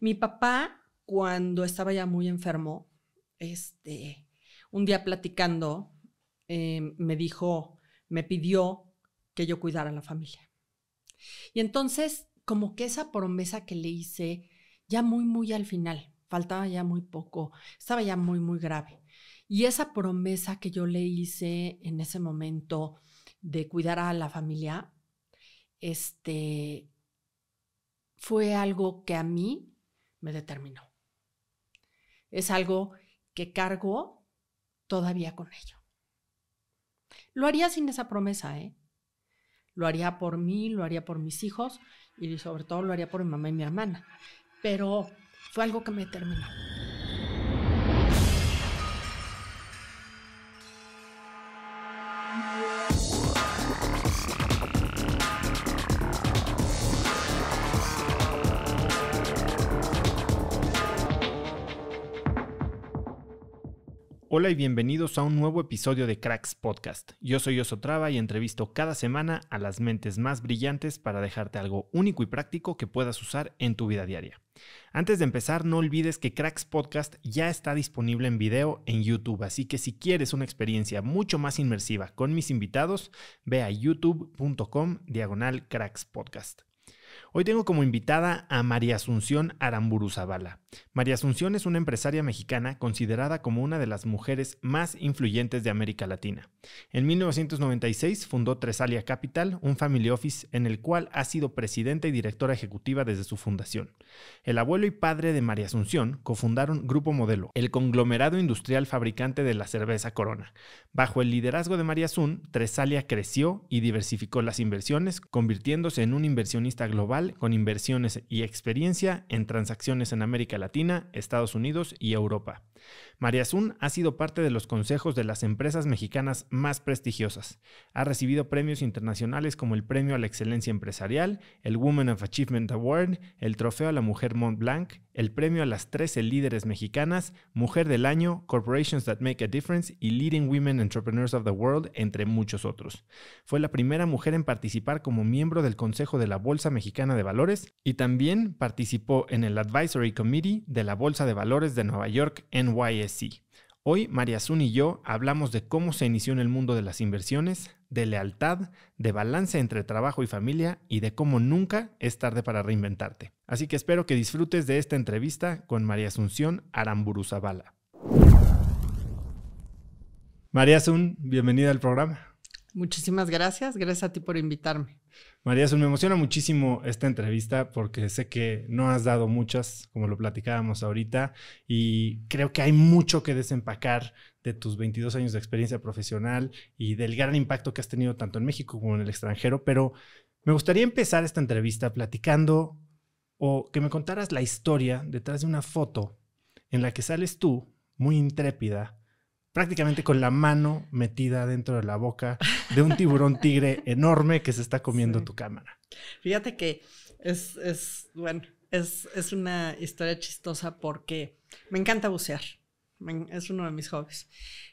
Mi papá, cuando estaba ya muy enfermo, este, un día platicando, eh, me dijo, me pidió que yo cuidara a la familia. Y entonces, como que esa promesa que le hice, ya muy, muy al final, faltaba ya muy poco, estaba ya muy, muy grave. Y esa promesa que yo le hice en ese momento de cuidar a la familia, este, fue algo que a mí me determinó. Es algo que cargo todavía con ello. Lo haría sin esa promesa, ¿eh? Lo haría por mí, lo haría por mis hijos y sobre todo lo haría por mi mamá y mi hermana. Pero fue algo que me determinó. Hola y bienvenidos a un nuevo episodio de Cracks Podcast. Yo soy Oso y entrevisto cada semana a las mentes más brillantes para dejarte algo único y práctico que puedas usar en tu vida diaria. Antes de empezar, no olvides que Cracks Podcast ya está disponible en video en YouTube, así que si quieres una experiencia mucho más inmersiva con mis invitados, ve a youtube.com diagonal Cracks Podcast. Hoy tengo como invitada a María Asunción Aramburu Zavala. María Asunción es una empresaria mexicana considerada como una de las mujeres más influyentes de América Latina. En 1996 fundó Tresalia Capital, un family office en el cual ha sido presidenta y directora ejecutiva desde su fundación. El abuelo y padre de María Asunción cofundaron Grupo Modelo, el conglomerado industrial fabricante de la cerveza Corona. Bajo el liderazgo de María Asun, Tresalia creció y diversificó las inversiones, convirtiéndose en un inversionista global con inversiones y experiencia en transacciones en América Latina, Estados Unidos y Europa. Zun ha sido parte de los consejos de las empresas mexicanas más prestigiosas. Ha recibido premios internacionales como el Premio a la Excelencia Empresarial, el Women of Achievement Award, el Trofeo a la Mujer Mont Blanc, el Premio a las 13 Líderes Mexicanas, Mujer del Año, Corporations That Make a Difference y Leading Women Entrepreneurs of the World, entre muchos otros. Fue la primera mujer en participar como miembro del Consejo de la Bolsa Mexicana de Valores y también participó en el Advisory Committee de la Bolsa de Valores de Nueva York, NYSE. Hoy María Sun y yo hablamos de cómo se inició en el mundo de las inversiones, de lealtad, de balance entre trabajo y familia y de cómo nunca es tarde para reinventarte. Así que espero que disfrutes de esta entrevista con María Asunción Aramburuzabala. María Azun, bienvenida al programa. Muchísimas gracias, gracias a ti por invitarme. María, me emociona muchísimo esta entrevista porque sé que no has dado muchas, como lo platicábamos ahorita, y creo que hay mucho que desempacar de tus 22 años de experiencia profesional y del gran impacto que has tenido tanto en México como en el extranjero, pero me gustaría empezar esta entrevista platicando o que me contaras la historia detrás de una foto en la que sales tú, muy intrépida, prácticamente con la mano metida dentro de la boca de un tiburón tigre enorme que se está comiendo tu cámara. Fíjate que es, bueno, es, una historia chistosa porque me encanta bucear. es uno de mis hobbies.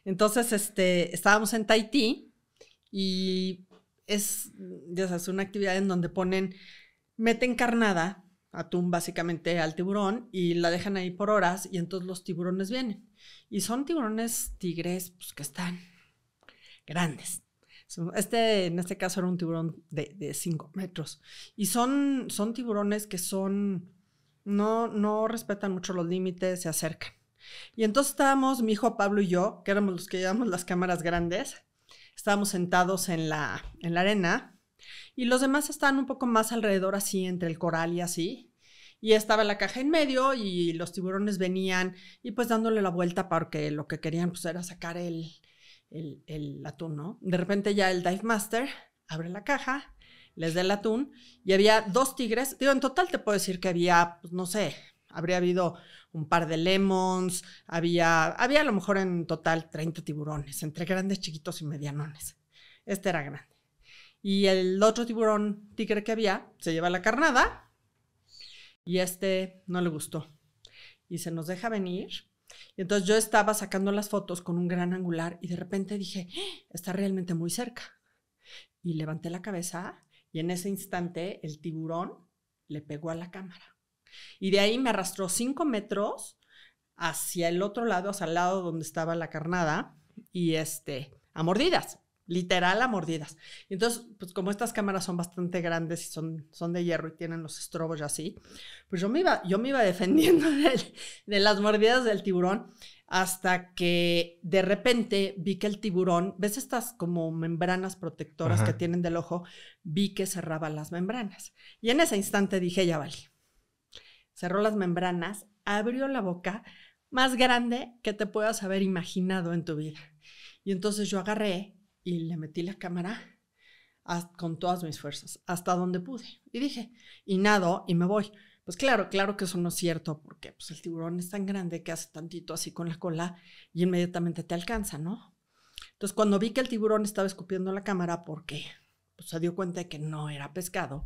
Entonces, este, estábamos en Tahití y es, ya sabes, una actividad en donde ponen, meten carnada, atún básicamente al tiburón y la dejan ahí por horas y entonces los tiburones vienen. Y son tiburones tigres pues, que están grandes, este, en este caso, era un tiburón de 5 metros. Y son, son tiburones que son, no, no respetan mucho los límites, se acercan. Y entonces estábamos, mi hijo Pablo y yo, que éramos los que llevamos las cámaras grandes, estábamos sentados en la, en la arena y los demás estaban un poco más alrededor, así, entre el coral y así. Y estaba la caja en medio y los tiburones venían y pues dándole la vuelta porque lo que querían pues era sacar el, el, atún, ¿no? De repente ya el dive master abre la caja, les da el atún y había dos tigres. Digo, en total te puedo decir que había, pues, no sé, habría habido un par de lemons, había, había a lo mejor en total 30 tiburones, entre grandes, chiquitos y medianones. Este era grande. Y el otro tiburón tigre que había se lleva la carnada y este no le gustó. Y se nos deja venir entonces yo estaba sacando las fotos con un gran angular y de repente dije, ¡Ah! está realmente muy cerca. Y levanté la cabeza y en ese instante el tiburón le pegó a la cámara. Y de ahí me arrastró cinco metros hacia el otro lado, hacia el lado donde estaba la carnada y este, a mordidas literal a mordidas. Entonces, pues como estas cámaras son bastante grandes y son, son de hierro y tienen los estrobos y así, pues yo me iba, yo me iba defendiendo de, las mordidas del tiburón hasta que de repente vi que el tiburón, ves estas como membranas protectoras que tienen del ojo, vi que cerraba las membranas. Y en ese instante dije, ya vale. Cerró las membranas, abrió la boca más grande que te puedas haber imaginado en tu vida. Y entonces yo agarré y le metí la cámara con todas mis fuerzas, hasta donde pude. Y dije, y nado y me voy. Pues claro, claro que eso no es cierto, porque pues, el tiburón es tan grande que hace tantito así con la cola y inmediatamente te alcanza, ¿no? Entonces, cuando vi que el tiburón estaba escupiendo la cámara porque pues, se dio cuenta de que no era pescado,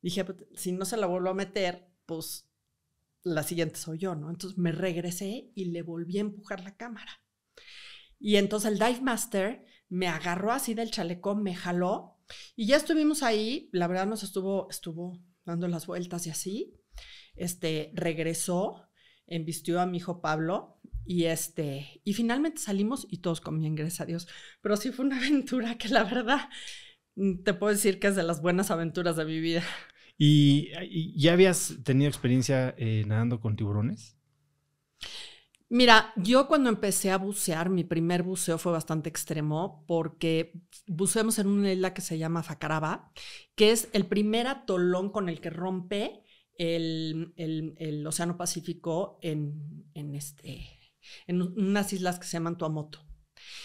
dije, pues, si no se la vuelvo a meter, pues la siguiente soy yo, ¿no? Entonces me regresé y le volví a empujar la cámara. Y entonces el dive me agarró así del chaleco, me jaló y ya estuvimos ahí, la verdad nos estuvo, estuvo dando las vueltas y así, este, regresó, embistió a mi hijo Pablo y este, y finalmente salimos y todos comían, gracias a Dios, pero sí fue una aventura que la verdad mm, te puedo decir que es de las buenas aventuras de mi vida. ¿Y, ya habías tenido experiencia eh, nadando con tiburones? Mira, yo cuando empecé a bucear, mi primer buceo fue bastante extremo porque buceamos en una isla que se llama Facaraba, que es el primer atolón con el que rompe el, Océano Pacífico en, este, en unas islas que se llaman Tuamoto.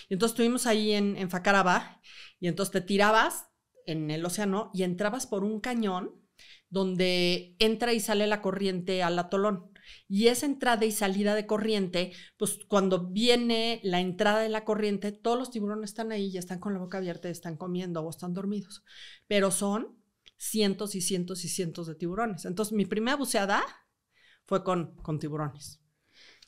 Y entonces estuvimos ahí en, en Facaraba y entonces te tirabas en el océano y entrabas por un cañón donde entra y sale la corriente al atolón. Y esa entrada y salida de corriente, pues cuando viene la entrada de la corriente, todos los tiburones están ahí, ya están con la boca abierta, están comiendo o están dormidos. Pero son cientos y cientos y cientos de tiburones. Entonces, mi primera buceada fue con, con tiburones.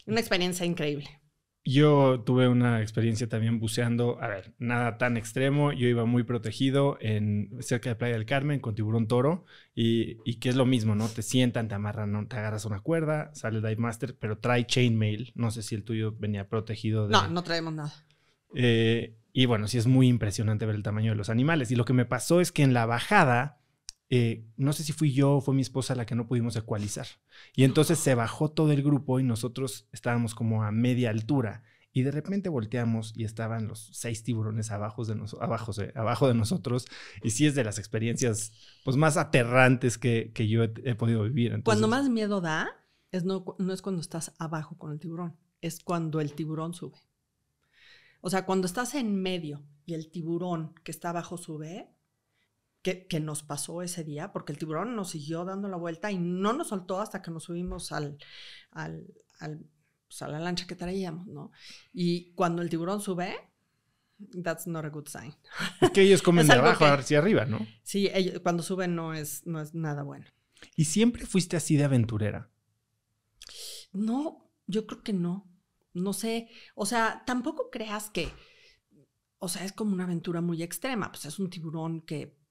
Una experiencia increíble. Yo tuve una experiencia también buceando, a ver, nada tan extremo, yo iba muy protegido en cerca de Playa del Carmen con tiburón toro y, que es lo mismo, ¿no? Te sientan, te amarran, ¿no? te agarras una cuerda, sale el dive master, pero trae chainmail, no sé si el tuyo venía protegido de... No, no traemos nada. Eh, y bueno, sí es muy impresionante ver el tamaño de los animales y lo que me pasó es que en la bajada eh, no sé si fui yo o fue mi esposa la que no pudimos ecualizar. Y entonces se bajó todo el grupo y nosotros estábamos como a media altura. Y de repente volteamos y estaban los seis tiburones abajo de, abajo, abajo de nosotros. Y sí es de las experiencias pues, más aterrantes que, que yo he, podido vivir. cuando más miedo da, es no, no es cuando estás abajo con el tiburón, es cuando el tiburón sube. O sea, cuando estás en medio y el tiburón que está abajo sube, que, nos pasó ese día, porque el tiburón nos siguió dando la vuelta y no nos soltó hasta que nos subimos al, pues, a la lancha que traíamos, ¿no? Y cuando el tiburón sube, that's not a good sign. Es que ellos comen de abajo hacia arriba, ¿no? Sí, ellos, cuando suben no es, no es nada bueno. ¿Y siempre fuiste así de aventurera? No, yo creo que no. No sé, o sea, tampoco creas que, o sea, es como una aventura muy extrema, pues es un tiburón que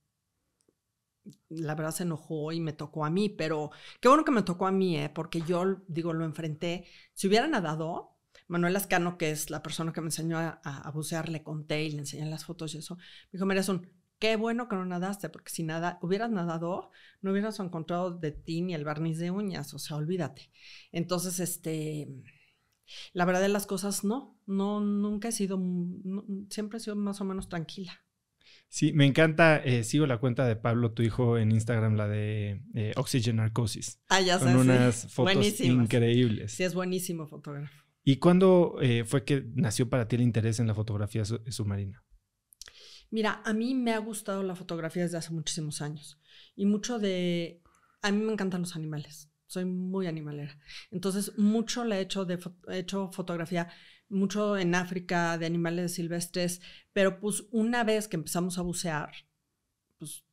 la verdad se enojó y me tocó a mí, pero qué bueno que me tocó a mí, ¿eh? porque yo, digo, lo enfrenté. Si hubiera nadado, Manuel Ascano, que es la persona que me enseñó a, a, bucear, le conté y le enseñé las fotos y eso, me dijo, mira, son, qué bueno que no nadaste, porque si hubieras nadado, no hubieras encontrado de ti ni el barniz de uñas, o sea, olvídate. Entonces, este... La verdad de las cosas, no, no, nunca he sido, mm, siempre he sido más o menos tranquila. Sí, me encanta. Eh, sigo la cuenta de Pablo, tu hijo, en Instagram, la de eh, Oxygen Narcosis. Ah, ya sabes. Con unas fotos increíbles. Sí, es buenísimo fotógrafo. ¿Y cuándo eh, fue que nació para ti el interés en la fotografía submarina? Mira, a mí me ha gustado la fotografía desde hace muchísimos años. Y mucho de... A mí me encantan los animales. Soy muy animalera. Entonces, mucho le he hecho, de he hecho fotografía mucho en África de animales silvestres, pero pues una vez que empezamos a bucear, pues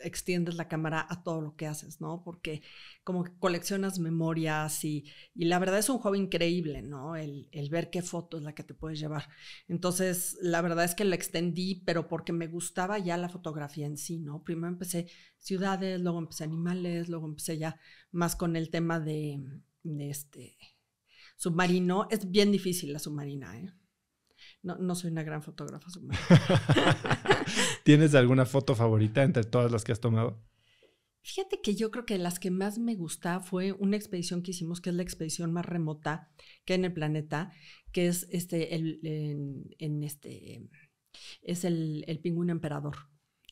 extiendes la cámara a todo lo que haces, ¿no? Porque como que coleccionas memorias y, la verdad es un juego increíble, ¿no? El, ver qué foto es la que te puedes llevar. Entonces, la verdad es que la extendí, pero porque me gustaba ya la fotografía en sí, ¿no? Primero empecé ciudades, luego empecé animales, luego empecé ya más con el tema de, de este, submarino. Es bien difícil la submarina, ¿eh? No, no soy una gran fotógrafa submarina. ¿Tienes alguna foto favorita entre todas las que has tomado? Fíjate que yo creo que las que más me gusta fue una expedición que hicimos, que es la expedición más remota que hay en el planeta, que es este, en, este, es el pingüino emperador.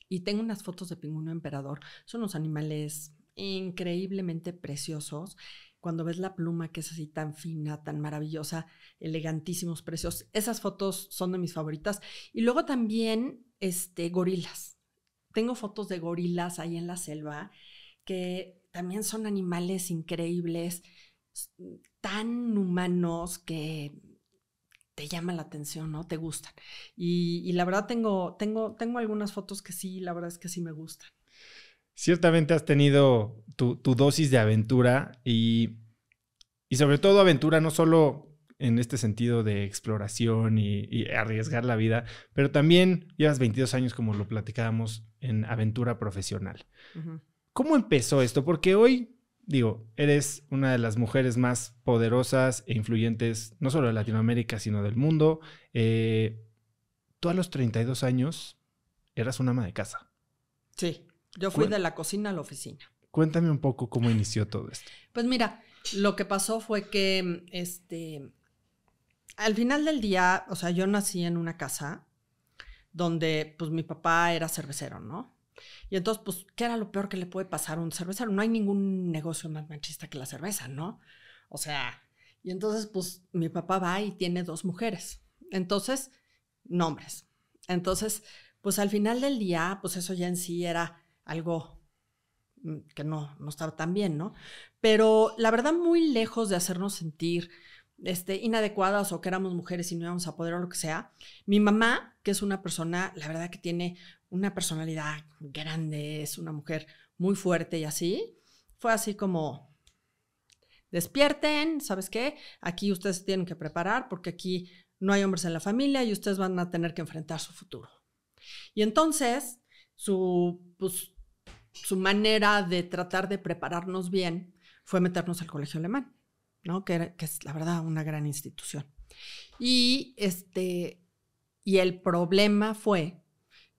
Y tengo unas fotos de pingüino emperador. Son unos animales increíblemente preciosos cuando ves la pluma que es así tan fina, tan maravillosa, elegantísimos precios. Esas fotos son de mis favoritas. Y luego también este, gorilas. Tengo fotos de gorilas ahí en la selva, que también son animales increíbles, tan humanos que te llama la atención, ¿no? Te gustan. Y, la verdad tengo, tengo, tengo algunas fotos que sí, la verdad es que sí me gustan ciertamente has tenido tu, dosis de aventura y, y, sobre todo aventura no solo en este sentido de exploración y, arriesgar la vida, pero también llevas 22 años como lo platicábamos en aventura profesional. ¿Cómo empezó esto? Porque hoy digo, eres una de las mujeres más poderosas e influyentes, no solo de Latinoamérica, sino del mundo. Eh, tú a los 32 años eras una ama de casa. Sí. Yo fui de la cocina a la oficina. Cuéntame un poco cómo inició todo esto. Pues mira, lo que pasó fue que este al final del día, o sea, yo nací en una casa donde pues mi papá era cervecero, ¿no? Y entonces, pues, ¿qué era lo peor que le puede pasar a un cervecero? No hay ningún negocio más machista que la cerveza, ¿no? O sea, y entonces, pues, mi papá va y tiene dos mujeres. Entonces, nombres. Entonces, pues al final del día, pues eso ya en sí era algo mm, que no, no estaba tan bien, ¿no? Pero la verdad, muy lejos de hacernos sentir este, inadecuadas o que éramos mujeres y no íbamos a poder o lo que sea. Mi mamá, que es una persona, la verdad que tiene una personalidad grande, es una mujer muy fuerte y así, fue así como, despierten, ¿sabes qué? Aquí ustedes tienen que preparar porque aquí no hay hombres en la familia y ustedes van a tener que enfrentar su futuro. Y entonces, su, pues, su manera de tratar de prepararnos bien fue meternos al colegio alemán, ¿no? Que, es la verdad una gran institución. Y, este, y el problema fue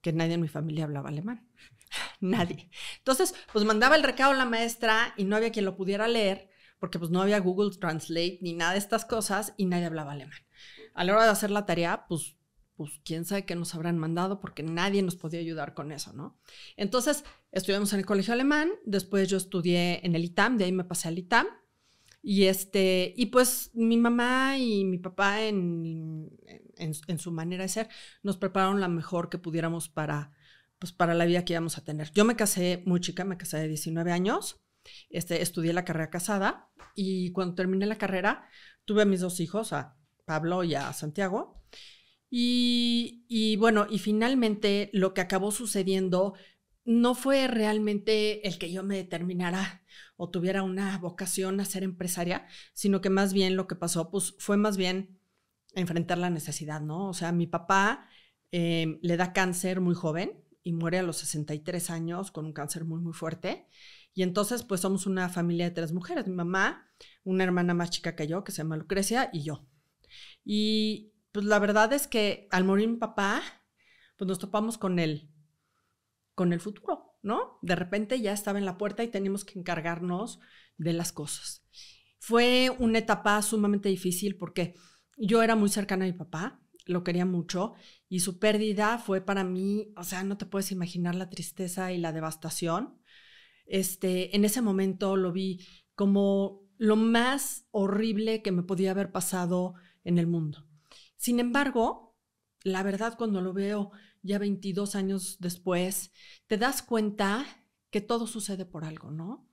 que nadie en mi familia hablaba alemán. Nadie. Entonces, pues mandaba el recado a la maestra y no había quien lo pudiera leer, porque pues no había Google Translate ni nada de estas cosas y nadie hablaba alemán. A la hora de hacer la tarea, pues, pues quién sabe qué nos habrán mandado, porque nadie nos podía ayudar con eso, ¿no? Entonces, Estudiamos en el colegio alemán, después yo estudié en el ITAM, de ahí me pasé al ITAM. Y, este, y pues mi mamá y mi papá, en, su manera de ser, nos prepararon la mejor que pudiéramos para, pues para la vida que íbamos a tener. Yo me casé muy chica, me casé de 19 años, este, estudié la carrera casada y cuando terminé la carrera tuve a mis dos hijos, a Pablo y a Santiago. Y, y bueno, y finalmente lo que acabó sucediendo no fue realmente el que yo me determinara o tuviera una vocación a ser empresaria, sino que más bien lo que pasó pues, fue más bien enfrentar la necesidad, ¿no? O sea, mi papá eh, le da cáncer muy joven y muere a los 63 años con un cáncer muy, muy fuerte. Y entonces, pues somos una familia de tres mujeres, mi mamá, una hermana más chica que yo, que se llama Lucrecia, y yo. Y pues la verdad es que al morir mi papá, pues nos topamos con él con el futuro, ¿no? De repente ya estaba en la puerta y teníamos que encargarnos de las cosas. Fue una etapa sumamente difícil porque yo era muy cercana a mi papá, lo quería mucho y su pérdida fue para mí, o sea, no te puedes imaginar la tristeza y la devastación. Este, en ese momento lo vi como lo más horrible que me podía haber pasado en el mundo. Sin embargo, la verdad cuando lo veo ya 22 años después, te das cuenta que todo sucede por algo, ¿no?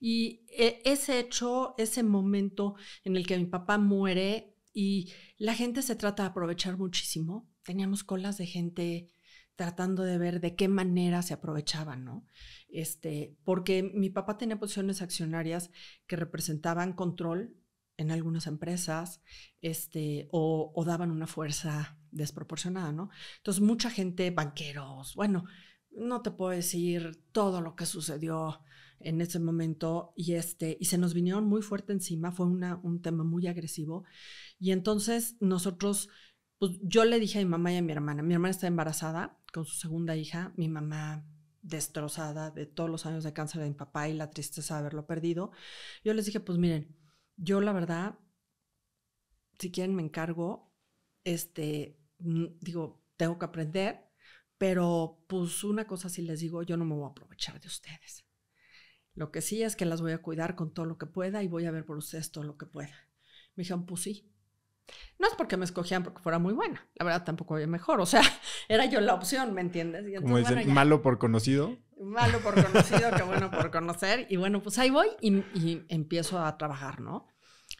Y e, ese hecho, ese momento en el que mi papá muere y la gente se trata de aprovechar muchísimo, teníamos colas de gente tratando de ver de qué manera se aprovechaban, ¿no? Este, porque mi papá tenía posiciones accionarias que representaban control en algunas empresas este, o, daban una fuerza desproporcionada, ¿no? Entonces, mucha gente, banqueros, bueno, no te puedo decir todo lo que sucedió en ese momento y, este, y se nos vinieron muy fuerte encima, fue una, un tema muy agresivo y entonces nosotros, pues yo le dije a mi mamá y a mi hermana, mi hermana está embarazada con su segunda hija, mi mamá destrozada de todos los años de cáncer de mi papá y la tristeza de haberlo perdido, yo les dije, pues miren, yo la verdad, si quieren me encargo, este, digo, tengo que aprender, pero pues una cosa si les digo, yo no me voy a aprovechar de ustedes. Lo que sí es que las voy a cuidar con todo lo que pueda y voy a ver por ustedes todo lo que pueda. Me dijeron, pues sí. No es porque me escogían porque fuera muy buena, la verdad tampoco había mejor, o sea, era yo la opción, ¿me entiendes? Como malo por conocido. Malo por conocido, que bueno por conocer. Y bueno, pues ahí voy y, empiezo a trabajar, ¿no?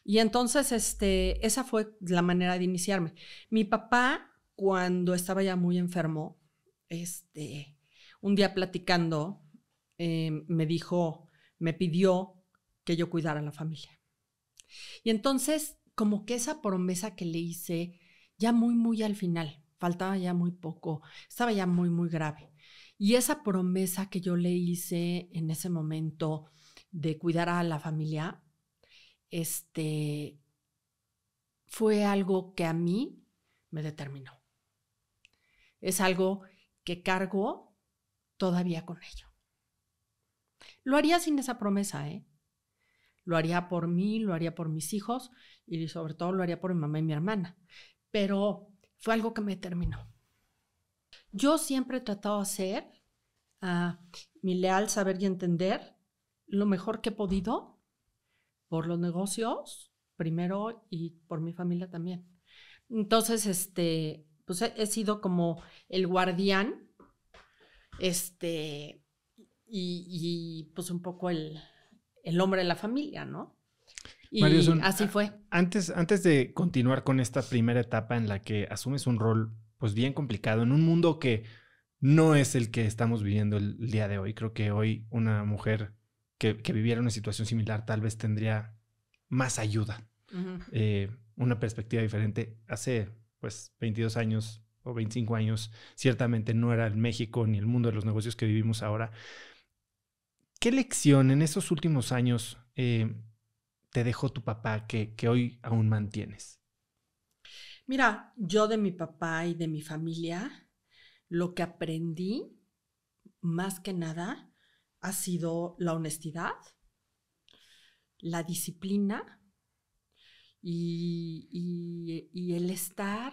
Y entonces, este, esa fue la manera de iniciarme. Mi papá, cuando estaba ya muy enfermo, este, un día platicando, em, me dijo, me pidió que yo cuidara a la familia. Y entonces, como que esa promesa que le hice, ya muy, muy al final, faltaba ya muy poco, estaba ya muy, muy grave. Y esa promesa que yo le hice en ese momento de cuidar a la familia, este, fue algo que a mí me determinó. Es algo que cargo todavía con ello. Lo haría sin esa promesa, ¿eh? Lo haría por mí, lo haría por mis hijos y sobre todo lo haría por mi mamá y mi hermana. Pero fue algo que me determinó. Yo siempre he tratado de hacer, a ah, mi leal saber y entender, lo mejor que he podido por los negocios, primero, y por mi familia también. Entonces, este, pues he, sido como el guardián, este, y, pues un poco el, hombre de la familia, ¿no? Y así fue. Antes, antes de continuar con esta primera etapa en la que asumes un rol pues bien complicado, en un mundo que no es el que estamos viviendo el, día de hoy. Creo que hoy una mujer que, viviera una situación similar tal vez tendría más ayuda, eh, una perspectiva diferente. Hace pues 22 años o 25 años, ciertamente no era el México ni el mundo de los negocios que vivimos ahora. ¿Qué lección en esos últimos años eh, te dejó tu papá que, que hoy aún mantienes? Mira, yo de mi papá y de mi familia, lo que aprendí más que nada ha sido la honestidad, la disciplina y, el estar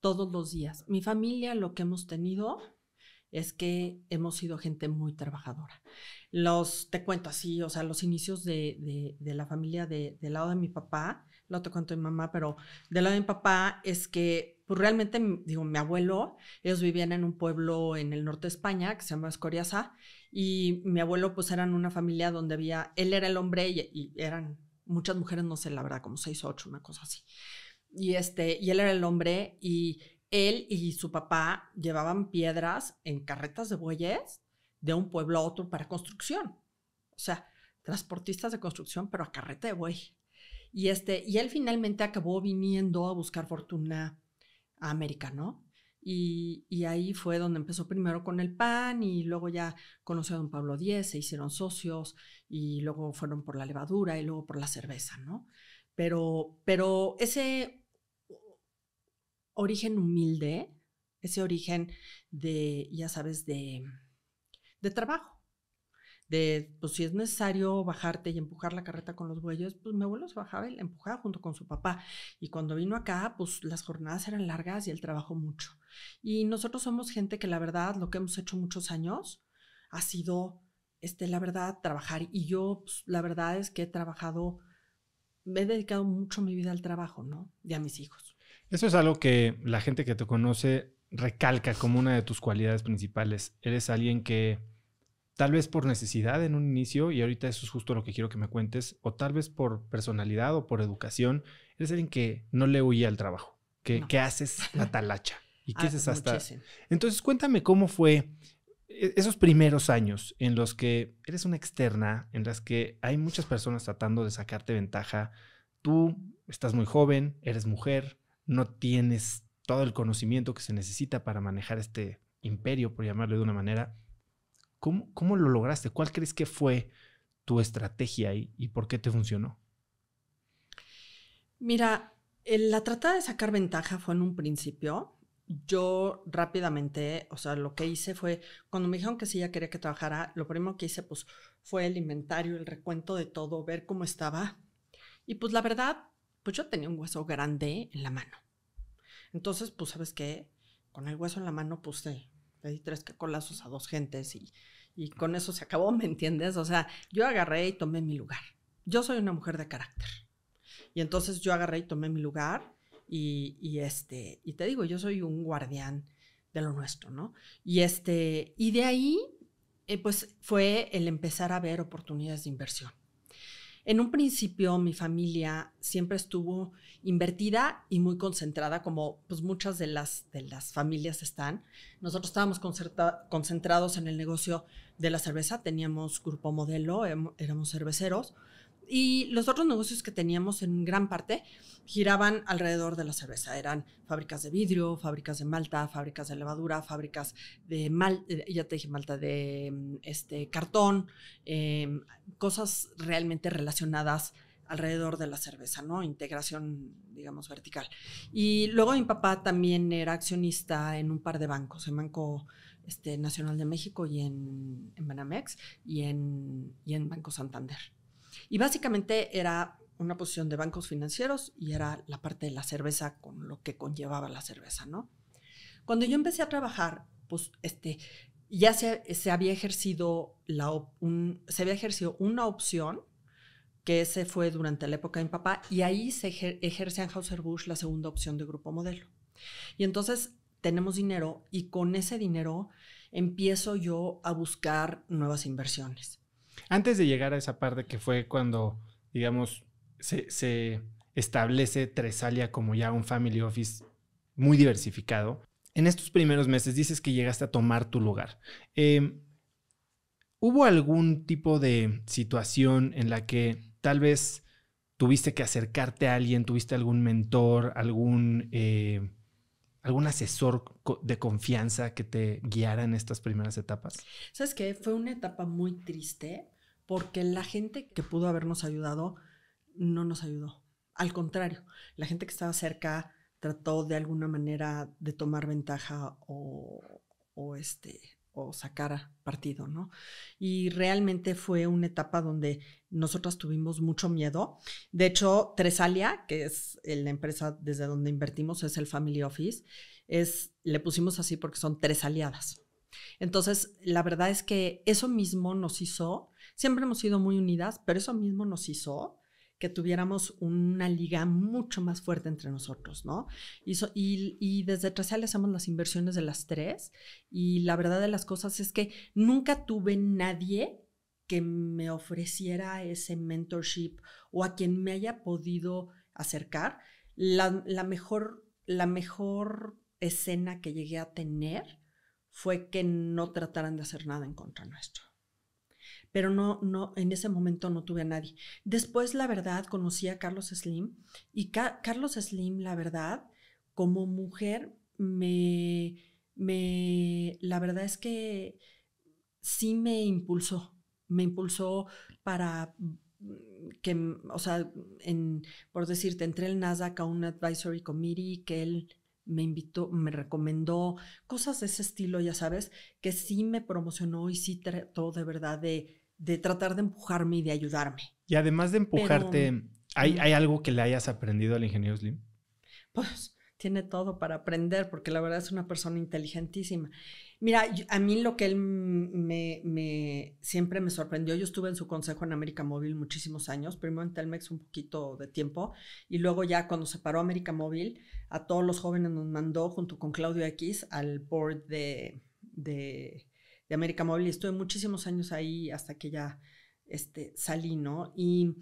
todos los días. Mi familia lo que hemos tenido es que hemos sido gente muy trabajadora. Los, te cuento así, o sea, los inicios de, la familia de, del lado de mi papá, lo te cuento mi mamá, pero de lado de mi papá es que pues realmente, digo, mi abuelo, ellos vivían en un pueblo en el norte de España que se llama Escoriaza y mi abuelo pues eran una familia donde había, él era el hombre y, eran muchas mujeres, no sé, la verdad, como seis o ocho, una cosa así. Y, este, y él era el hombre y él y su papá llevaban piedras en carretas de bueyes de un pueblo a otro para construcción. O sea, transportistas de construcción, pero a carreta de buey. Y, este, y él finalmente acabó viniendo a buscar fortuna a América, ¿no? Y, ahí fue donde empezó primero con el PAN y luego ya conoció a don Pablo X, se hicieron socios y luego fueron por la levadura y luego por la cerveza, ¿no? Pero, pero ese origen humilde, ese origen de, ya sabes, de trabajo, de, pues si es necesario bajarte y empujar la carreta con los bueyes, pues mi abuelo se bajaba y la empujaba junto con su papá. Y cuando vino acá, pues las jornadas eran largas y el trabajo mucho. Y nosotros somos gente que la verdad, lo que hemos hecho muchos años ha sido, este, la verdad, trabajar. Y yo, pues, la verdad es que he trabajado, me he dedicado mucho mi vida al trabajo, ¿no? Y a mis hijos. Eso es algo que la gente que te conoce recalca como una de tus cualidades principales. Eres alguien que tal vez por necesidad en un inicio, y ahorita eso es justo lo que quiero que me cuentes, o tal vez por personalidad o por educación, eres alguien que no le huía al trabajo, que, haces la talacha y qué ah, haces hasta... Entonces cuéntame cómo fue e-, esos primeros años en los que eres una externa, en las que hay muchas personas tratando de sacarte ventaja, tú estás muy joven, eres mujer, no tienes todo el conocimiento que se necesita para manejar este imperio, por llamarlo de una manera. ¿Cómo, lo lograste? ¿Cuál crees que fue tu estrategia y, y por qué te funcionó? Mira, la trata de sacar ventaja fue en un principio. Yo rápidamente, o sea, lo que hice fue, cuando me dijeron que sí, ya quería que trabajara, lo primero que hice pues fue el inventario, el recuento de todo, ver cómo estaba. Y pues la verdad, pues yo tenía un hueso grande en la mano. Entonces, pues sabes qué, con el hueso en la mano, pues pedí tres cacolazos a dos gentes y, con eso se acabó, ¿me entiendes? O sea, yo agarré y tomé mi lugar. Yo soy una mujer de carácter. Y entonces yo agarré y tomé mi lugar y, este, y te digo, yo soy un guardián de lo nuestro, ¿no? Y este, y de ahí, eh, pues fue el empezar a ver oportunidades de inversión. En un principio mi familia siempre estuvo invertida y muy concentrada, como pues muchas de las, de las familias están. Nosotros estábamos concentrados en el negocio de la cerveza, teníamos grupo modelo, em, éramos cerveceros, y los otros negocios que teníamos en gran parte giraban alrededor de la cerveza. Eran fábricas de vidrio, fábricas de malta, fábricas de levadura, fábricas de eh, ya te dije malta, de mm, este, cartón, em, cosas realmente relacionadas alrededor de la cerveza, ¿no? Integración, digamos, vertical. Y luego mi papá también era accionista en un par de bancos, en Banco este, Nacional de México y en, Banamex y y en Banco Santander. Y básicamente era una posición de bancos financieros y era la parte de la cerveza con lo que conllevaba la cerveza, ¿no? Cuando yo empecé a trabajar, pues este, ya se, se había ejercido se había ejercido una opción que ese fue durante la época de mi papá y ahí se ejerce en Hauser busch la segunda opción de Grupo Modelo. Y entonces tenemos dinero y con ese dinero empiezo yo a buscar nuevas inversiones. Antes de llegar a esa parte que fue cuando, digamos, se, establece Tresalia como ya un family office muy diversificado, en estos primeros meses dices que llegaste a tomar tu lugar. Em, ¿Hubo algún tipo de situación en la que tal vez tuviste que acercarte a alguien, tuviste algún mentor, algún, eh, algún asesor de confianza que te guiara en estas primeras etapas? Sabes que fue una etapa muy triste porque la gente que pudo habernos ayudado no nos ayudó. Al contrario, la gente que estaba cerca trató de alguna manera de tomar ventaja o, este o sacar partido, ¿no? Y realmente fue una etapa donde nosotras tuvimos mucho miedo. De hecho, Tresalia, que es eh, la empresa desde donde invertimos, es el Family Office, es, le pusimos así porque son tres aliadas. Entonces, la verdad es que eso mismo nos hizo Siempre hemos sido muy unidas, pero eso mismo nos hizo que tuviéramos una liga mucho más fuerte entre nosotros, ¿no? Y, y, desde Trasal hacemos las inversiones de las tres y la verdad de las cosas es que nunca tuve nadie que me ofreciera ese mentorship o a quien me haya podido acercar. La, mejor, la mejor escena que llegué a tener fue que no trataran de hacer nada en contra nuestro pero no, no, en ese momento no tuve a nadie. Después, la verdad, conocí a Carlos Slim y Carlos Slim, la verdad, como mujer, me, me, la verdad es que sí me impulsó, me impulsó para mm, que, mm, o sea, en, por decirte, entré el Nasdaq a un advisory committee que él me invitó, me recomendó, cosas de ese estilo, ya sabes, que sí me promocionó y sí trató de verdad de de tratar de empujarme y de ayudarme. Y además de empujarte, mm. ¿hay, algo que le hayas aprendido al ingeniero Slim? Pues tiene todo para aprender, porque la verdad es una persona inteligentísima. Mira, a mí lo que él me, siempre me sorprendió, yo estuve en su consejo en América Móvil muchísimos años, primero en Telmex un poquito de tiempo, y luego ya cuando se paró América Móvil, a todos los jóvenes nos mandó junto con Claudio X al board de de América Móvil y estuve muchísimos años ahí hasta que ya este, salí, ¿no? Y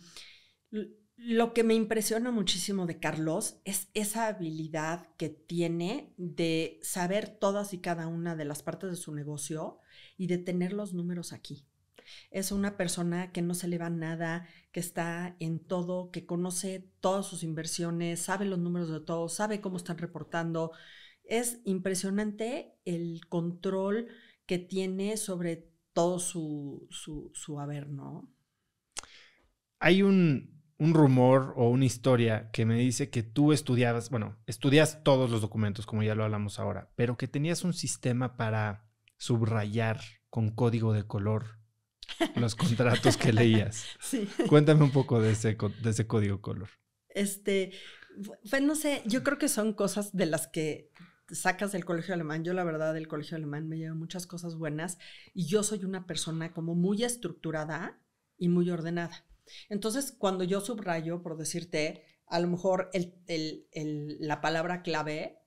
lo que me impresiona muchísimo de Carlos es esa habilidad que tiene de saber todas y cada una de las partes de su negocio y de tener los números aquí. Es una persona que no se le va nada, que está en todo, que conoce todas sus inversiones, sabe los números de todo, sabe cómo están reportando. Es impresionante el control que tiene sobre todo su, su, haber, ¿no? Hay un, un, rumor o una historia que me dice que tú estudiabas, bueno, estudias todos los documentos, como ya lo hablamos ahora, pero que tenías un sistema para subrayar con código de color los contratos que leías. Cuéntame un poco de ese, de ese código color. Este, pues, no sé, yo creo que son cosas de las que sacas del colegio alemán, yo la verdad del colegio alemán me llevo muchas cosas buenas y yo soy una persona como muy estructurada y muy ordenada. Entonces, cuando yo subrayo, por decirte, a lo mejor la palabra clave,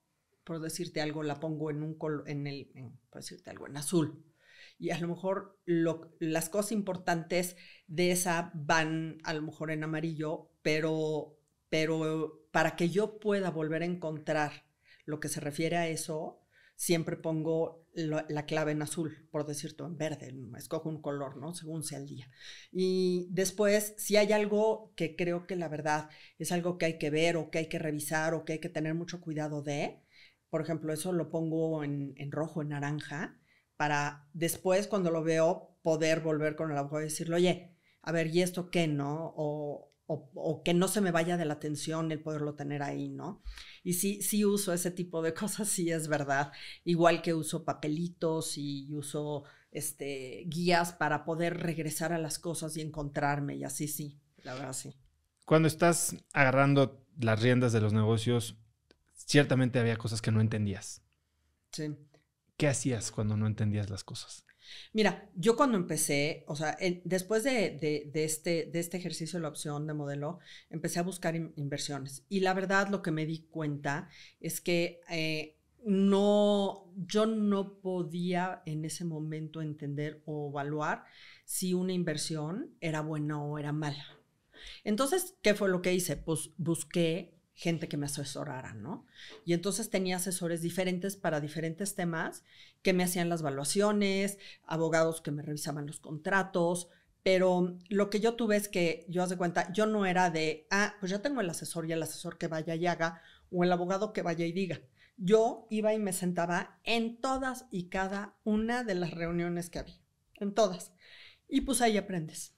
por decirte algo, la pongo en un color, en el, por decirte algo, en azul. Y a lo mejor lo, las cosas importantes de esa van a lo mejor en amarillo, pero, pero para que yo pueda volver a encontrar lo que se refiere a eso, siempre pongo la, clave en azul, por decirlo en verde, escojo un color, ¿no? Según sea el día. Y después, si hay algo que creo que la verdad es algo que hay que ver o que hay que revisar o que hay que tener mucho cuidado de, por ejemplo, eso lo pongo en, rojo, en naranja, para después cuando lo veo poder volver con el abogado y decirle, oye, a ver, ¿y esto qué, no? o que no se me vaya de la atención el poderlo tener ahí, ¿no? Y sí, sí uso ese tipo de cosas, sí es verdad. Igual que uso papelitos y uso este, guías para poder regresar a las cosas y encontrarme y así, sí, la verdad, sí. Cuando estás agarrando las riendas de los negocios, ciertamente había cosas que no entendías. Sí. ¿Qué hacías cuando no entendías las cosas? Mira, yo cuando empecé, o sea, después de, este, de este ejercicio de la opción de modelo, empecé a buscar inversiones. Y la verdad, lo que me di cuenta es que eh, no, yo no podía en ese momento entender o evaluar si una inversión era buena o era mala. Entonces, ¿qué fue lo que hice? Pues busqué gente que me asesorara, ¿no? Y entonces tenía asesores diferentes para diferentes temas que me hacían las evaluaciones, abogados que me revisaban los contratos, pero lo que yo tuve es que, yo hace cuenta, yo no era de, ah, pues ya tengo el asesor y el asesor que vaya y haga, o el abogado que vaya y diga. Yo iba y me sentaba en todas y cada una de las reuniones que había, en todas. Y pues ahí aprendes.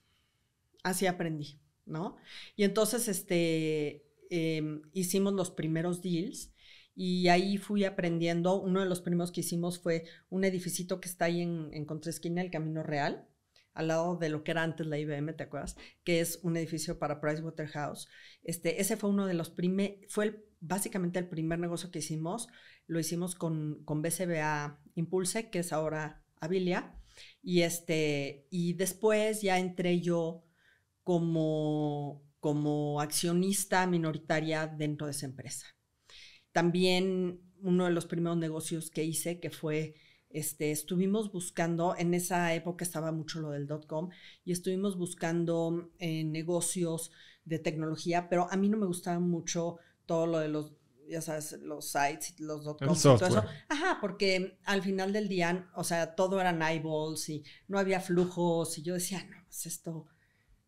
Así aprendí, ¿no? Y entonces, este, Em, hicimos los primeros deals y ahí fui aprendiendo. Uno de los primeros que hicimos fue un edificito que está ahí en, en Esquina el Camino Real, al lado de lo que era antes la IBM, ¿te acuerdas? Que es un edificio para Pricewaterhouse. Este, ese fue uno de los primeros, fue básicamente el primer negocio que hicimos. Lo hicimos con, con BCBA Impulse, que es ahora Abilia. Y, este, y después ya entré yo como como accionista minoritaria dentro de esa empresa. También uno de los primeros negocios que hice, que fue, este, estuvimos buscando, en esa época estaba mucho lo del dot-com, y estuvimos buscando eh, negocios de tecnología, pero a mí no me gustaba mucho todo lo de los, ya sabes, los sites, los dot-com, todo eso. Ajá, porque al final del día, o sea, todo eran eyeballs y no había flujos, y yo decía, no, es pues esto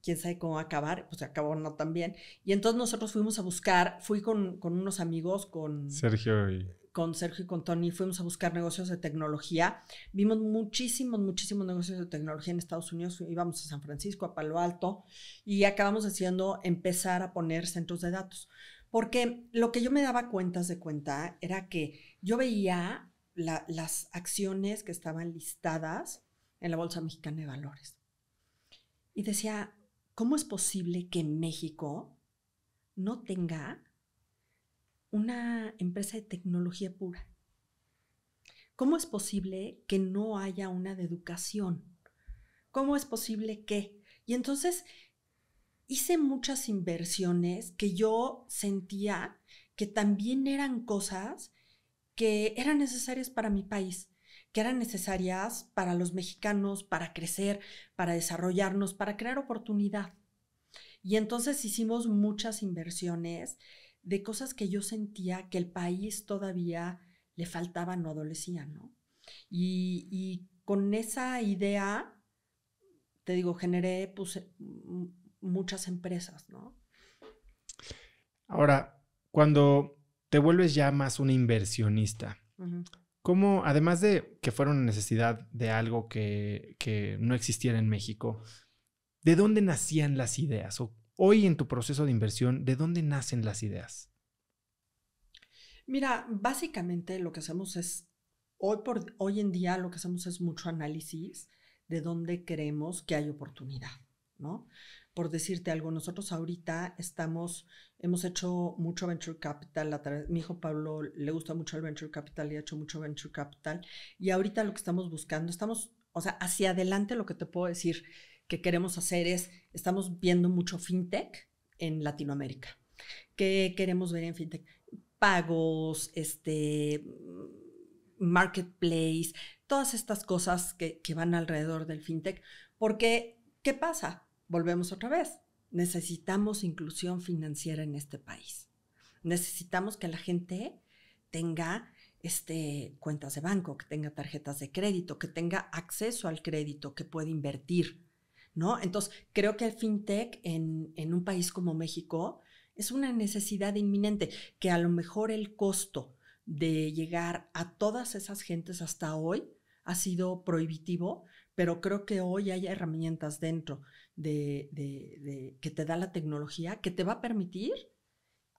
quién sabe cómo va a acabar, pues acabó no tan bien. Y entonces nosotros fuimos a buscar, fui con, unos amigos, con Sergio y con Sergio y con Tony, fuimos a buscar negocios de tecnología. Vimos muchísimos, muchísimos negocios de tecnología en Estados Unidos. Íbamos a San Francisco, a Palo Alto, y acabamos haciendo empezar a poner centros de datos. Porque lo que yo me daba cuentas de cuenta era que yo veía las acciones que estaban listadas en la Bolsa Mexicana de Valores. Y decía, ¿cómo es posible que México no tenga una empresa de tecnología pura? ¿Cómo es posible que no haya una de educación? ¿Cómo es posible que? Y entonces hice muchas inversiones que yo sentía que también eran cosas que eran necesarias para mi país que eran necesarias para los mexicanos, para crecer, para desarrollarnos, para crear oportunidad. Y entonces hicimos muchas inversiones de cosas que yo sentía que el país todavía le faltaba, no adolecía, ¿no? Y, y con esa idea, te digo, generé pues, eh, muchas empresas, ¿no? Ahora, cuando te vuelves ya más un inversionista, ¿Cómo, además de que fuera una necesidad de algo que, que no existiera en México, ¿de dónde nacían las ideas? O hoy en tu proceso de inversión, ¿de dónde nacen las ideas? Mira, básicamente lo que hacemos es, hoy, por, hoy en día lo que hacemos es mucho análisis de dónde creemos que hay oportunidad, ¿no? por decirte algo, nosotros ahorita estamos, hemos hecho mucho venture capital, mi hijo Pablo le gusta mucho el venture capital y ha hecho mucho venture capital, y ahorita lo que estamos buscando, estamos, o sea, hacia adelante lo que te puedo decir que queremos hacer es, estamos viendo mucho fintech en Latinoamérica. ¿Qué queremos ver en fintech? Pagos, este, marketplace, todas estas cosas que, que van alrededor del fintech, porque, ¿qué pasa? volvemos otra vez. Necesitamos inclusión financiera en este país. Necesitamos que la gente tenga este, cuentas de banco, que tenga tarjetas de crédito, que tenga acceso al crédito, que pueda invertir, ¿no? Entonces, creo que el fintech en, en un país como México es una necesidad inminente, que a lo mejor el costo de llegar a todas esas gentes hasta hoy ha sido prohibitivo, pero creo que hoy hay herramientas dentro de, que te da la tecnología que te va a permitir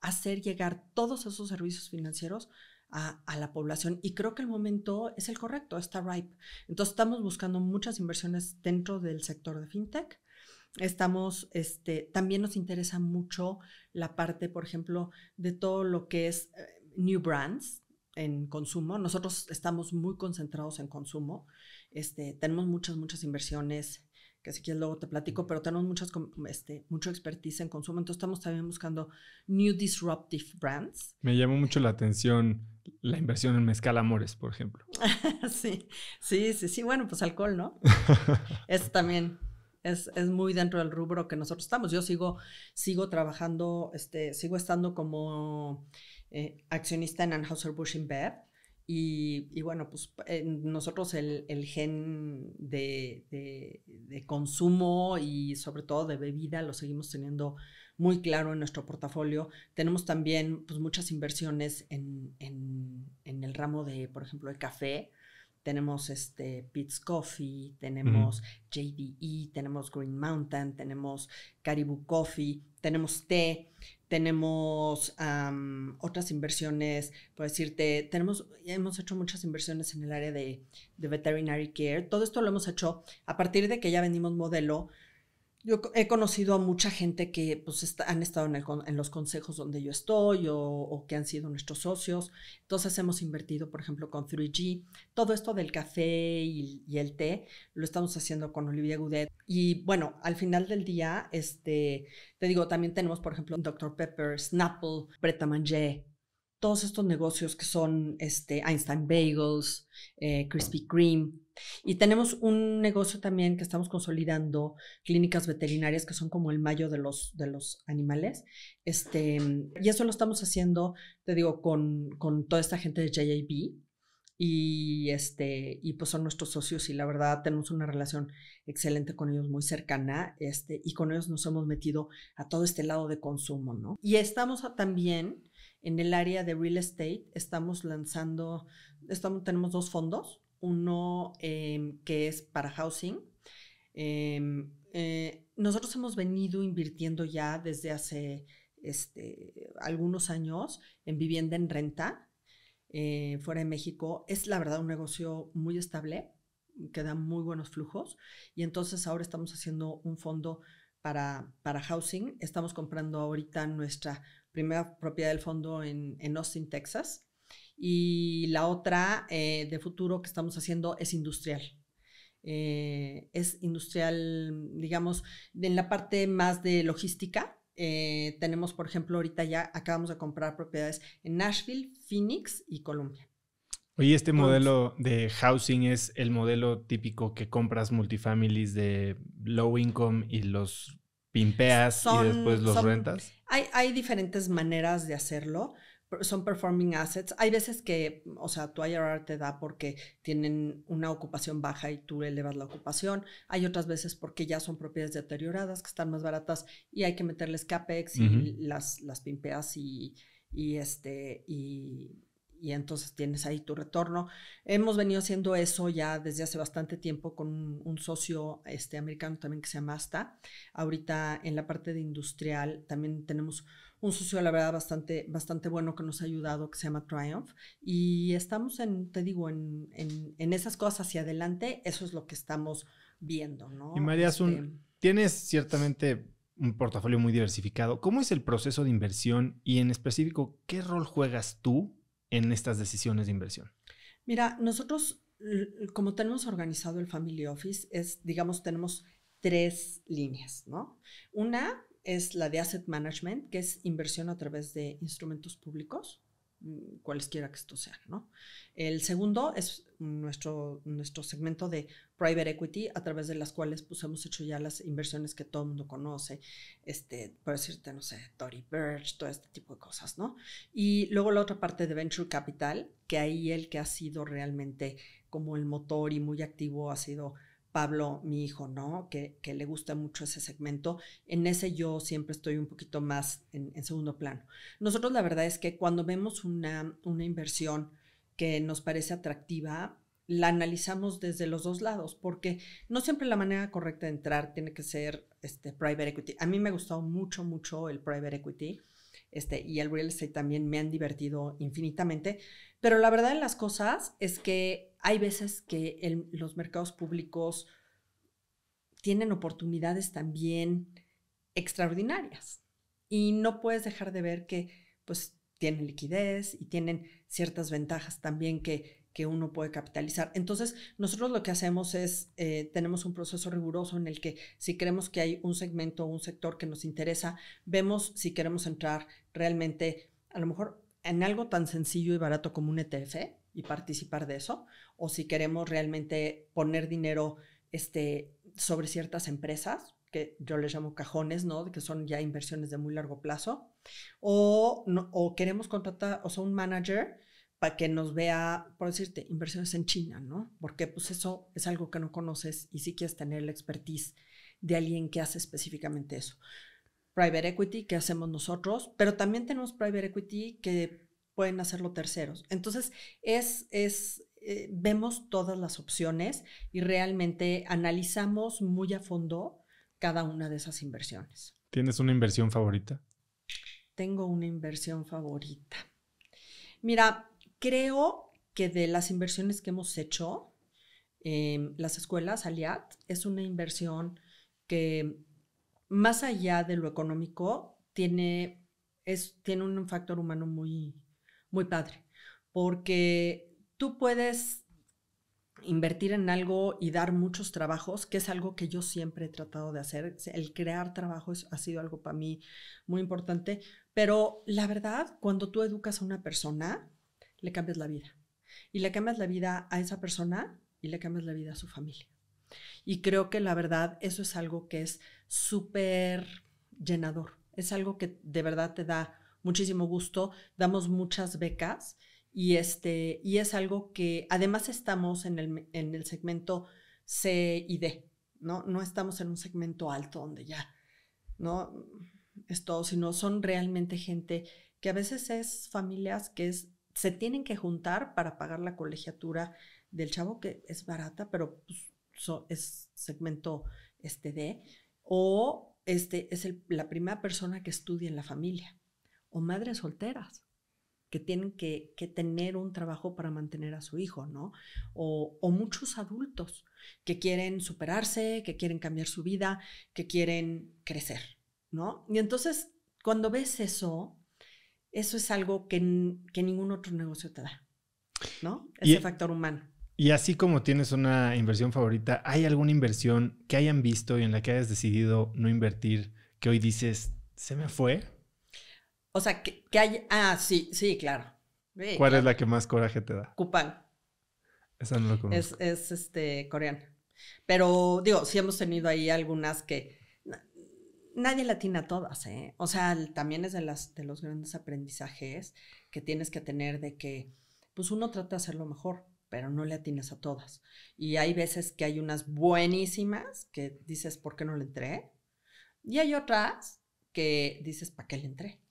hacer llegar todos esos servicios financieros a, la población. Y creo que el momento es el correcto, está ripe. Entonces estamos buscando muchas inversiones dentro del sector de fintech. Estamos, este, también nos interesa mucho la parte, por ejemplo, de todo lo que es eh, new brands en consumo. Nosotros estamos muy concentrados en consumo. Este, tenemos muchas, muchas inversiones que si quieres luego te platico, pero tenemos muchas, este, mucho expertise en consumo, entonces estamos también buscando new disruptive brands. Me llamó mucho la atención la inversión en mezcal amores, por ejemplo. sí, sí, sí, sí, bueno, pues alcohol, ¿no? es también, es, es, muy dentro del rubro que nosotros estamos. Yo sigo, sigo trabajando, este, sigo estando como eh, accionista en Anheuser-Busch InBev, y, bueno, pues eh, nosotros el, gen de, consumo y sobre todo de bebida lo seguimos teniendo muy claro en nuestro portafolio. Tenemos también pues, muchas inversiones en, el ramo de, por ejemplo, el café tenemos este Pitts Coffee, tenemos JDE, tenemos Green Mountain, tenemos Caribou Coffee, tenemos té tenemos otras inversiones, por decirte, tenemos, hemos hecho muchas inversiones en el área de, de veterinary care. Todo esto lo hemos hecho a partir de que ya vendimos modelo, yo he conocido a mucha gente que pues, han estado en, los consejos donde yo estoy o, que han sido nuestros socios. Entonces hemos invertido, por ejemplo, con 3G. Todo esto del café y, el té lo estamos haciendo con Olivia Goudet. Y bueno, al final del día, este, te digo, también tenemos, por ejemplo, Dr. Pepper, Snapple, Breta Manger, todos estos negocios que son este, Einstein Bagels, eh, Krispy Kreme y tenemos un negocio también que estamos consolidando, clínicas veterinarias que son como el mayo de los, de los animales. Este, y eso lo estamos haciendo, te digo, con, con toda esta gente de JIB. Y, este, y pues son nuestros socios y la verdad tenemos una relación excelente con ellos, muy cercana, este, y con ellos nos hemos metido a todo este lado de consumo, ¿no? Y estamos también en el área de real estate, estamos lanzando, estamos, tenemos dos fondos, uno em, que es para housing. Em, eh, nosotros hemos venido invirtiendo ya desde hace este, algunos años en vivienda en renta eh, fuera de México. Es la verdad un negocio muy estable que da muy buenos flujos y entonces ahora estamos haciendo un fondo para, housing. Estamos comprando ahorita nuestra primera propiedad del fondo en Austin, Texas y la otra eh, de futuro que estamos haciendo es industrial. Eh, es industrial, digamos, en la parte más de logística. Eh, tenemos, por ejemplo, ahorita ya acabamos de comprar propiedades en Nashville, Phoenix y Colombia. Oye, este modelo de housing es el modelo típico que compras multifamilies de low income y los pimpeas y después los rentas. Hay, hay diferentes maneras de hacerlo son performing assets. Hay veces que, o sea, tu IRR te da porque tienen una ocupación baja y tú elevas la ocupación. Hay otras veces porque ya son propiedades deterioradas que están más baratas y hay que meterles CAPEX y las, las pimpeas y, este, y, entonces tienes ahí tu retorno. Hemos venido haciendo eso ya desde hace bastante tiempo con un, socio este, americano también que se llama Asta. Ahorita en la parte de industrial también tenemos un socio, la verdad, bastante, bastante bueno que nos ha ayudado, que se llama Triumph. Y estamos en, te digo, en, esas cosas hacia adelante, eso es lo que estamos viendo, ¿no? Y María, Azul, este, tienes ciertamente un portafolio muy diversificado. ¿Cómo es el proceso de inversión y en específico, qué rol juegas tú en estas decisiones de inversión? Mira, nosotros, como tenemos organizado el Family Office, es, digamos, tenemos tres líneas, ¿no? Una es la de asset management, que es inversión a través de instrumentos públicos, mm, cualesquiera que estos sean, ¿no? El segundo es nuestro, nuestro segmento de private equity, a través de las cuales pues, hemos hecho ya las inversiones que todo el mundo conoce, este, por decirte, no sé, Tory Birch, todo este tipo de cosas, ¿no? Y luego la otra parte de venture capital, que ahí el que ha sido realmente como el motor y muy activo ha sido Pablo, mi hijo, ¿no? Que, le gusta mucho ese segmento. En ese yo siempre estoy un poquito más en, segundo plano. Nosotros la verdad es que cuando vemos una, una inversión que nos parece atractiva, la analizamos desde los dos lados, porque no siempre la manera correcta de entrar tiene que ser este, private equity. A mí me ha gustado mucho, mucho el private equity este, y el real estate también me han divertido infinitamente. Pero la verdad de las cosas es que hay veces que los mercados públicos tienen oportunidades también extraordinarias y no puedes dejar de ver que pues tienen liquidez y tienen ciertas ventajas también que que uno puede capitalizar. Entonces, nosotros lo que hacemos es, eh, tenemos un proceso riguroso en el que si creemos que hay un segmento o un sector que nos interesa, vemos si queremos entrar realmente, a lo mejor en algo tan sencillo y barato como un ETF y participar de eso, o si queremos realmente poner dinero este, sobre ciertas empresas, que yo les llamo cajones, ¿no? Que son ya inversiones de muy largo plazo. O, o queremos contratar, o sea, un manager para que nos vea, por decirte, inversiones en China, ¿no? Porque pues eso es algo que no conoces y sí quieres tener la expertise de alguien que hace específicamente eso. Private equity, que hacemos nosotros, pero también tenemos private equity que pueden hacerlo terceros. Entonces, es, es, eh, vemos todas las opciones y realmente analizamos muy a fondo cada una de esas inversiones. ¿Tienes una inversión favorita? Tengo una inversión favorita. Mira, creo que de las inversiones que hemos hecho, en em, las escuelas, Aliat, es una inversión que más allá de lo económico, tiene, es, tiene un factor humano muy, muy padre, porque tú puedes invertir en algo y dar muchos trabajos, que es algo que yo siempre he tratado de hacer. El crear trabajo ha sido algo para mí muy importante, pero la verdad, cuando tú educas a una persona, le cambias la vida. Y le cambias la vida a esa persona y le cambias la vida a su familia. Y creo que la verdad eso es algo que es súper llenador. Es algo que de verdad te da muchísimo gusto. Damos muchas becas y, este, y es algo que además estamos en el, segmento C y D, ¿no? No estamos en un segmento alto donde ya, ¿no? Es todo, sino son realmente gente que a veces es familias que es se tienen que juntar para pagar la colegiatura del chavo, que es barata, pero pues, es segmento este D, o este, es la primera persona que estudia en la familia, o madres solteras que tienen que, tener un trabajo para mantener a su hijo, ¿no? o, muchos adultos que quieren superarse, que quieren cambiar su vida, que quieren crecer, ¿no? Y entonces, cuando ves eso, eso es algo que, ningún otro negocio te da, ¿no? Ese e factor humano. Y así como tienes una inversión favorita, ¿hay alguna inversión que hayan visto y en la que hayas decidido no invertir que hoy dices, se me fue? O sea, que, hay... Ah, sí, sí, claro. ¿Cuál es la que más coraje te da? Cupán. Esa no la conozco. Es, este, coreano. Pero digo, sí hemos tenido ahí algunas que nadie a todas, ¿eh? O sea, también es de, las, de los grandes aprendizajes que tienes que tener de que, pues uno trata de hacerlo mejor, pero no le atinas a todas. Y hay veces que hay unas buenísimas que dices, ¿por qué no le entré? Y hay otras que dices, ¿para qué le entré?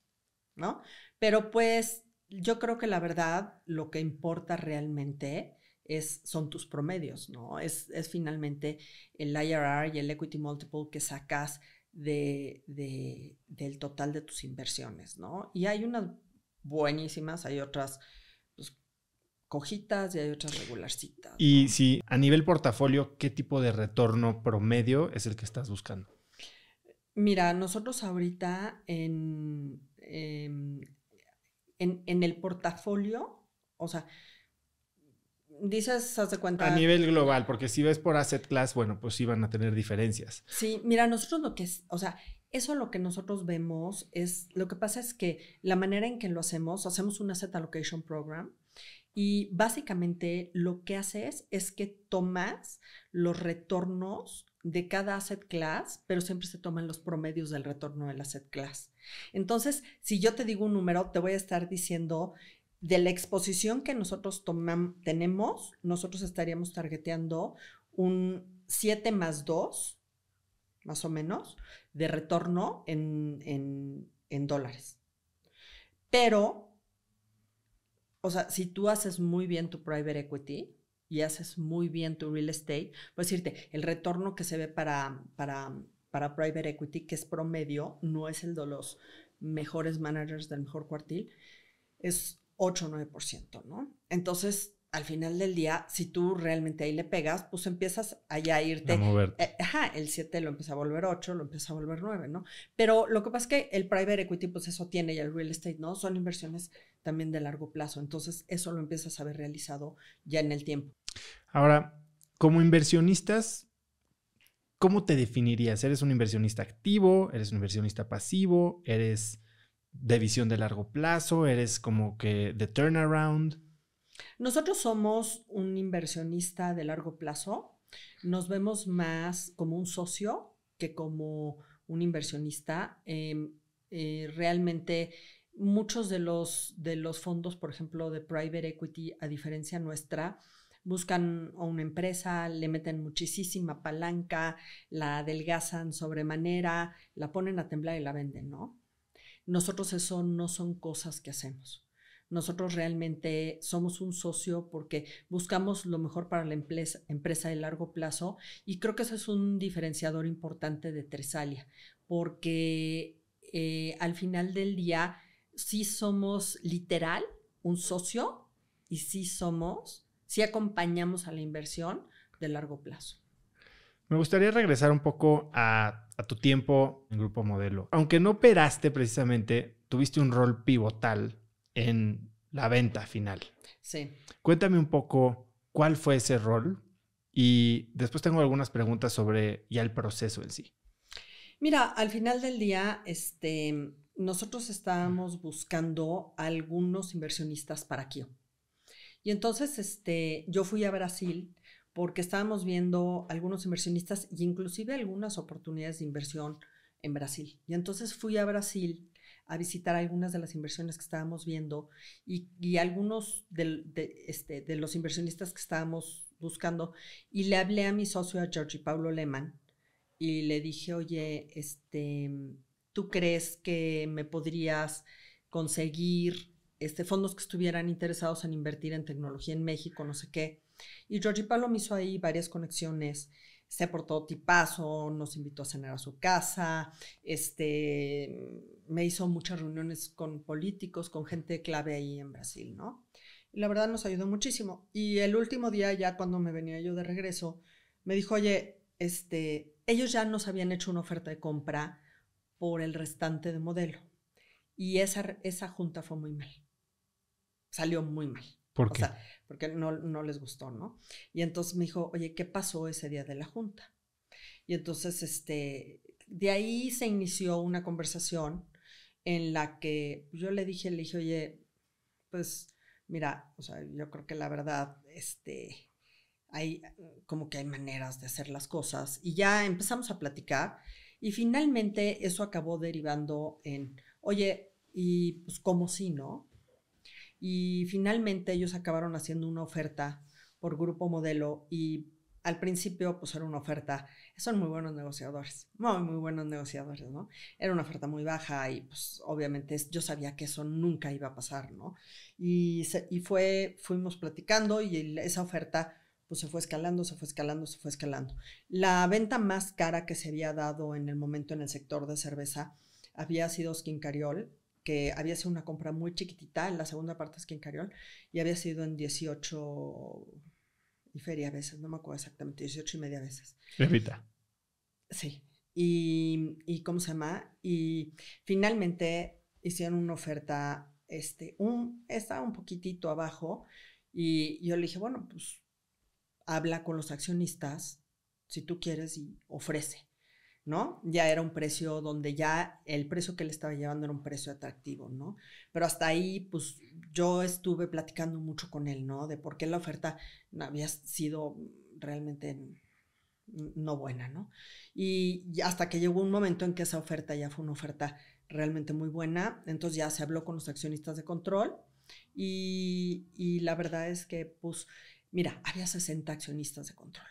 ¿No? Pero pues yo creo que la verdad, lo que importa realmente es, son tus promedios, ¿no? Es, es finalmente el IRR y el Equity Multiple que sacas de, de, del total de tus inversiones, ¿no? Y hay unas buenísimas, hay otras pues, cojitas y hay otras regularcitas. Y si a nivel portafolio, ¿qué tipo de retorno promedio es el que estás buscando? Mira, nosotros ahorita en, em, en el portafolio, o sea, dices, haz cuenta. A nivel global, porque si ves por asset class, bueno, pues sí van a tener diferencias. Sí, mira, nosotros lo que es, o sea, eso lo que nosotros vemos es, lo que pasa es que la manera en que lo hacemos, hacemos un asset allocation program y básicamente lo que haces es que tomas los retornos de cada asset class, pero siempre se toman los promedios del retorno del asset class. Entonces, si yo te digo un número, te voy a estar diciendo de la exposición que nosotros tenemos, nosotros estaríamos targeteando un 7 más 2, más o menos, de retorno en, dólares. Pero, o sea, si tú haces muy bien tu private equity, y haces muy bien tu real estate, pues decirte, el retorno que se ve para, para, para private equity, que es promedio, no es el de los mejores managers del mejor cuartil, es 8 o 9%, ¿no? Entonces, al final del día, si tú realmente ahí le pegas, pues empiezas allá a irte. A eh, ajá, el 7 lo empieza a volver 8, lo empieza a volver 9, ¿no? Pero lo que pasa es que el private equity, pues eso tiene y el real estate, ¿no? Son inversiones también de largo plazo. Entonces, eso lo empiezas a haber realizado ya en el tiempo. Ahora, como inversionistas, ¿cómo te definirías? ¿Eres un inversionista activo? ¿Eres un inversionista pasivo? ¿Eres de visión de largo plazo, eres como que de turnaround. Nosotros somos un inversionista de largo plazo. Nos vemos más como un socio que como un inversionista. Em, eh, realmente muchos de los, de los fondos, por ejemplo, de private equity, a diferencia nuestra, buscan a una empresa, le meten muchísima palanca, la adelgazan sobremanera, la ponen a temblar y la venden, ¿no? Nosotros eso no son cosas que hacemos. Nosotros realmente somos un socio porque buscamos lo mejor para la empresa, de largo plazo y creo que eso es un diferenciador importante de Tresalia porque eh, al final del día sí somos literal un socio y sí somos, sí acompañamos a la inversión de largo plazo. Me gustaría regresar un poco a, tu tiempo en Grupo Modelo. Aunque no operaste precisamente, tuviste un rol pivotal en la venta final. Sí. Cuéntame un poco cuál fue ese rol y después tengo algunas preguntas sobre ya el proceso en sí. Mira, al final del día, este, nosotros estábamos buscando algunos inversionistas para Kio. Y entonces este, yo fui a Brasil porque estábamos viendo algunos inversionistas e inclusive algunas oportunidades de inversión en Brasil. Y entonces fui a Brasil a visitar algunas de las inversiones que estábamos viendo y, y algunos este, de, los inversionistas que estábamos buscando y le hablé a mi socio, a y Pablo Lehmann, y le dije, oye, este, ¿tú crees que me podrías conseguir este, fondos que estuvieran interesados en invertir en tecnología en México, no sé qué? Y Georgie me hizo ahí varias conexiones se este, portó tipazo, nos invitó a cenar a su casa, este, me hizo muchas reuniones con políticos, con gente clave ahí en Brasil, ¿no? la verdad nos ayudó muchísimo. Y el último día, ya cuando me venía yo de regreso, me dijo, oye, este, ellos ya nos habían hecho una oferta de compra por el restante de modelo. Y esa, esa junta fue muy mal. Salió muy mal porque no, no les gustó, ¿no? Y entonces me dijo, oye, ¿qué pasó ese día de la junta? Y entonces, este, de ahí se inició una conversación en la que yo le dije, le dije, oye, pues mira, o sea, yo creo que la verdad, este, hay como que hay maneras de hacer las cosas. Y ya empezamos a platicar y finalmente eso acabó derivando en, oye, y pues como si, ¿no? Y finalmente ellos acabaron haciendo una oferta por grupo modelo y al principio pues era una oferta, son muy buenos negociadores, muy, buenos negociadores, ¿no? Era una oferta muy baja y pues obviamente yo sabía que eso nunca iba a pasar, ¿no? Y, y fue, fuimos platicando y esa oferta pues se fue escalando, se fue escalando, se fue escalando. La venta más cara que se había dado en el momento en el sector de cerveza había sido Skin Cariol había sido una compra muy chiquitita en la segunda parte es que en Cariol y había sido en 18 y feria veces, no me acuerdo exactamente, 18 y media veces. Sí. Y, cómo se llama. Y finalmente hicieron una oferta, este, un, estaba un poquitito abajo y yo le dije, bueno, pues habla con los accionistas si tú quieres y ofrece. ¿no? Ya era un precio donde ya el precio que le estaba llevando era un precio atractivo, ¿no? Pero hasta ahí, pues yo estuve platicando mucho con él, ¿no? De por qué la oferta había sido realmente no buena, ¿no? Y hasta que llegó un momento en que esa oferta ya fue una oferta realmente muy buena, entonces ya se habló con los accionistas de control y, y la verdad es que, pues, mira, había 60 accionistas de control.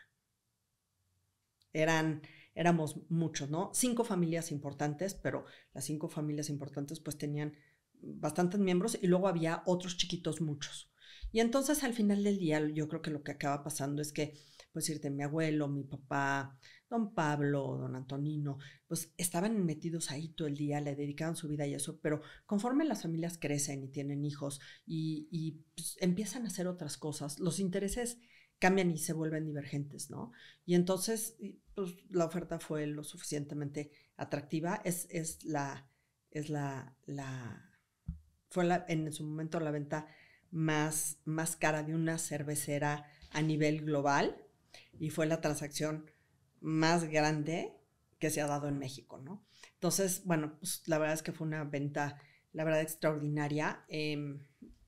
Eran éramos muchos, ¿no? Cinco familias importantes, pero las cinco familias importantes pues tenían bastantes miembros y luego había otros chiquitos muchos. Y entonces al final del día yo creo que lo que acaba pasando es que pues irte mi abuelo, mi papá, don Pablo, don Antonino, pues estaban metidos ahí todo el día, le dedicaban su vida y eso, pero conforme las familias crecen y tienen hijos y, pues, empiezan a hacer otras cosas, los intereses cambian y se vuelven divergentes, ¿no? Y entonces, pues, la oferta fue lo suficientemente atractiva. Es, es la, es la, la, fue en su momento la venta más, más cara de una cervecera a nivel global y fue la transacción más grande que se ha dado en México, ¿no? Entonces, bueno, pues la verdad es que fue una venta, la verdad, extraordinaria. Em,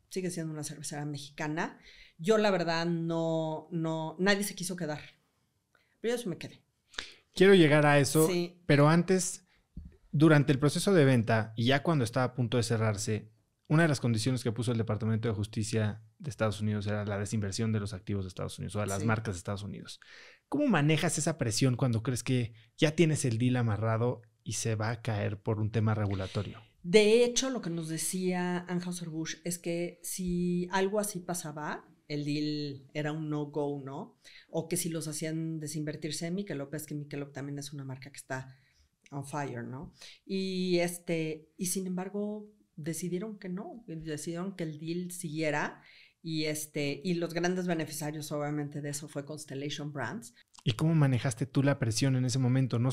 sigue siendo una cervecera mexicana yo la verdad no, no, nadie se quiso quedar. Pero yo sí me quedé. Quiero llegar a eso, pero antes, durante el proceso de venta y ya cuando estaba a punto de cerrarse, una de las condiciones que puso el Departamento de Justicia de Estados Unidos era la desinversión de los activos de Estados Unidos o de las marcas de Estados Unidos. ¿Cómo manejas esa presión cuando crees que ya tienes el deal amarrado y se va a caer por un tema regulatorio? De hecho, lo que nos decía Anhauser busch es que si algo así pasaba, el deal era un no-go, ¿no? O que si los hacían desinvertirse en Michelob, es que Michelob también es una marca que está on fire, ¿no? Y, este, y sin embargo, decidieron que no, decidieron que el deal siguiera y, este, y los grandes beneficiarios obviamente de eso fue Constellation Brands. ¿Y cómo manejaste tú la presión en ese momento? No,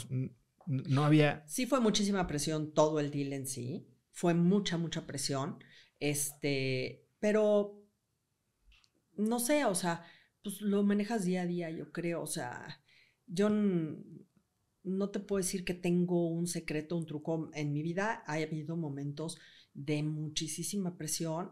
no había... Sí fue muchísima presión todo el deal en sí, fue mucha, mucha presión, este, pero no sé, o sea, pues lo manejas día a día, yo creo, o sea, yo no te puedo decir que tengo un secreto, un truco. En mi vida ha habido momentos de muchísima presión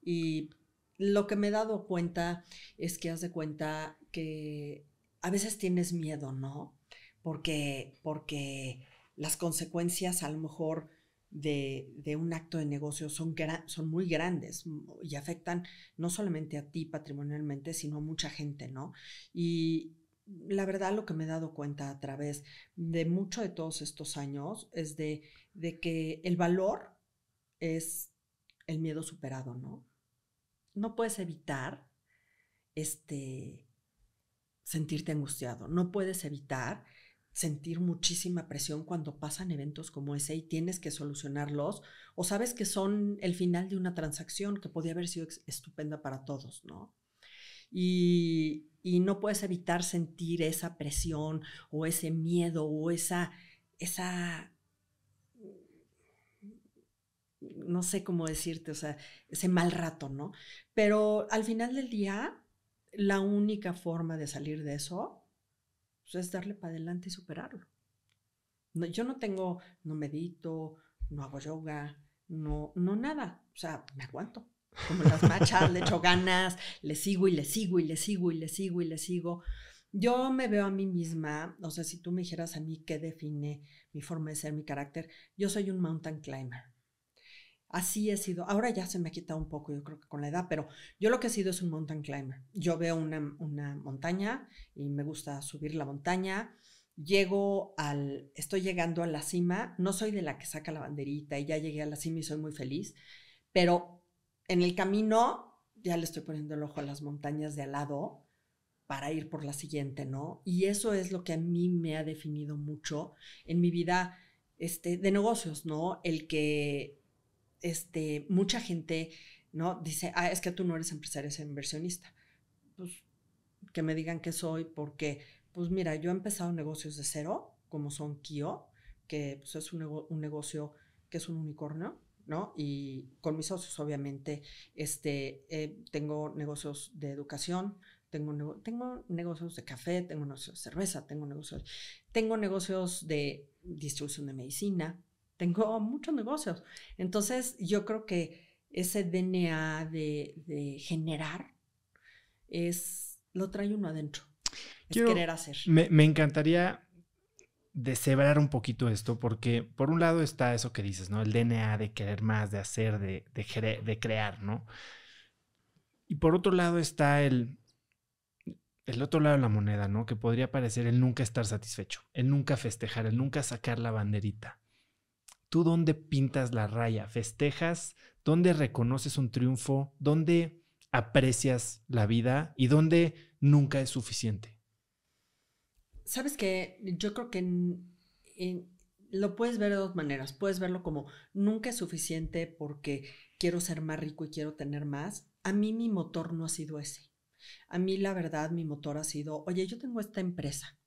y lo que me he dado cuenta es que has de cuenta que a veces tienes miedo, ¿no? Porque, porque las consecuencias a lo mejor de, un acto de negocio son, son muy grandes mm, y afectan no solamente a ti patrimonialmente, sino a mucha gente, ¿no? Y la verdad lo que me he dado cuenta a través de mucho de todos estos años es de, de que el valor es el miedo superado, ¿no? No puedes evitar este sentirte angustiado, no puedes evitar sentir muchísima presión cuando pasan eventos como ese y tienes que solucionarlos, o sabes que son el final de una transacción que podía haber sido estupenda para todos, ¿no? Y, y no puedes evitar sentir esa presión o ese miedo o esa, esa no sé cómo decirte, o sea, ese mal rato, ¿no? Pero al final del día, la única forma de salir de eso pues, es darle para adelante y superarlo. yo no tengo, no medito, no hago yoga, no, no nada. O sea, me aguanto. Como las machas, le echo ganas, le sigo y le sigo y le sigo y le sigo y le sigo. Yo me veo a mí misma, o sea, si tú me dijeras a mí qué define mi forma de ser, mi carácter, yo soy un mountain climber. Así he sido. Ahora ya se me ha quitado un poco, yo creo que con la edad, pero yo lo que he sido es un mountain climber. Yo veo una, montaña y me gusta subir la montaña. Llego al, estoy llegando a la cima. No soy de la que saca la banderita y ya llegué a la cima y soy muy feliz, pero en el camino ya le estoy poniendo el ojo a las montañas de al lado para ir por la siguiente, ¿no? Y eso es lo que a mí me ha definido mucho en mi vida este, de negocios, ¿no? El que este, mucha gente, ¿no? Dice, ah, es que tú no eres empresario, eres inversionista. Pues que me digan que soy, porque, pues mira, yo he empezado negocios de cero, como son Kio, que pues, es un, negocio que es un unicornio, ¿no? Y con mis socios, obviamente, este, eh, tengo negocios de educación, tengo, tengo negocios de café, tengo negocios de cerveza, tengo negocios, tengo negocios de distribución de medicina, tengo muchos negocios. Entonces, yo creo que ese DNA de, generar es, lo trae uno adentro. Es querer hacer. Me, me encantaría deshebrar un poquito esto, porque por un lado está eso que dices, ¿no? El DNA de querer más, de hacer, de, de, de crear, ¿no? Y por otro lado está el, el otro lado de la moneda, ¿no? Que podría parecer el nunca estar satisfecho, el nunca festejar, el nunca sacar la banderita. ¿Tú dónde pintas la raya? ¿Festejas? ¿Dónde reconoces un triunfo? ¿Dónde aprecias la vida? ¿Y dónde nunca es suficiente? Sabes que yo creo que lo puedes ver de dos maneras. Puedes verlo como nunca es suficiente porque quiero ser más rico y quiero tener más. A mí mi motor no ha sido ese. A mí la verdad mi motor ha sido, oye, yo tengo esta empresa.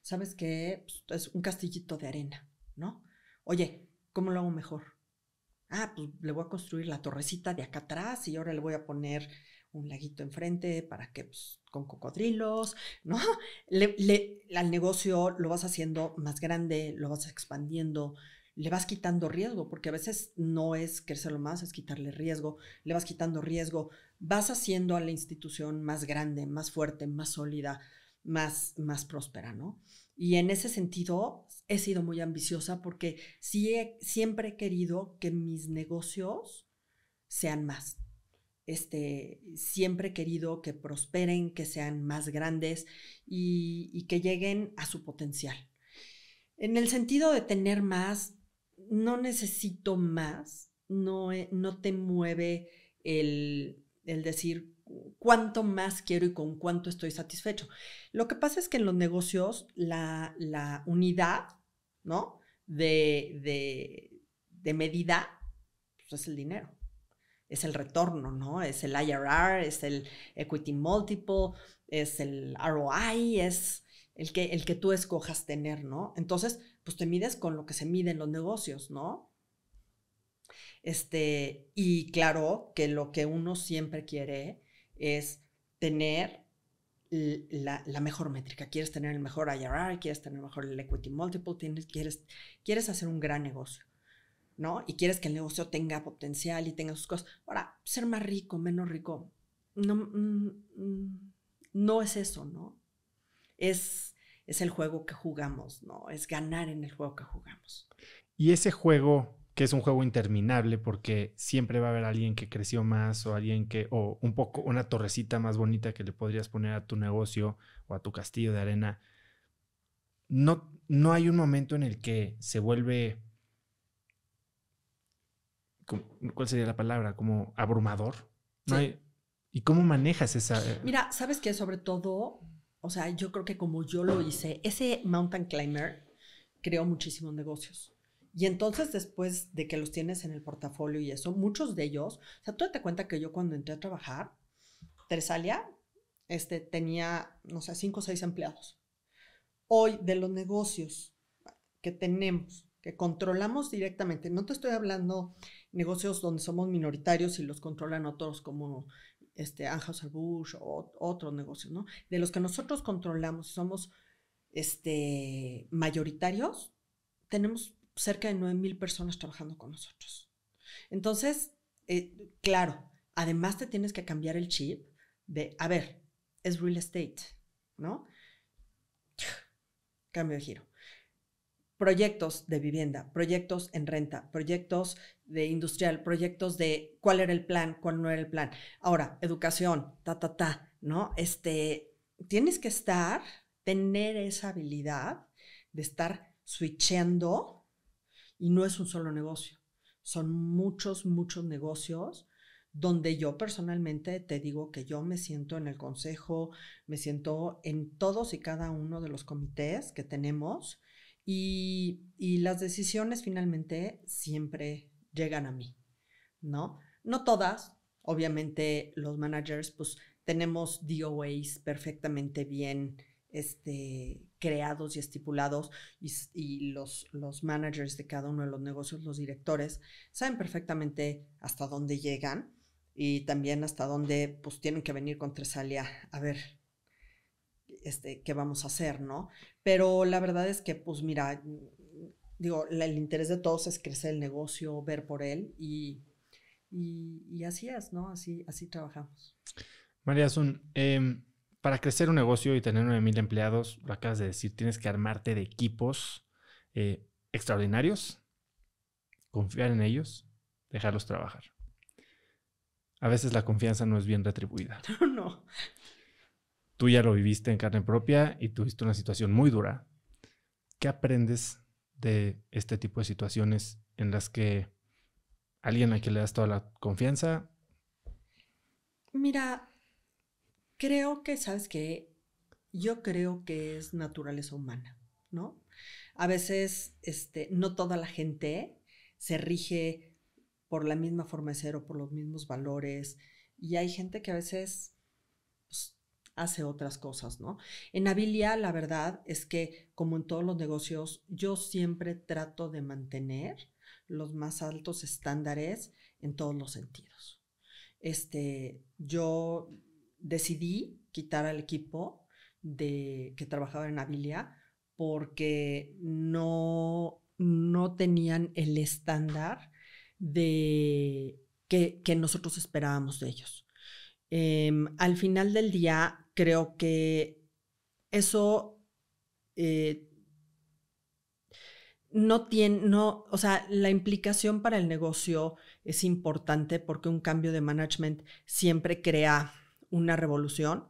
¿Sabes que pues, es un castillito de arena, ¿no? Oye, ¿cómo lo hago mejor? Ah, pues le voy a construir la torrecita de acá atrás y ahora le voy a poner un laguito enfrente para que, pues, con cocodrilos, ¿no? Le, al negocio lo vas haciendo más grande, lo vas expandiendo, le vas quitando riesgo, porque a veces no es crecerlo más, es quitarle riesgo, le vas quitando riesgo, vas haciendo a la institución más grande, más fuerte, más sólida, más, más próspera, ¿no? Y en ese sentido he sido muy ambiciosa porque siempre he querido que mis negocios sean más. Este, siempre he querido que prosperen, que sean más grandes y, que lleguen a su potencial. En el sentido de tener más, no necesito más, no, no te mueve el, el decir cuánto más quiero y con cuánto estoy satisfecho. Lo que pasa es que en los negocios la, unidad, ¿no? De, medida pues, es el dinero, es el retorno, ¿no? Es el IRR, es el equity multiple, es el ROI, es el que, el que tú escojas tener, ¿no? Entonces, pues te mides con lo que se mide en los negocios, ¿no? Este, y claro que lo que uno siempre quiere es tener la, mejor métrica. Quieres tener el mejor IRR, quieres tener mejor el equity multiple, tienes, quieres, quieres hacer un gran negocio, ¿no? Y quieres que el negocio tenga potencial y tenga sus cosas. Ahora, ser más rico, menos rico, no, mm, mm, no es eso, ¿no? Es, es el juego que jugamos, ¿no? Es ganar en el juego que jugamos. Y ese juego que es un juego interminable porque siempre va a haber alguien que creció más o alguien que, o un poco, una torrecita más bonita que le podrías poner a tu negocio o a tu castillo de arena. No, no hay un momento en el que se vuelve, ¿cuál sería la palabra? Como abrumador. ¿Y cómo manejas esa? Eh? Mira, sabes que sobre todo, o sea, yo creo que como yo lo hice, ese mountain climber creó muchísimos negocios. Y entonces después de que los tienes en el portafolio y eso, muchos de ellos, o sea, tú te cuenta que yo cuando entré a trabajar, Tresalia, este, tenía, no sé, cinco o seis empleados. Hoy de los negocios que tenemos, que controlamos directamente, no te estoy hablando negocios donde somos minoritarios y los controlan otros como este, anheuser bush o otros negocios, ¿no? De los que nosotros controlamos somos este, mayoritarios, tenemos cerca de 9.000 personas trabajando con nosotros. Entonces, eh, claro, además te tienes que cambiar el chip de, a ver, es real estate, ¿no? Cambio de giro. Proyectos de vivienda, proyectos en renta, proyectos de industrial, proyectos de cuál era el plan, cuál no era el plan. Ahora, educación, ta, ta, ta, ¿no? Este, tienes que estar, tener esa habilidad de estar switchando y no es un solo negocio, son muchos, muchos negocios donde yo personalmente te digo que yo me siento en el consejo, me siento en todos y cada uno de los comités que tenemos y, las decisiones finalmente siempre llegan a mí, ¿no? No todas, obviamente los managers pues tenemos DOAs perfectamente bien este, creados y estipulados y, los, los managers de cada uno de los negocios, los directores, saben perfectamente hasta dónde llegan y también hasta dónde pues tienen que venir con Tresalia a ver este, qué vamos a hacer, ¿no? Pero la verdad es que pues mira, digo, el interés de todos es crecer el negocio, ver por él y, y, así es, ¿no? Así, así trabajamos. María Sun, para crecer un negocio y tener 9000 empleados, lo acabas de decir, tienes que armarte de equipos eh, extraordinarios, confiar en ellos, dejarlos trabajar. A veces la confianza no es bien retribuida. No, no. Tú ya lo viviste en carne propia y tuviste una situación muy dura. ¿Qué aprendes de este tipo de situaciones en las que alguien a quien le das toda la confianza? Mira, Creo que, ¿sabes qué? Yo creo que es naturaleza humana, ¿no? A veces este, no toda la gente se rige por la misma forma de ser o por los mismos valores. Y hay gente que a veces pues, hace otras cosas, ¿no? En Abilia, la verdad es que, como en todos los negocios, yo siempre trato de mantener los más altos estándares en todos los sentidos. Este, yo decidí quitar al equipo de, que trabajaba en Avilia porque no, no tenían el estándar de que, nosotros esperábamos de ellos. Em, al final del día, creo que eso eh, no tiene, no, o sea, la implicación para el negocio es importante porque un cambio de management siempre crea una revolución,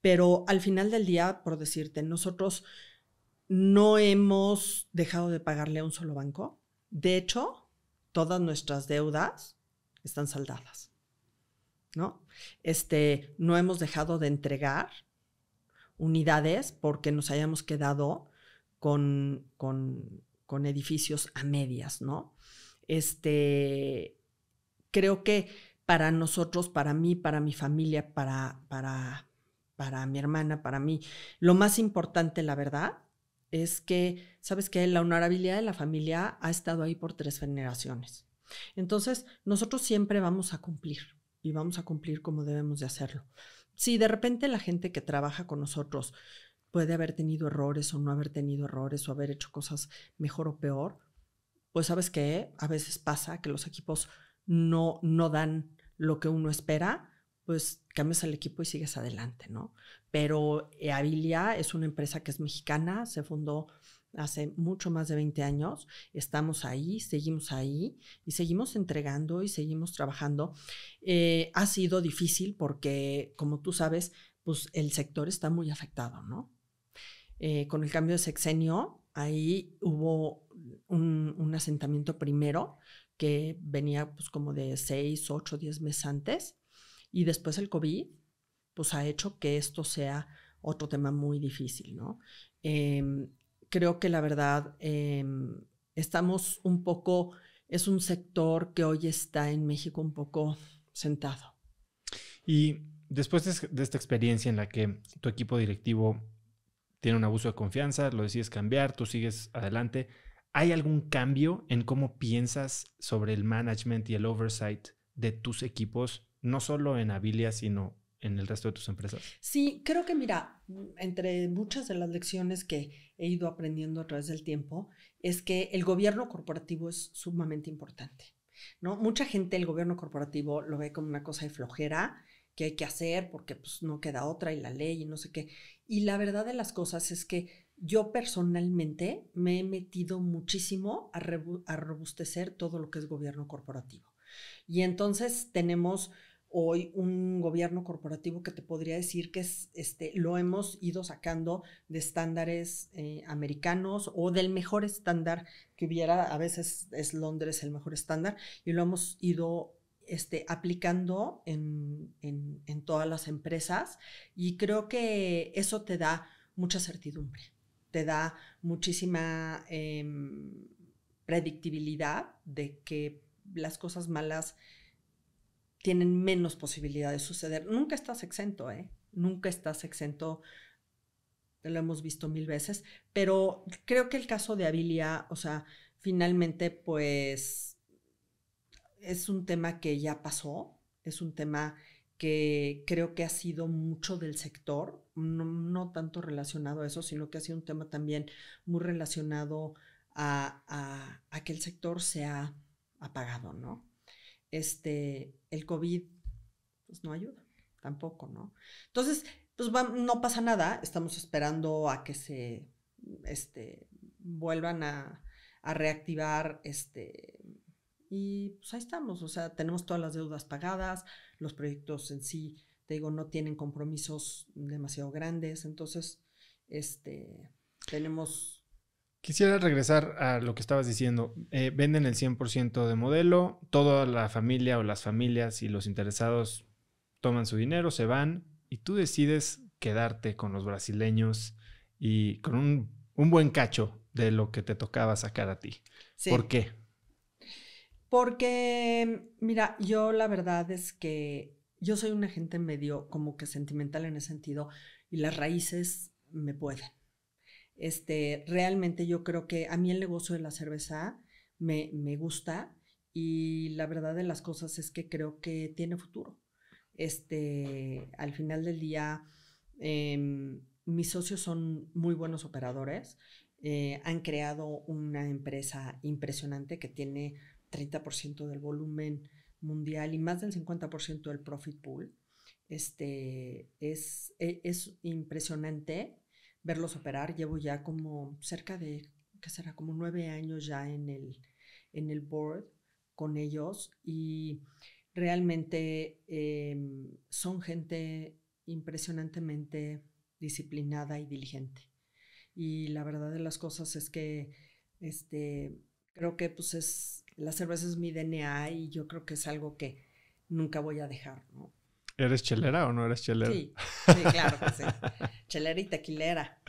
pero al final del día, por decirte, nosotros no hemos dejado de pagarle a un solo banco. De hecho, todas nuestras deudas están saldadas. ¿No? Este, no hemos dejado de entregar unidades porque nos hayamos quedado con, con, con edificios a medias, ¿no? Este, creo que para nosotros, para mí, para mi familia, para, para, para mi hermana, para mí. Lo más importante, la verdad, es que, ¿sabes que La honorabilidad de la familia ha estado ahí por tres generaciones. Entonces, nosotros siempre vamos a cumplir y vamos a cumplir como debemos de hacerlo. Si de repente la gente que trabaja con nosotros puede haber tenido errores o no haber tenido errores o haber hecho cosas mejor o peor, pues sabes que a veces pasa que los equipos no, no dan lo que uno espera, pues cambias el equipo y sigues adelante, ¿no? Pero eh, Avilia es una empresa que es mexicana, se fundó hace mucho más de 20 años, estamos ahí, seguimos ahí y seguimos entregando y seguimos trabajando. Eh, ha sido difícil porque, como tú sabes, pues el sector está muy afectado, ¿no? Eh, con el cambio de sexenio, ahí hubo un, un asentamiento primero que venía pues como de 6, 8, 10 meses antes. Y después el COVID, pues ha hecho que esto sea otro tema muy difícil, ¿no? Em, creo que la verdad em, estamos un poco, es un sector que hoy está en México un poco sentado. Y después de esta experiencia en la que tu equipo directivo tiene un abuso de confianza, lo decides cambiar, tú sigues adelante, ¿Hay algún cambio en cómo piensas sobre el management y el oversight de tus equipos, no solo en Avilia, sino en el resto de tus empresas? Sí, creo que mira, entre muchas de las lecciones que he ido aprendiendo a través del tiempo, es que el gobierno corporativo es sumamente importante. ¿no? Mucha gente el gobierno corporativo lo ve como una cosa de flojera que hay que hacer porque pues, no queda otra y la ley y no sé qué. Y la verdad de las cosas es que yo personalmente me he metido muchísimo a, robustecer todo lo que es gobierno corporativo. Y entonces tenemos hoy un gobierno corporativo que te podría decir que es, este, lo hemos ido sacando de estándares eh, americanos o del mejor estándar que hubiera, a veces es Londres el mejor estándar, y lo hemos ido este, aplicando en todas las empresas y creo que eso te da mucha certidumbre te da muchísima em, predictibilidad de que las cosas malas tienen menos posibilidad de suceder. Nunca estás exento, ¿eh? Nunca estás exento, lo hemos visto mil veces, pero creo que el caso de Abilia, o sea, finalmente pues es un tema que ya pasó, es un tema que creo que ha sido mucho del sector, no, tanto relacionado a eso, sino que ha sido un tema también muy relacionado a, que el sector se ha apagado, ¿no? Este, el COVID, pues no ayuda, tampoco, ¿no? Entonces, pues no pasa nada, estamos esperando a que se, este, vuelvan a, a reactivar, este, y pues ahí estamos, o sea, tenemos todas las deudas pagadas, los proyectos en sí, te digo, no tienen compromisos demasiado grandes, entonces, este, tenemos... Quisiera regresar a lo que estabas diciendo. Eh, venden el 100% de modelo, toda la familia o las familias y los interesados toman su dinero, se van y tú decides quedarte con los brasileños y con un, buen cacho de lo que te tocaba sacar a ti. ¿Por qué? Porque, mira, yo la verdad es que yo soy una gente medio como que sentimental en ese sentido y las raíces me pueden. Este, realmente yo creo que a mí el negocio de la cerveza me, gusta y la verdad de las cosas es que creo que tiene futuro. Este, al final del día, em, mis socios son muy buenos operadores. Eh, han creado una empresa impresionante que tiene 30% del volumen mundial y más del 50% del profit pool. Este, es, e, es, impresionante verlos operar. Llevo ya como cerca de, ¿qué será? Como nueve años ya en el, en el board con ellos y realmente em, son gente impresionantemente disciplinada y diligente. Y la verdad de las cosas es que este, creo que pues es la cerveza es mi DNA y yo creo que es algo que nunca voy a dejar, ¿Eres chelera o no eres chelera? Sí, claro que sí. chelera y tequilera.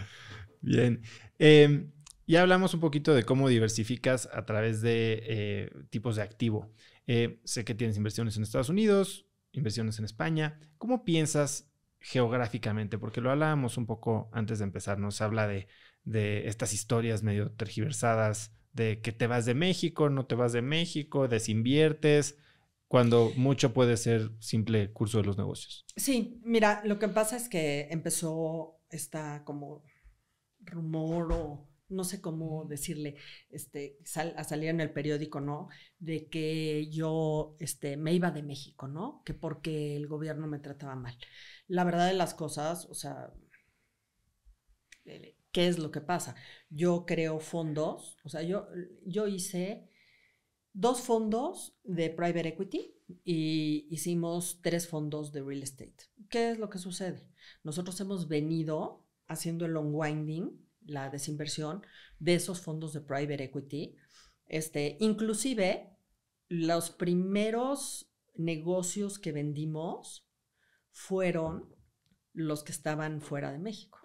Bien. Em, ya hablamos un poquito de cómo diversificas a través de eh, tipos de activo. Eh, sé que tienes inversiones en Estados Unidos, inversiones en España. ¿Cómo piensas geográficamente? Porque lo hablábamos un poco antes de empezar, Nos habla de, de estas historias medio tergiversadas de que te vas de México, no te vas de México, desinviertes, cuando mucho puede ser simple curso de los negocios. Sí, mira, lo que pasa es que empezó esta como rumor o no sé cómo decirle, este, sal, a salir en el periódico, ¿no? De que yo este, me iba de México, ¿no? Que porque el gobierno me trataba mal. La verdad de las cosas, o sea, eh, ¿Qué es lo que pasa? Yo creo fondos, o sea, yo, yo hice dos fondos de private equity y hicimos tres fondos de real estate. ¿Qué es lo que sucede? Nosotros hemos venido haciendo el winding, la desinversión de esos fondos de private equity. Este, inclusive los primeros negocios que vendimos fueron los que estaban fuera de México,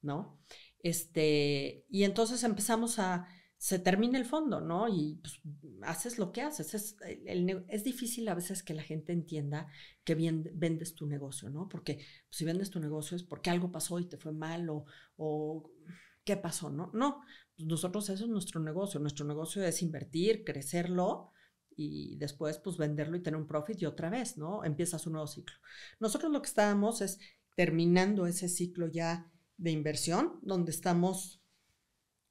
¿no? Este, y entonces empezamos a, se termina el fondo, ¿no? Y pues, haces lo que haces. Es, es, difícil a veces que la gente entienda que vendes tu negocio, ¿no? Porque pues, si vendes tu negocio es porque algo pasó y te fue mal o, qué pasó, ¿no? No, pues, nosotros eso es nuestro negocio. Nuestro negocio es invertir, crecerlo y después pues venderlo y tener un profit y otra vez, ¿no? Empiezas un nuevo ciclo. Nosotros lo que estábamos es terminando ese ciclo ya de inversión, donde estamos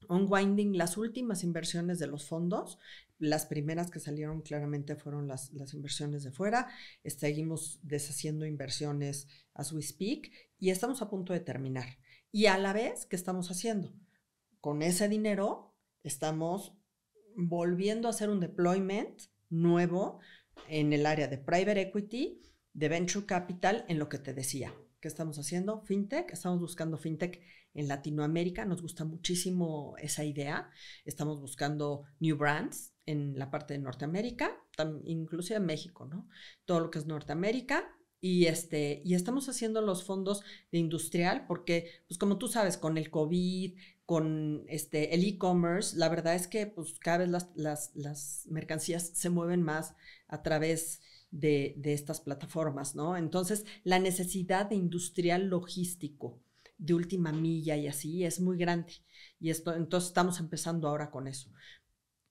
unwinding las últimas inversiones de los fondos. Las primeras que salieron claramente fueron las, inversiones de fuera. Seguimos deshaciendo inversiones as we speak y estamos a punto de terminar. Y a la vez, ¿qué estamos haciendo? Con ese dinero estamos volviendo a hacer un deployment nuevo en el área de private equity, de venture capital, en lo que te decía, ¿Qué estamos haciendo, fintech, estamos buscando fintech en Latinoamérica, nos gusta muchísimo esa idea, estamos buscando new brands en la parte de Norteamérica, inclusive en México, ¿no? Todo lo que es Norteamérica, y, este, y estamos haciendo los fondos de industrial porque, pues como tú sabes, con el COVID, con este, el e-commerce, la verdad es que pues cada vez las, las mercancías se mueven más a través de, estas plataformas, ¿no? Entonces, la necesidad de industrial logístico de última milla y así es muy grande. Y esto, entonces estamos empezando ahora con eso.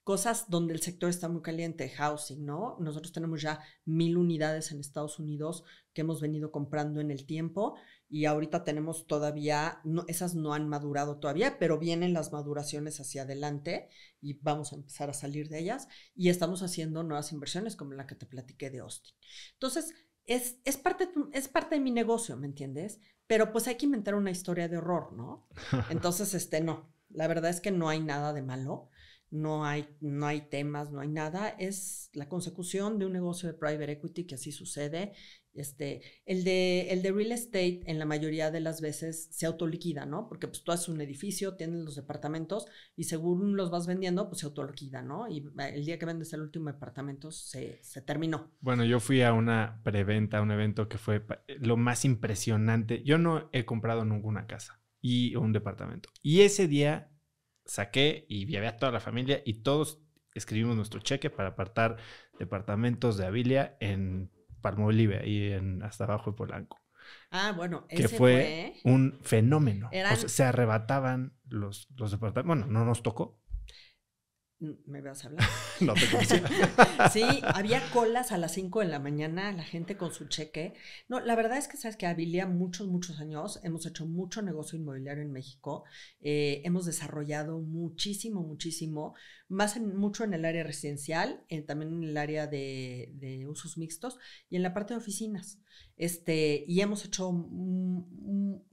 Cosas donde el sector está muy caliente, housing, ¿no? Nosotros tenemos ya mil unidades en Estados Unidos que hemos venido comprando en el tiempo y ahorita tenemos todavía, esas no han madurado todavía, pero vienen las maduraciones hacia adelante y vamos a empezar a salir de ellas y estamos haciendo nuevas inversiones como la que te platiqué de Austin. Entonces, es, parte, es parte de mi negocio, ¿me entiendes? Pero pues hay que inventar una historia de horror, ¿no? Entonces, este, no, la verdad es que no hay nada de malo. No hay, no hay temas, no hay nada. Es la consecución de un negocio de private equity que así sucede este, el, de, el de real estate en la mayoría de las veces se autoliquida, ¿no? Porque pues, tú haces un edificio, tienes los departamentos y según los vas vendiendo, pues se autoliquida, ¿no? Y eh, el día que vendes el último departamento se, terminó. Bueno, yo fui a una preventa, a un evento que fue eh, lo más impresionante. Yo no he comprado ninguna casa y un departamento. Y ese día saqué y llevé a toda la familia y todos escribimos nuestro cheque para apartar departamentos de Avilia en Palmo Bolivia ahí en, hasta abajo de Polanco. Ah, bueno, que fue, un fenómeno. se arrebataban los, los departamentos. Bueno, no nos tocó, me vas a hablar. sí, había colas a las 5 de la mañana, la gente con su cheque. No, la verdad es que sabes que habilía muchos, muchos años hemos hecho mucho negocio inmobiliario en México. Eh, hemos desarrollado muchísimo, muchísimo, más mucho en el área residencial, también en el área de, usos mixtos y en la parte de oficinas. Este, y hemos hecho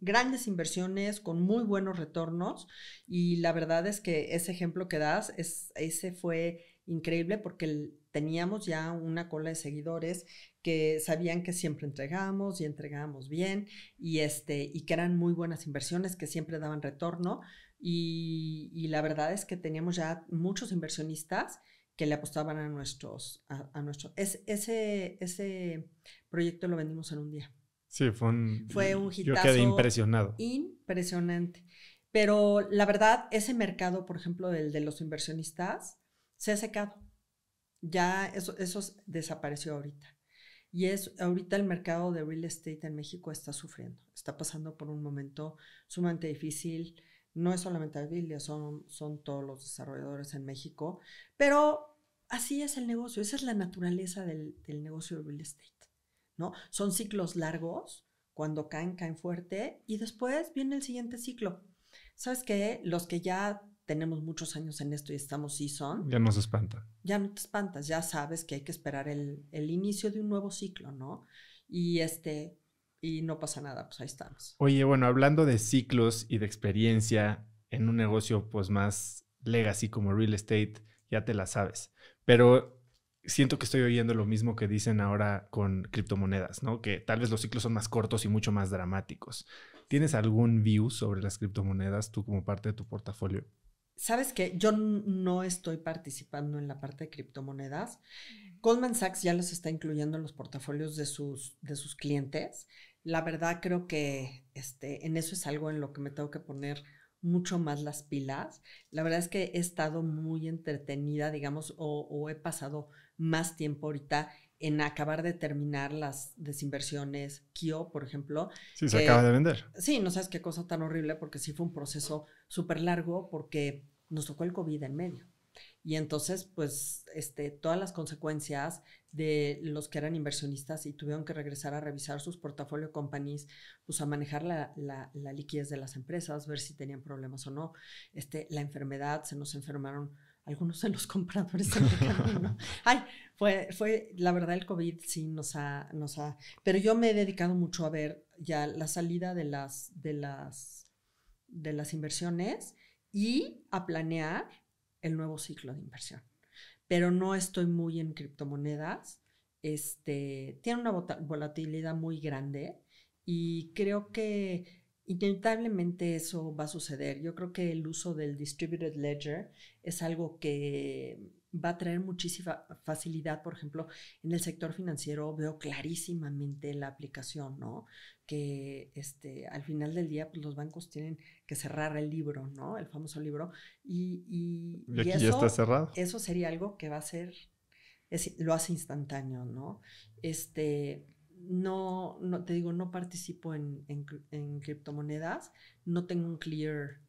grandes inversiones con muy buenos retornos y la verdad es que ese ejemplo que das, ese fue increíble porque teníamos ya una cola de seguidores que sabían que siempre entregamos y entregábamos bien y, este, y que eran muy buenas inversiones que siempre daban retorno y la verdad es que teníamos ya muchos inversionistas que le apostaban a nuestros, a, nuestro, es, ese, ese proyecto lo vendimos en un día. Sí, fue un, fue un hitazo. Yo quedé impresionado. Impresionante. Pero la verdad, ese mercado, por ejemplo, del de los inversionistas, se ha secado. Ya eso, eso desapareció ahorita. Y es ahorita el mercado de real estate en México está sufriendo, está pasando por un momento sumamente difícil. No es solamente Avilia, son, son todos los desarrolladores en México, pero así es el negocio, esa es la naturaleza del, negocio de real estate, ¿no? Son ciclos largos, cuando caen, caen fuerte y después viene el siguiente ciclo. ¿Sabes qué? Los que ya tenemos muchos años en esto y estamos son. Ya no se espanta. Ya no te espantas, ya sabes que hay que esperar el, el, inicio de un nuevo ciclo, ¿no? Y este, y no pasa nada, pues ahí estamos. Oye, bueno, hablando de ciclos y de experiencia en un negocio, pues más legacy como real estate, ya te la sabes. Pero siento que estoy oyendo lo mismo que dicen ahora con criptomonedas, ¿no? Que tal vez los ciclos son más cortos y mucho más dramáticos. ¿Tienes algún view sobre las criptomonedas tú como parte de tu portafolio? Sabes que yo no estoy participando en la parte de criptomonedas. Goldman Sachs ya los está incluyendo en los portafolios de sus, de sus clientes. La verdad creo que este, en eso es algo en lo que me tengo que poner mucho más las pilas. La verdad es que he estado muy entretenida, digamos, o, he pasado más tiempo ahorita en acabar de terminar las desinversiones Kio, por ejemplo. Sí, se acaba de vender. Sí, no sabes qué cosa tan horrible, porque sí fue un proceso súper largo, porque nos tocó el COVID en medio y entonces pues este, todas las consecuencias de los que eran inversionistas y tuvieron que regresar a revisar sus portafolio companies, pues a manejar la, liquidez de las empresas, ver si tenían problemas o no, este, la enfermedad, se nos enfermaron algunos de los compradores Ay, fue, fue, la verdad, el COVID sí nos ha, nos ha, pero yo me he dedicado mucho a ver ya la salida de las, de las, de las inversiones y a planear el nuevo ciclo de inversión. Pero no estoy muy en criptomonedas. Este, tiene una volatilidad muy grande y creo que inevitablemente eso va a suceder. Yo creo que el uso del distributed ledger es algo que va a traer muchísima facilidad, por ejemplo, en el sector financiero veo clarísimamente la aplicación, ¿no? Que este, al final del día, pues los bancos tienen que cerrar el libro, ¿no? El famoso libro. Y, eso, ya está cerrado. Eso sería algo que va a ser, lo hace instantáneo, ¿no? Este, no, no, te digo, no participo en, en, criptomonedas, no tengo un clear,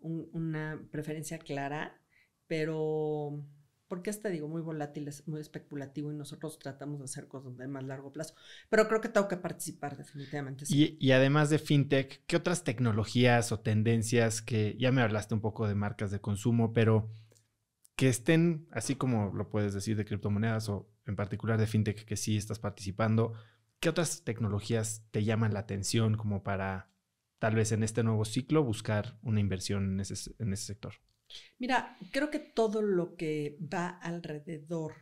una preferencia clara, pero porque este, digo, muy volátil, es muy especulativo y nosotros tratamos de hacer cosas de más largo plazo. Pero creo que tengo que participar definitivamente. Y, además de fintech, ¿qué otras tecnologías o tendencias que ya me hablaste un poco de marcas de consumo, pero que estén, así como lo puedes decir de criptomonedas o en particular de fintech que sí estás participando, ¿qué otras tecnologías te llaman la atención como para tal vez en este nuevo ciclo buscar una inversión en ese sector? Mira, creo que todo lo que va alrededor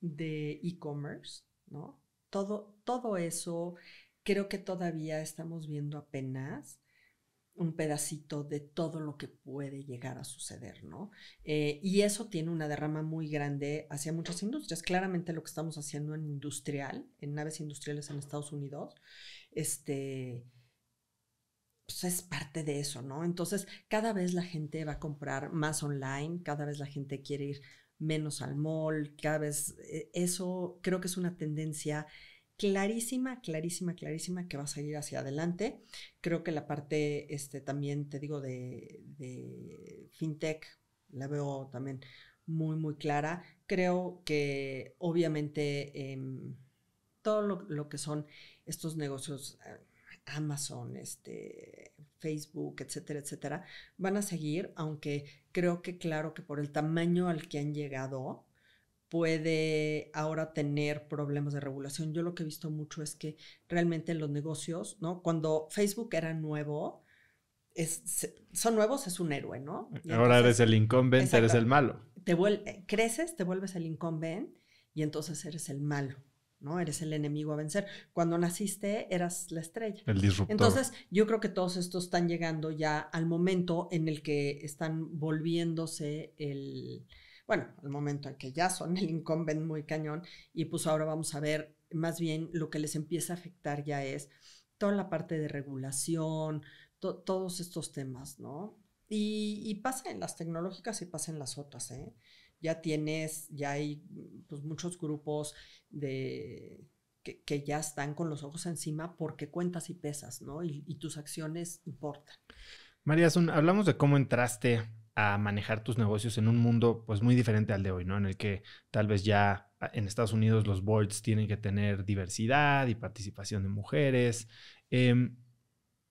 de e-commerce, ¿no? Todo, todo eso, creo que todavía estamos viendo apenas un pedacito de todo lo que puede llegar a suceder, ¿no? Eh, y eso tiene una derrama muy grande hacia muchas industrias. Claramente lo que estamos haciendo en industrial, en naves industriales en Estados Unidos, este, pues es parte de eso, ¿no? Entonces, cada vez la gente va a comprar más online, cada vez la gente quiere ir menos al mall, cada vez eh, eso creo que es una tendencia clarísima, clarísima, clarísima que va a seguir hacia adelante. Creo que la parte, este, también te digo, de, fintech, la veo también muy, muy clara. Creo que obviamente em, todo lo, que son estos negocios, eh, Amazon, este, Facebook, etcétera, etcétera, van a seguir, aunque creo que claro que por el tamaño al que han llegado, puede ahora tener problemas de regulación. Yo lo que he visto mucho es que realmente los negocios, ¿no? Cuando Facebook era nuevo, es, son nuevos, es un héroe, ¿no? ahora eres el incumbent, eres el malo. Te eh, creces, te vuelves el incumbent y entonces eres el malo. ¿no? Eres el enemigo a vencer. Cuando naciste eras la estrella. El disruptor. Entonces, yo creo que todos estos están llegando ya al momento en el que están volviéndose el, bueno, al momento en que ya son el incumbent muy cañón y pues ahora vamos a ver más bien lo que les empieza a afectar ya es toda la parte de regulación, todos estos temas, ¿no? Y, y las tecnológicas y pasen las otras, ¿eh? ya tienes, ya hay mm, pues, muchos grupos de que, ya están con los ojos encima porque cuentas y pesas, ¿no? Y, tus acciones importan. María, hablamos de cómo entraste a manejar tus negocios en un mundo pues muy diferente al de hoy, ¿no? En el que tal vez ya ah, en Estados Unidos los boards tienen que tener diversidad y participación de mujeres. Em,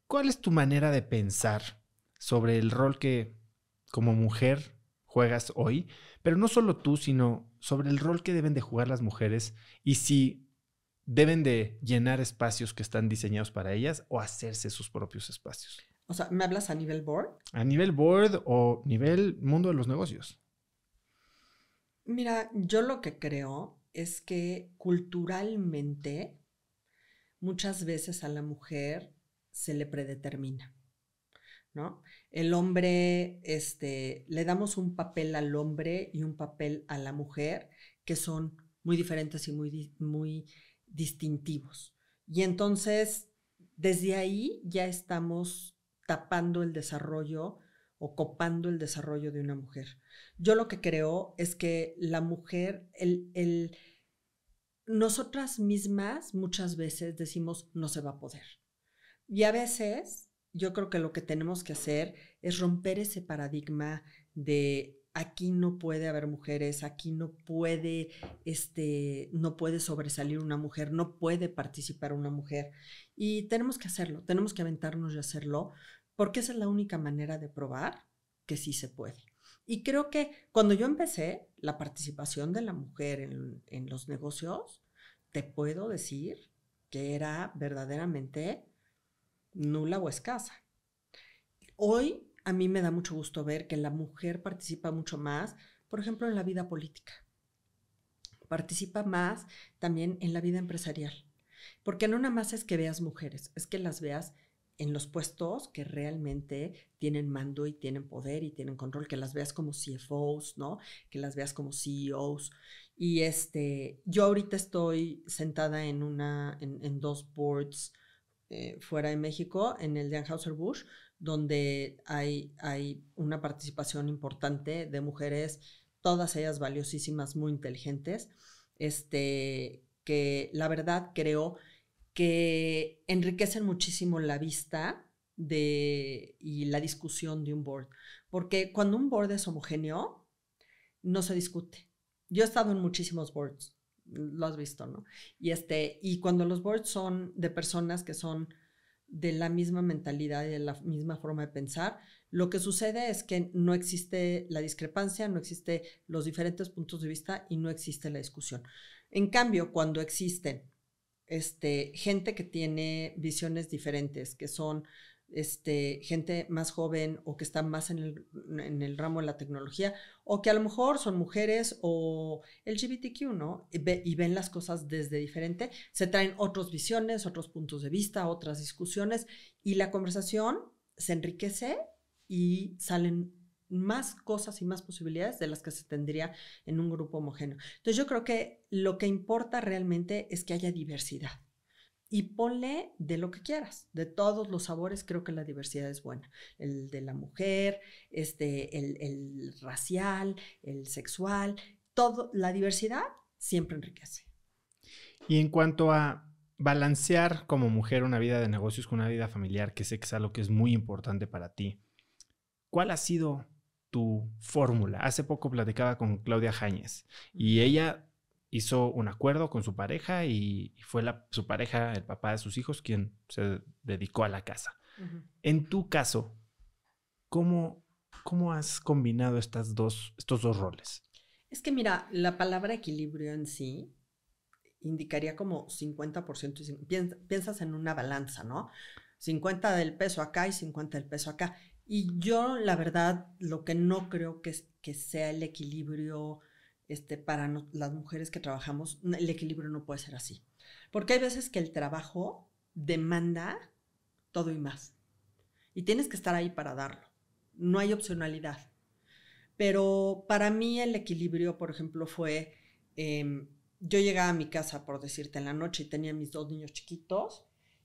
¿Cuál es tu manera de pensar sobre el rol que como mujer juegas hoy, pero no solo tú, sino sobre el rol que deben de jugar las mujeres y si deben de llenar espacios que están diseñados para ellas o hacerse sus propios espacios. O sea, ¿me hablas a nivel board? A nivel board o nivel mundo de los negocios. Mira, yo lo que creo es que culturalmente muchas veces a la mujer se le predetermina. El hombre, este, le damos un papel al hombre y un papel a la mujer que son muy diferentes y muy, muy distintivos. Y entonces, desde ahí ya estamos tapando el desarrollo o copando el desarrollo de una mujer. Yo lo que creo es que la mujer, el, el, nosotras mismas muchas veces decimos no se va a poder. Y a veces yo creo que lo que tenemos que hacer es romper ese paradigma de aquí no puede haber mujeres, aquí no puede, este, no puede sobresalir una mujer, no puede participar una mujer. Y tenemos que hacerlo, tenemos que aventarnos y hacerlo, porque esa es la única manera de probar que sí se puede. Y creo que cuando yo empecé, la participación de la mujer en, en los negocios, te puedo decir que era verdaderamente nula o escasa. Hoy a mí me da mucho gusto ver que la mujer participa mucho más, por ejemplo, en la vida política. Participa más también en la vida empresarial. Porque no nada más es que veas mujeres, es que las veas en los puestos que realmente tienen mando y tienen poder y tienen control, que las veas como CFOs, ¿no? Que las veas como CEOs. Y este, yo ahorita estoy sentada en una, en dos boards eh, fuera de México, en el de Anheuser-Busch, donde hay, hay una participación importante de mujeres, todas ellas valiosísimas, muy inteligentes, este, que la verdad creo que enriquecen muchísimo la vista de, y la discusión de un board. Porque cuando un board es homogéneo, no se discute. Yo he estado en muchísimos boards lo has visto, ¿no? Y, este, y cuando los boards son de personas que son de la misma mentalidad y de la misma forma de pensar, lo que sucede es que no existe la discrepancia, no existe los diferentes puntos de vista y no existe la discusión. En cambio, cuando existen este, gente que tiene visiones diferentes, que son este, gente más joven o que está más en el, ramo de la tecnología o que a lo mejor son mujeres o LGBTQ, ¿no? y, ven las cosas desde diferente, se traen otras visiones, otros puntos de vista, otras discusiones y la conversación se enriquece y salen más cosas y más posibilidades de las que se tendría en un grupo homogéneo. Entonces yo creo que lo que importa realmente es que haya diversidad y ponle de lo que quieras, de todos los sabores, creo que la diversidad es buena. El de la mujer, este, el, el racial, el sexual, todo, la diversidad siempre enriquece. Y en cuanto a balancear como mujer una vida de negocios con una vida familiar, que sé que es algo que es muy importante para ti, ¿cuál ha sido tu fórmula? Hace poco platicaba con Claudia Jañez y ella hizo un acuerdo con su pareja y, fue su pareja, el papá de sus hijos, quien se dedicó a la casa. En tu caso, ¿cómo, cómo has combinado estas dos, estos dos roles? Es que mira, la palabra equilibrio en sí indicaría como 50%, piensas, piensas en una balanza, ¿no? 50 del peso acá y 50 del peso acá. Y yo, la verdad, lo que no creo que sea el equilibrio este, para las mujeres que trabajamos, el equilibrio no puede ser así. Porque hay veces que el trabajo demanda todo y más. Y tienes que estar ahí para darlo. No hay opcionalidad. Pero para mí el equilibrio, por ejemplo, fue, em, yo llegaba a mi casa, por decirte, en la noche y tenía mis dos niños chiquitos.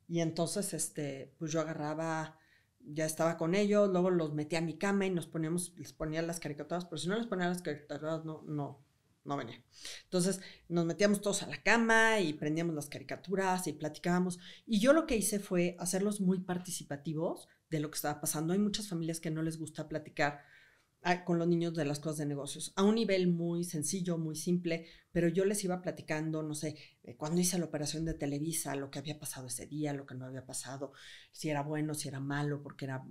Y entonces, este, pues yo agarraba ya estaba con ellos, luego los metía a mi cama y nos poníamos, les ponía las caricaturas, pero si no les ponía las caricaturas, no, no, no venía. Entonces nos metíamos todos a la cama y prendíamos las caricaturas y platicábamos. Y yo lo que hice fue hacerlos muy participativos de lo que estaba pasando. Hay muchas familias que no les gusta platicar ah, con los niños de las cosas de negocios, a un nivel muy sencillo, muy simple, pero yo les iba platicando, no sé, cuando hice la operación de Televisa, lo que había pasado ese día, lo que no había pasado, si era bueno, si era malo, porque era,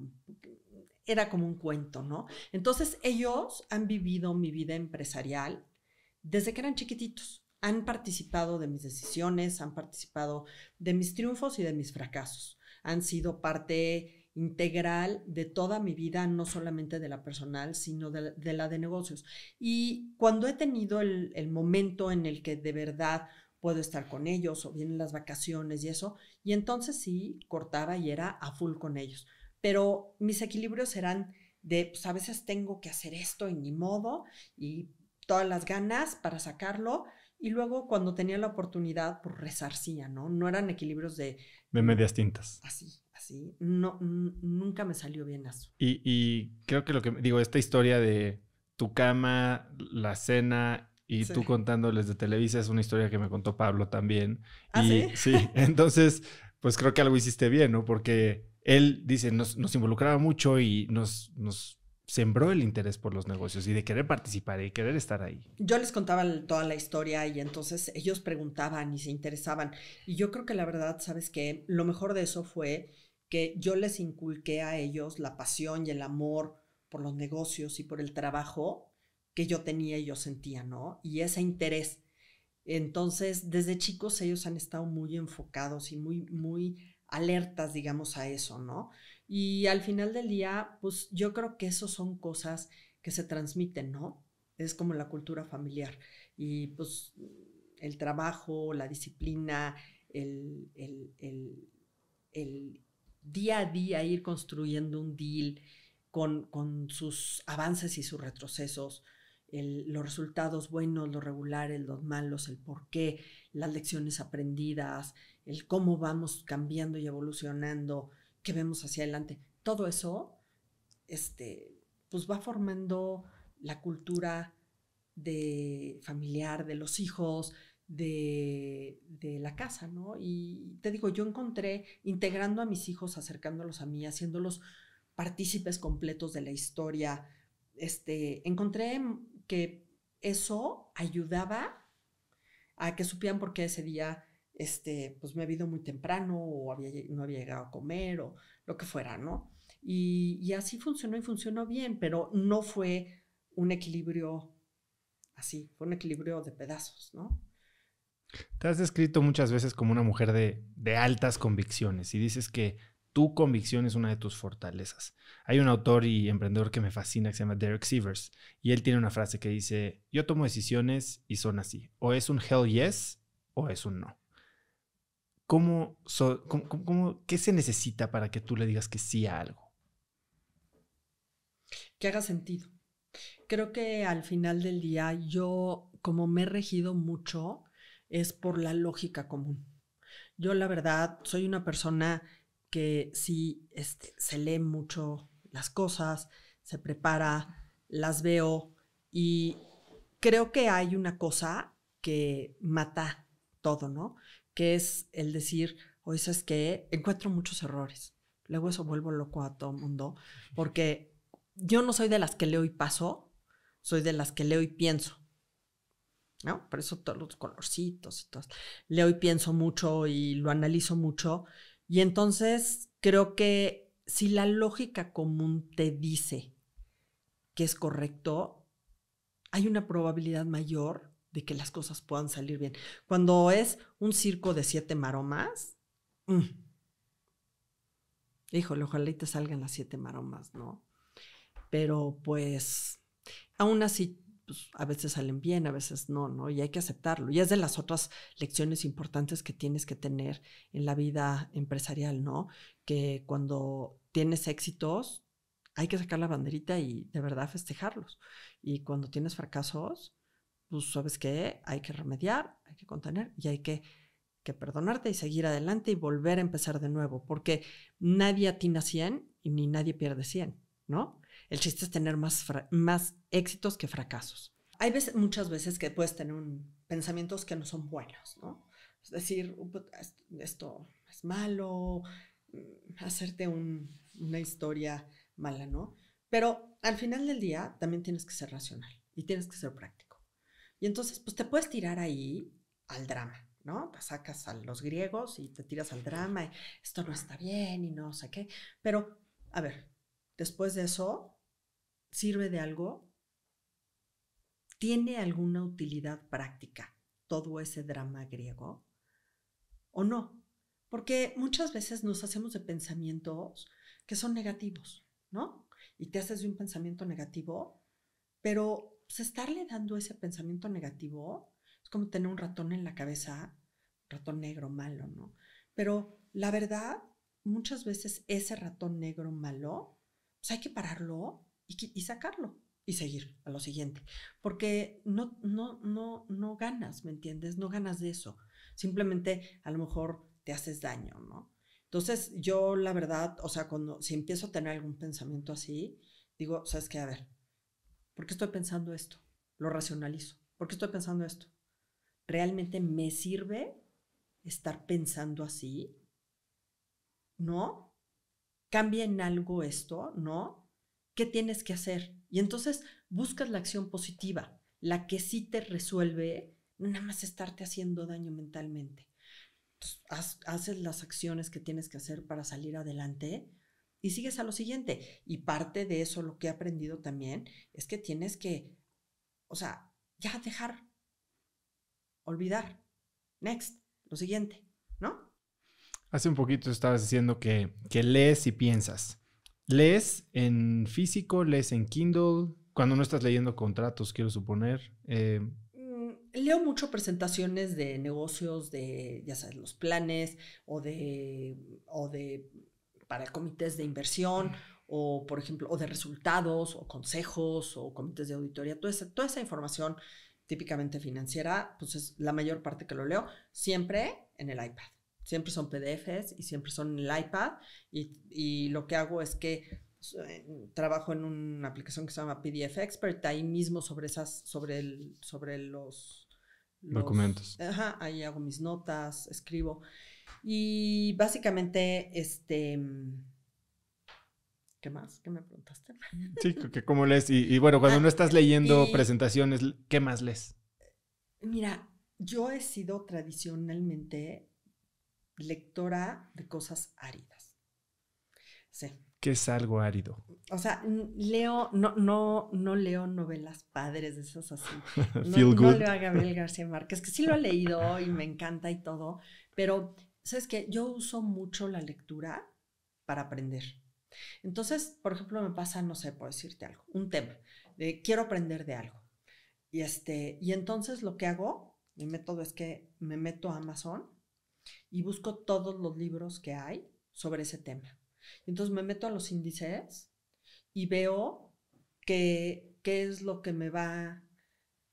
era como un cuento, ¿no? Entonces ellos han vivido mi vida empresarial desde que eran chiquititos. Han participado de mis decisiones, han participado de mis triunfos y de mis fracasos. Han sido parte integral de toda mi vida, no solamente de la personal, sino de, la de negocios. Y cuando he tenido el, momento en el que de verdad puedo estar con ellos o vienen las vacaciones y eso, y entonces sí cortaba y era a full con ellos. Pero mis equilibrios eran de, pues a veces tengo que hacer esto en mi modo, y todas las ganas para sacarlo y luego cuando tenía la oportunidad, pues resarcía, ¿no? No eran equilibrios de... De medias tintas. Así, así. No, nunca me salió bien eso. Y, creo que lo que digo, esta historia de tu cama, la cena y tú contándoles de Televisa es una historia que me contó Pablo también. ¿Ah, y, sí? sí, entonces, pues creo que algo hiciste bien, ¿no? Porque él dice, nos, nos involucraba mucho y nos, nos sembró el interés por los negocios y de querer participar y querer estar ahí. Yo les contaba toda la historia y entonces ellos preguntaban y se interesaban. Y yo creo que la verdad, ¿sabes que Lo mejor de eso fue que yo les inculqué a ellos la pasión y el amor por los negocios y por el trabajo que yo tenía y yo sentía, ¿no? Y ese interés. Entonces, desde chicos ellos han estado muy enfocados y muy, muy alertas, digamos, a eso, ¿no? Y al final del día, pues yo creo que eso son cosas que se transmiten, ¿no? Es como la cultura familiar. Y pues el trabajo, la disciplina, el, día a día ir construyendo un deal con, con sus avances y sus retrocesos, los resultados buenos, los regulares, los malos, el por qué, las lecciones aprendidas, el cómo vamos cambiando y evolucionando que vemos hacia adelante. Todo eso, este, pues va formando la cultura de familiar, de los hijos, de, de, la casa, ¿no? Y te digo, yo encontré integrando a mis hijos, acercándolos a mí, haciéndolos partícipes completos de la historia, este, encontré que eso ayudaba a que supieran por qué ese día este, pues me había ido muy temprano o no había llegado a comer o lo que fuera, ¿no? Y, así funcionó y funcionó bien, pero no fue un equilibrio así, fue un equilibrio de pedazos, ¿no? Te has descrito muchas veces como una mujer de, de, altas convicciones y dices que tu convicción es una de tus fortalezas. Hay un autor y emprendedor que me fascina que se llama Derek Sievers y él tiene una frase que dice, yo tomo decisiones y son así, o es un hell yes o es un no. ¿cómo, ¿qué se necesita para que tú le digas que sí a algo? Que haga sentido. Creo que al final del día yo, como me he regido mucho, es por la lógica común. Yo la verdad soy una persona que sí este, se lee mucho las cosas, se prepara, las veo y creo que hay una cosa que mata todo, ¿no? que es el decir, o eso es que encuentro muchos errores. Luego eso vuelvo loco a todo el mundo, porque yo no soy de las que leo y paso, soy de las que leo y pienso. ¿No? Por eso todos los colorcitos y todo. Leo y pienso mucho y lo analizo mucho. Y entonces creo que si la lógica común te dice que es correcto, hay una probabilidad mayor de que las cosas puedan salir bien. Cuando es un circo de siete maromas, mm. híjole, ojalá te salgan las siete maromas, ¿no? Pero pues, aún así, pues, a veces salen bien, a veces no, ¿no? Y hay que aceptarlo. Y es de las otras lecciones importantes que tienes que tener en la vida empresarial, ¿no? Que cuando tienes éxitos, hay que sacar la banderita y de verdad festejarlos. Y cuando tienes fracasos, pues sabes que hay que remediar, hay que contener y hay que, que perdonarte y seguir adelante y volver a empezar de nuevo, porque nadie atina 100 y ni nadie pierde 100, ¿no? El chiste es tener más, más éxitos que fracasos. Hay veces, muchas veces que puedes tener pensamientos que no son buenos, ¿no? Es decir, oh, pues, esto es malo, mm, hacerte una historia mala, ¿no? Pero al final del día también tienes que ser racional y tienes que ser práctico. Y entonces, pues te puedes tirar ahí al drama, ¿no? Te sacas a los griegos y te tiras al drama esto no está bien y no sé qué. Pero, a ver, después de eso, ¿sirve de algo? ¿Tiene alguna utilidad práctica todo ese drama griego? ¿O no? Porque muchas veces nos hacemos de pensamientos que son negativos, ¿no? Y te haces de un pensamiento negativo, pero pues estarle dando ese pensamiento negativo es como tener un ratón en la cabeza, ratón negro malo, ¿no? Pero la verdad, muchas veces ese ratón negro malo, pues hay que pararlo y, y sacarlo y seguir a lo siguiente, porque no, no, no, no ganas, ¿me entiendes? No ganas de eso. Simplemente a lo mejor te haces daño, ¿no? Entonces yo la verdad, o sea, cuando si empiezo a tener algún pensamiento así, digo, ¿sabes qué? A ver, ¿Por qué estoy pensando esto? Lo racionalizo. ¿Por qué estoy pensando esto? ¿Realmente me sirve estar pensando así? ¿No? ¿Cambia en algo esto? ¿No? ¿Qué tienes que hacer? Y entonces buscas la acción positiva, la que sí te resuelve nada más estarte haciendo daño mentalmente. haces las acciones que tienes que hacer para salir adelante, y sigues a lo siguiente. Y parte de eso, lo que he aprendido también, es que tienes que, o sea, ya dejar, olvidar. Next, lo siguiente, ¿no? Hace un poquito estabas diciendo que, que lees y piensas. ¿Lees en físico? ¿Lees en Kindle? Cuando no estás leyendo contratos, quiero suponer. Eh, mm, leo mucho presentaciones de negocios, de, ya sabes, los planes o de, o de para comités de inversión o, por ejemplo, o de resultados o consejos o comités de auditoría, toda esa, toda esa información típicamente financiera, pues es la mayor parte que lo leo, siempre en el iPad. Siempre son PDFs y siempre son en el iPad. Y, y lo que hago es que pues, eh, trabajo en una aplicación que se llama PDF Expert, ahí mismo sobre esas, sobre el, sobre los, documentos. ahí hago mis notas, escribo. Y básicamente, este... Mm, ¿Qué más? ¿Qué me preguntaste? Sí, que cómo lees. Y, bueno, cuando ah, no estás leyendo presentaciones, ¿qué más lees? Mira, yo he sido tradicionalmente lectora de cosas áridas. Sí. ¿Qué es algo árido? O sea, leo, no, no, no leo novelas padres de esas así. No, no leo a Gabriel García Márquez, que sí lo he leído y me encanta y todo, pero sabes que yo uso mucho la lectura para aprender. Entonces, por ejemplo, me pasa, no sé, por decirte algo, un tema, de quiero aprender de algo. Y, este, y entonces lo que hago, mi método es que me meto a Amazon y busco todos los libros que hay sobre ese tema. Entonces me meto a los índices y veo qué es lo que me va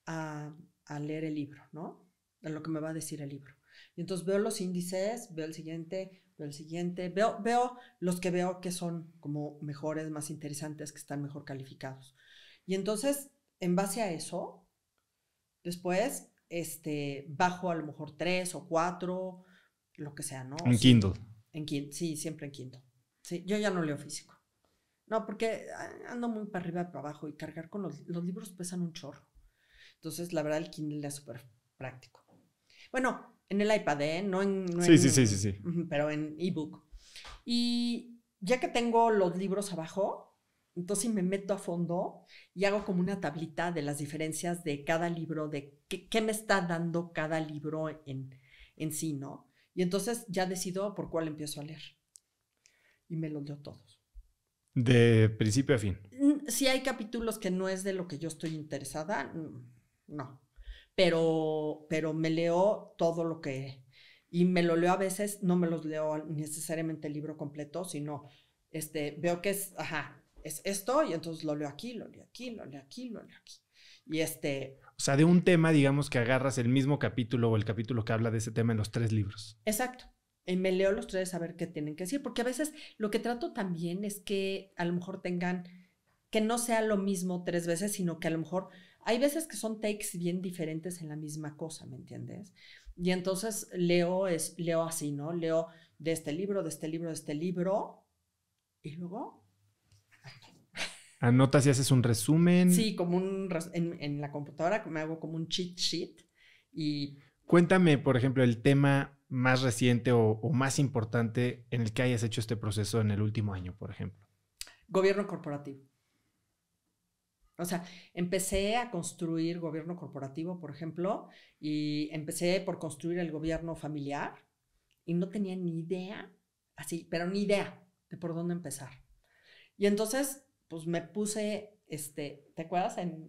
a, a leer el libro, ¿no? De lo que me va a decir el libro. Y entonces veo los índices, veo el siguiente, veo el siguiente, veo, veo los que veo que son como mejores, más interesantes, que están mejor calificados. Y entonces, en base a eso, después, este, bajo a lo mejor tres o cuatro, lo que sea, ¿no? En quinto. Kindle. En sí, siempre en Kindle. Sí, yo ya no leo físico. No, porque ando muy para arriba, para abajo y cargar con los, los libros pesan un chorro. Entonces, la verdad, el Kindle es súper práctico. Bueno, en el iPad, ¿eh? No en... sí, sí, sí, sí, Pero en ebook. Y ya que tengo los libros abajo, entonces me meto a fondo y hago como una tablita de las diferencias de cada libro, de qué, me está dando cada libro en, sí, ¿no? Y entonces ya decido por cuál empiezo a leer. Y me los leo todos. De principio a fin. Mm, si hay capítulos que no es de lo que yo estoy interesada, mm, no pero, pero me leo todo lo que... Y me lo leo a veces, no me los leo necesariamente el libro completo, sino este, veo que es, ajá, es esto y entonces lo leo aquí, lo leo aquí, lo leo aquí, lo leo aquí. Y este... O sea, de un tema, digamos que agarras el mismo capítulo o el capítulo que habla de ese tema en los tres libros. Exacto. Y me leo los tres a ver qué tienen que decir, porque a veces lo que trato también es que a lo mejor tengan, que no sea lo mismo tres veces, sino que a lo mejor hay veces que son takes bien diferentes en la misma cosa, ¿me entiendes? Y entonces leo, es, leo así, ¿no? Leo de este libro, de este libro, de este libro, y luego... Anotas y haces un resumen. Sí, como un en, la computadora me hago como un cheat sheet y... Cuéntame, por ejemplo, el tema más reciente o más importante en el que hayas hecho este proceso en el último año, por ejemplo. Gobierno corporativo. O sea, empecé a construir gobierno corporativo, por ejemplo, y empecé por construir el gobierno familiar y no tenía ni idea, así, pero ni idea de por dónde empezar. Y entonces, pues me puse, este, ¿te acuerdas? En,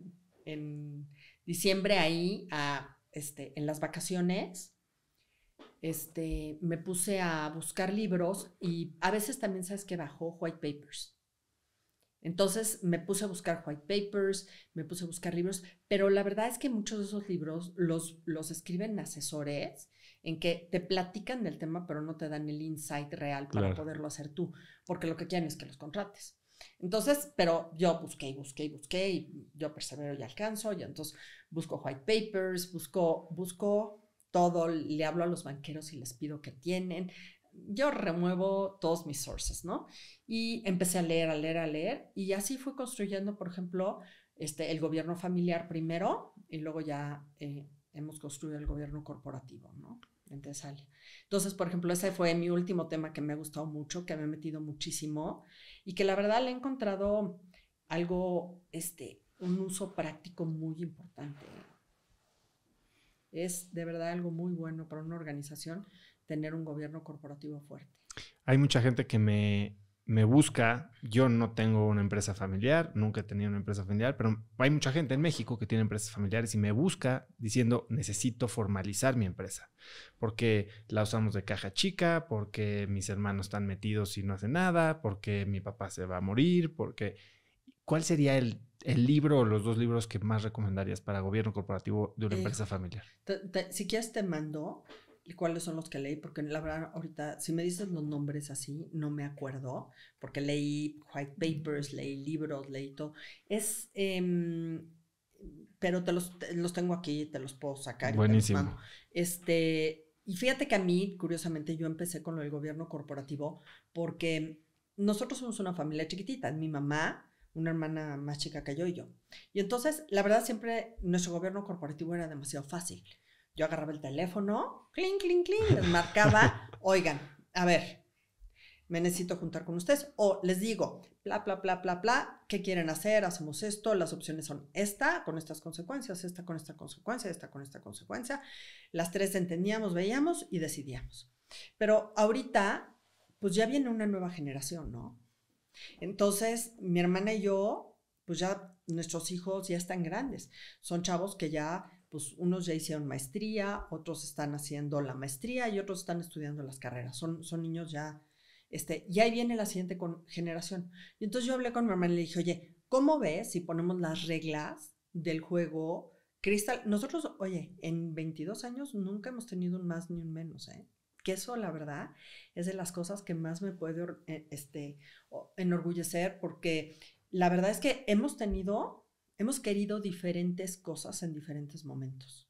diciembre ahí, este, en las vacaciones, este, me puse a buscar libros y a veces también sabes que bajó white papers. Entonces me puse a buscar white papers, me puse a buscar libros, pero la verdad es que muchos de esos libros los, los escriben asesores en que te platican del tema, pero no te dan el insight real para poderlo hacer tú, porque lo que quieren es que los contrates. Entonces, pero yo busqué y busqué y busqué y yo persevero y alcanzo, y entonces busco white papers, busco, busco todo, le hablo a los banqueros y les pido que tienen, yo remuevo todos mis sources, ¿no? Y empecé a leer, a leer, a leer, y así fui construyendo, por ejemplo, este, el gobierno familiar primero, y luego ya eh, hemos construido el gobierno corporativo, ¿no? entonces Entonces, por ejemplo, ese fue mi último tema que me ha gustado mucho, que me he metido muchísimo, y que la verdad le he encontrado algo, este, un uso práctico muy importante. Es de verdad algo muy bueno para una organización tener un gobierno corporativo fuerte. Hay mucha gente que me, busca, yo no tengo una empresa familiar, nunca he tenido una empresa familiar, pero hay mucha gente en México que tiene empresas familiares y me busca diciendo necesito formalizar mi empresa, porque la usamos de caja chica, porque mis hermanos están metidos y no hacen nada, porque mi papá se va a morir, porque... ¿Cuál sería el, libro o los dos libros que más recomendarías para gobierno corporativo de una empresa familiar? si quieres te mando y cuáles son los que leí, porque la verdad ahorita, si me dices los nombres así, no me acuerdo, porque leí white papers, leí libros, leí todo. Es, em, pero te los, tengo aquí, te los puedo sacar. Buenísimo. Este, y fíjate que a mí, curiosamente, yo empecé con lo del gobierno corporativo, porque nosotros somos una familia chiquitita, mi mamá, una hermana más chica que yo y yo. Y entonces, la verdad, siempre nuestro gobierno corporativo era demasiado fácil. Yo agarraba el teléfono, clink, clink, clink, les marcaba, oigan, a ver, me necesito juntar con ustedes. O les digo, bla, bla, bla, bla, bla, ¿qué quieren hacer? Hacemos esto, las opciones son esta con estas consecuencias, esta con esta consecuencia, esta con esta consecuencia. Las tres entendíamos, veíamos y decidíamos. Pero ahorita, pues ya viene una nueva generación, ¿no? Entonces, mi hermana y yo, pues ya nuestros hijos ya están grandes. Son chavos que ya pues unos ya hicieron maestría, otros están haciendo la maestría y otros están estudiando las carreras. Son, son niños ya, este, y ahí viene la siguiente generación. Y entonces yo hablé con mi hermana y le dije, oye, ¿cómo ves si ponemos las reglas del juego? Cristal, nosotros, oye, en 22 años nunca hemos tenido un más ni un menos, ¿eh? Que eso, la verdad, es de las cosas que más me puede eh, este, enorgullecer porque la verdad es que hemos tenido hemos querido diferentes cosas en diferentes momentos.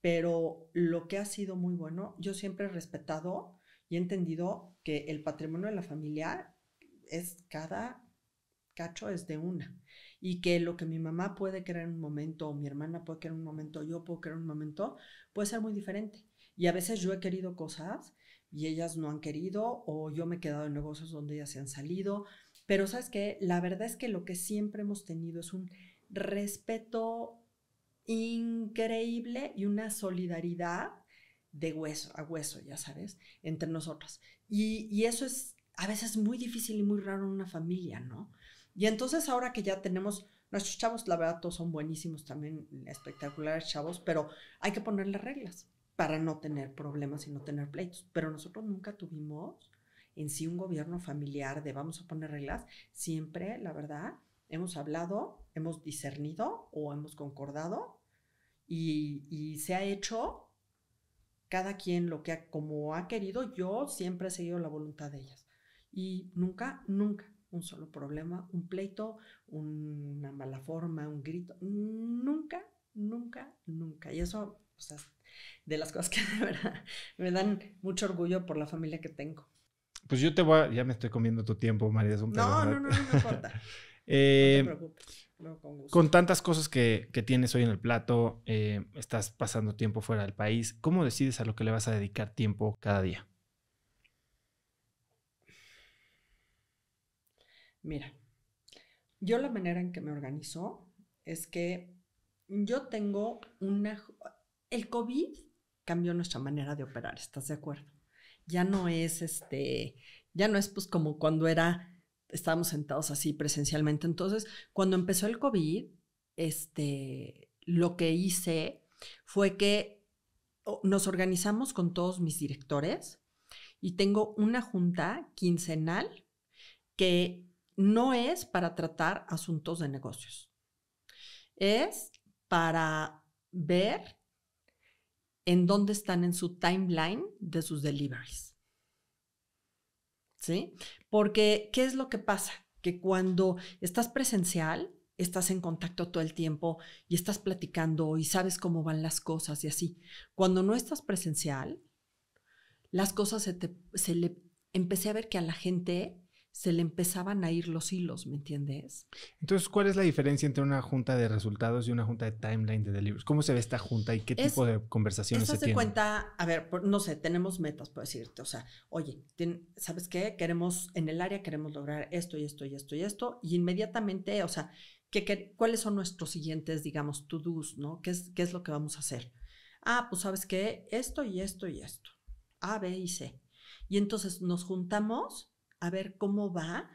Pero lo que ha sido muy bueno, yo siempre he respetado y he entendido que el patrimonio de la familia es cada cacho es de una. Y que lo que mi mamá puede querer en un momento, o mi hermana puede querer en un momento, yo puedo querer en un momento, puede ser muy diferente. Y a veces yo he querido cosas y ellas no han querido, o yo me he quedado en negocios donde ellas se han salido. Pero sabes qué, la verdad es que lo que siempre hemos tenido es un respeto increíble y una solidaridad de hueso a hueso, ya sabes, entre nosotras. Y, eso es a veces muy difícil y muy raro en una familia, ¿no? Y entonces ahora que ya tenemos, nuestros chavos, la verdad, todos son buenísimos también, espectaculares chavos, pero hay que ponerle reglas para no tener problemas y no tener pleitos. Pero nosotros nunca tuvimos en sí un gobierno familiar de vamos a poner reglas, siempre, la verdad, hemos hablado, hemos discernido o hemos concordado y, se ha hecho cada quien lo que como ha querido, yo siempre he seguido la voluntad de ellas. Y nunca, nunca, un solo problema, un pleito, una mala forma, un grito, nunca, nunca, nunca. Y eso, o de las cosas que de verdad me dan mucho orgullo por la familia que tengo pues yo te voy a, ya me estoy comiendo tu tiempo, María. no, no, no, no, me importa. no te eh, preocupes. con, tantas cosas que, tienes hoy en el plato, eh, estás pasando tiempo fuera del país, ¿cómo decides a lo que le vas a dedicar tiempo cada día? Mira, yo la manera en que me organizo es que yo tengo una... El COVID cambió nuestra manera de operar, ¿estás de acuerdo? ya no es este, ya no es pues como cuando era, estábamos sentados así presencialmente. Entonces, cuando empezó el COVID, este, lo que hice fue que nos organizamos con todos mis directores y tengo una junta quincenal que no es para tratar asuntos de negocios, es para ver en dónde están en su timeline de sus deliveries. ¿Sí? Porque, ¿qué es lo que pasa? Que cuando estás presencial, estás en contacto todo el tiempo y estás platicando y sabes cómo van las cosas y así. Cuando no estás presencial, las cosas se, te, se le... Empecé a ver que a la gente se le empezaban a ir los hilos, ¿me entiendes? Entonces, ¿cuál es la diferencia entre una junta de resultados y una junta de timeline de delivery? ¿Cómo se ve esta junta y qué tipo de conversaciones se tienen? cuenta, a ver, no sé, tenemos metas, por decirte, o sea, oye, ¿sabes qué? Queremos, en el área queremos lograr esto y esto y esto y esto, y inmediatamente, o sea, ¿qué, qué, cuáles son nuestros siguientes, digamos, to-dos, no? ¿Qué es, ¿Qué es lo que vamos a hacer? Ah, pues ¿sabes qué? Esto y esto y esto. A, B y C. Y entonces nos juntamos a ver cómo va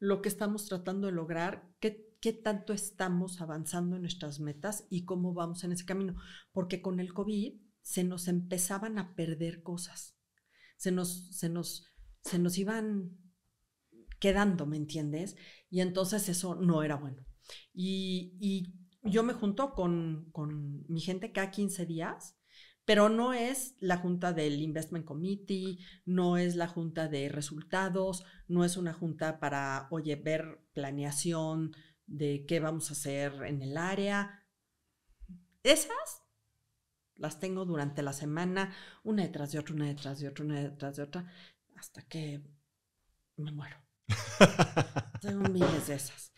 lo que estamos tratando de lograr, qué, tanto estamos avanzando en nuestras metas y cómo vamos en ese camino. Porque con el COVID se nos empezaban a perder cosas, se nos, se nos, se nos iban quedando, ¿me entiendes? Y entonces eso no era bueno. Y, y yo me junto con, con, mi gente cada 15 días pero no es la junta del Investment Committee, no es la junta de resultados, no es una junta para, oye, ver planeación de qué vamos a hacer en el área. Esas las tengo durante la semana, una detrás de otra, una detrás de otra, una detrás de otra, hasta que me muero. tengo miles de esas.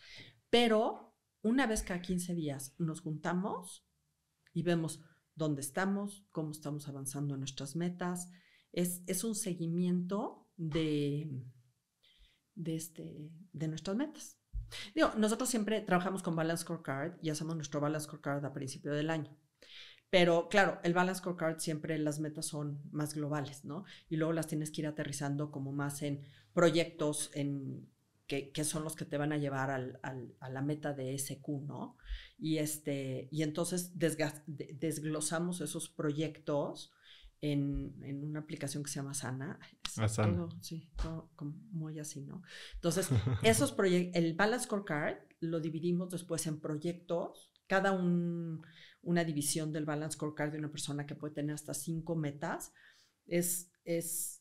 Pero una vez cada 15 días nos juntamos y vemos, dónde estamos, cómo estamos avanzando en nuestras metas. Es, es un seguimiento de, de, este, de nuestras metas. nosotros siempre trabajamos con Balance Scorecard y hacemos nuestro Balance Scorecard a principio del año. Pero claro, el Balance Scorecard siempre las metas son más globales, ¿no? Y luego las tienes que ir aterrizando como más en proyectos, en que, son los que te van a llevar a la meta de SQ, ¿no? Y, este, y entonces desglosamos esos proyectos en, una aplicación que se llama Sana. Asana. sí, muy así, ¿no? Entonces, esos proyectos, el Balance Scorecard lo dividimos después en proyectos, cada un, una división del Balance Scorecard de una persona que puede tener hasta cinco metas, es, es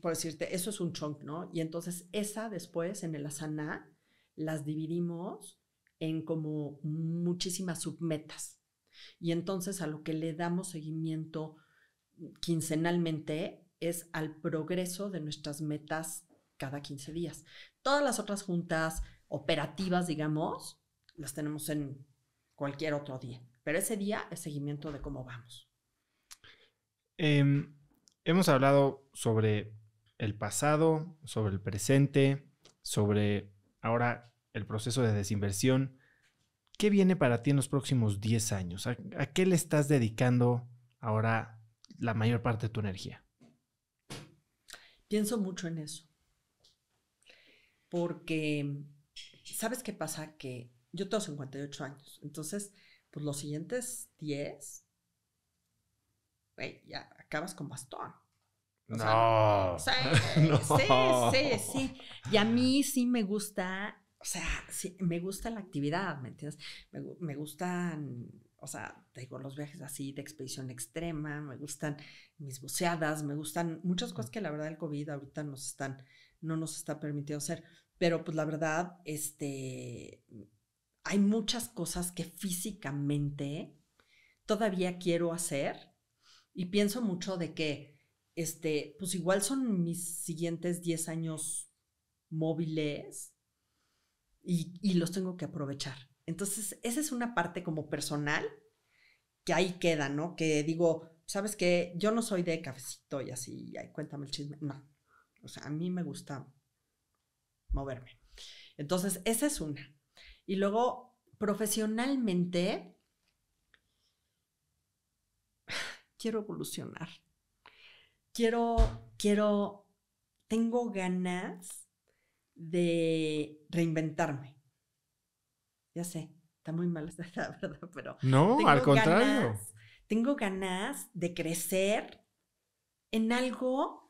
por decirte, eso es un chunk, ¿no? Y entonces esa después en el asana las dividimos en como muchísimas submetas. Y entonces a lo que le damos seguimiento quincenalmente es al progreso de nuestras metas cada 15 días. Todas las otras juntas operativas, digamos, las tenemos en cualquier otro día, pero ese día es seguimiento de cómo vamos. Em, hemos hablado sobre el pasado, sobre el presente, sobre ahora el proceso de desinversión. ¿Qué viene para ti en los próximos 10 años? ¿A, qué le estás dedicando ahora la mayor parte de tu energía? Pienso mucho en eso. Porque, ¿sabes qué pasa? Que yo tengo 58 años, entonces, pues los siguientes 10, ya acabas con bastón. no. sí, sí, sí, Y a mí sí me gusta, o sea, sí, me gusta la actividad, ¿me entiendes? Me, gustan, o sea, digo, los viajes así de expedición extrema, me gustan mis buceadas, me gustan muchas cosas mm. que la verdad el COVID ahorita nos están, no nos está permitido hacer. Pero pues la verdad, este, hay muchas cosas que físicamente todavía quiero hacer y pienso mucho de que este, pues igual son mis siguientes 10 años móviles y, los tengo que aprovechar. Entonces, esa es una parte como personal que ahí queda, ¿no? Que digo, sabes que yo no soy de cafecito y así, cuéntame el chisme. No, o sea, a mí me gusta moverme. Entonces, esa es una. Y luego, profesionalmente, quiero evolucionar quiero, quiero, tengo ganas de reinventarme. Ya sé, está muy mal esta verdad, pero... No, al contrario. tengo ganas de crecer en algo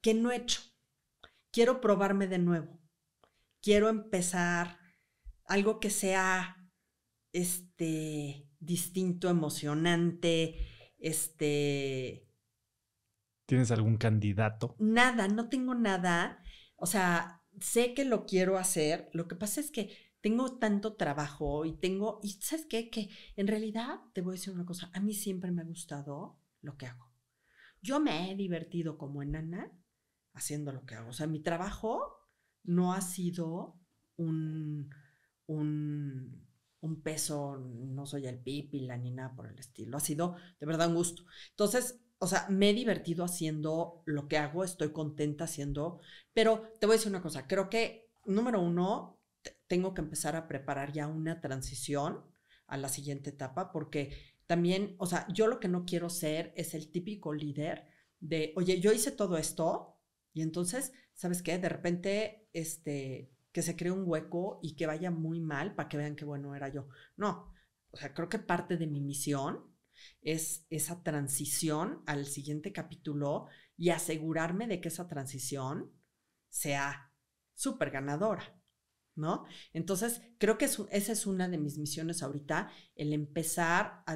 que no he hecho. Quiero probarme de nuevo. Quiero empezar algo que sea este distinto, emocionante, este ¿Tienes algún candidato? Nada, no tengo nada. O sea, sé que lo quiero hacer. Lo que pasa es que tengo tanto trabajo y tengo, y sabes qué, que en realidad te voy a decir una cosa, a mí siempre me ha gustado lo que hago. Yo me he divertido como enana haciendo lo que hago. O sea, mi trabajo no ha sido un, un, peso, no soy el pipila ni nada por el estilo, ha sido de verdad un gusto. Entonces, o sea, me he divertido haciendo lo que hago, estoy contenta haciendo, pero te voy a decir una cosa, creo que, número uno, tengo que empezar a preparar ya una transición a la siguiente etapa, porque también, o sea, yo lo que no quiero ser es el típico líder de, oye, yo hice todo esto, y entonces, ¿sabes qué? De repente, este, que se cree un hueco y que vaya muy mal para que vean qué bueno era yo. No, o sea, creo que parte de mi misión es esa transición al siguiente capítulo y asegurarme de que esa transición sea súper ganadora, ¿no? Entonces, creo que esa es una de mis misiones ahorita, el empezar a,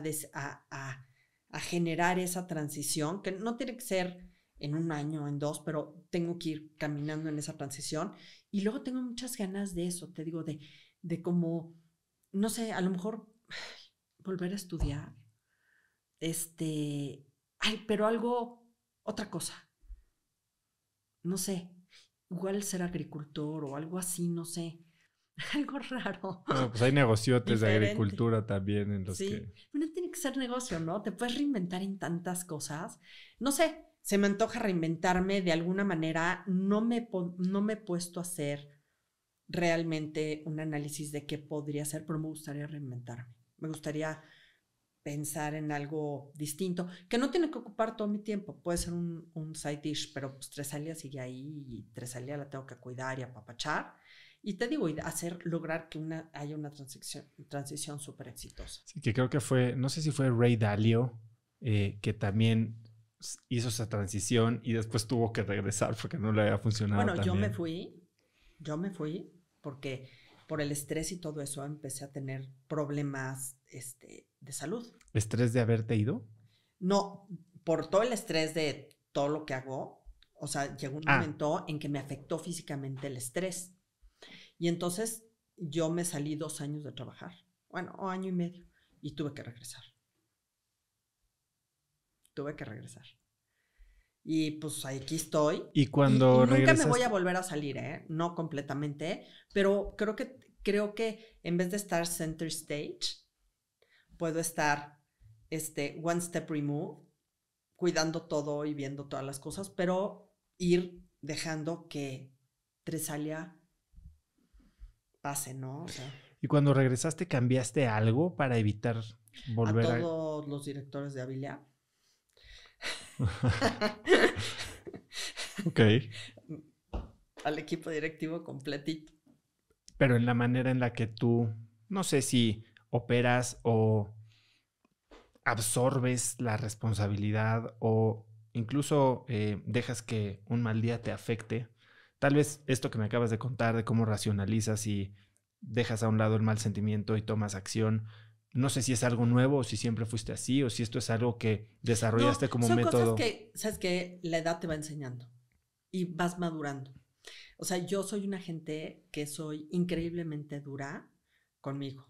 generar esa transición, que no tiene que ser en un año, en dos, pero tengo que ir caminando en esa transición. Y luego tengo muchas ganas de eso, te digo, de, de como, no sé, a lo mejor volver a estudiar, este, ay, pero algo, otra cosa. No sé, igual ser agricultor o algo así, no sé. Algo raro. Bueno, pues hay negociotes de agricultura también en los sí. que... Pero tiene que ser negocio, ¿no? Te puedes reinventar en tantas cosas. No sé, se me antoja reinventarme de alguna manera. No me, no me he puesto a hacer realmente un análisis de qué podría ser, pero me gustaría reinventarme. Me gustaría pensar en algo distinto, que no tiene que ocupar todo mi tiempo, puede ser un, side dish, pero pues Tresalia sigue ahí y Tresalia la tengo que cuidar y apapachar. Y te digo, hacer, lograr que una, haya una transición transición súper exitosa. Sí, que creo que fue, no sé si fue Ray Dalio, eh, que también hizo esa transición y después tuvo que regresar porque no le había funcionado. Bueno, yo me fui, yo me fui porque por el estrés y todo eso empecé a tener problemas este, de salud. ¿Estrés de haberte ido? No, por todo el estrés de todo lo que hago, o sea, llegó un ah. momento en que me afectó físicamente el estrés. Y entonces yo me salí dos años de trabajar, bueno, o año y medio, y tuve que regresar. Tuve que regresar. Y pues aquí estoy. Y cuando Nunca me voy a volver a salir, ¿eh? No completamente, pero creo que, creo que en vez de estar center stage, puedo estar este, one step remove, cuidando todo y viendo todas las cosas, pero ir dejando que Tresalia pase, ¿no? y cuando regresaste, ¿cambiaste algo para evitar volver a...? todos los directores de Avilia. ok. Al equipo directivo completito. Pero en la manera en la que tú, no sé si operas o absorbes la responsabilidad o incluso eh, dejas que un mal día te afecte. Tal vez esto que me acabas de contar de cómo racionalizas y dejas a un lado el mal sentimiento y tomas acción, no sé si es algo nuevo o si siempre fuiste así o si esto es algo que desarrollaste como son método. Cosas que, sabes que la edad te va enseñando y vas madurando. O sea, yo soy una gente que soy increíblemente dura conmigo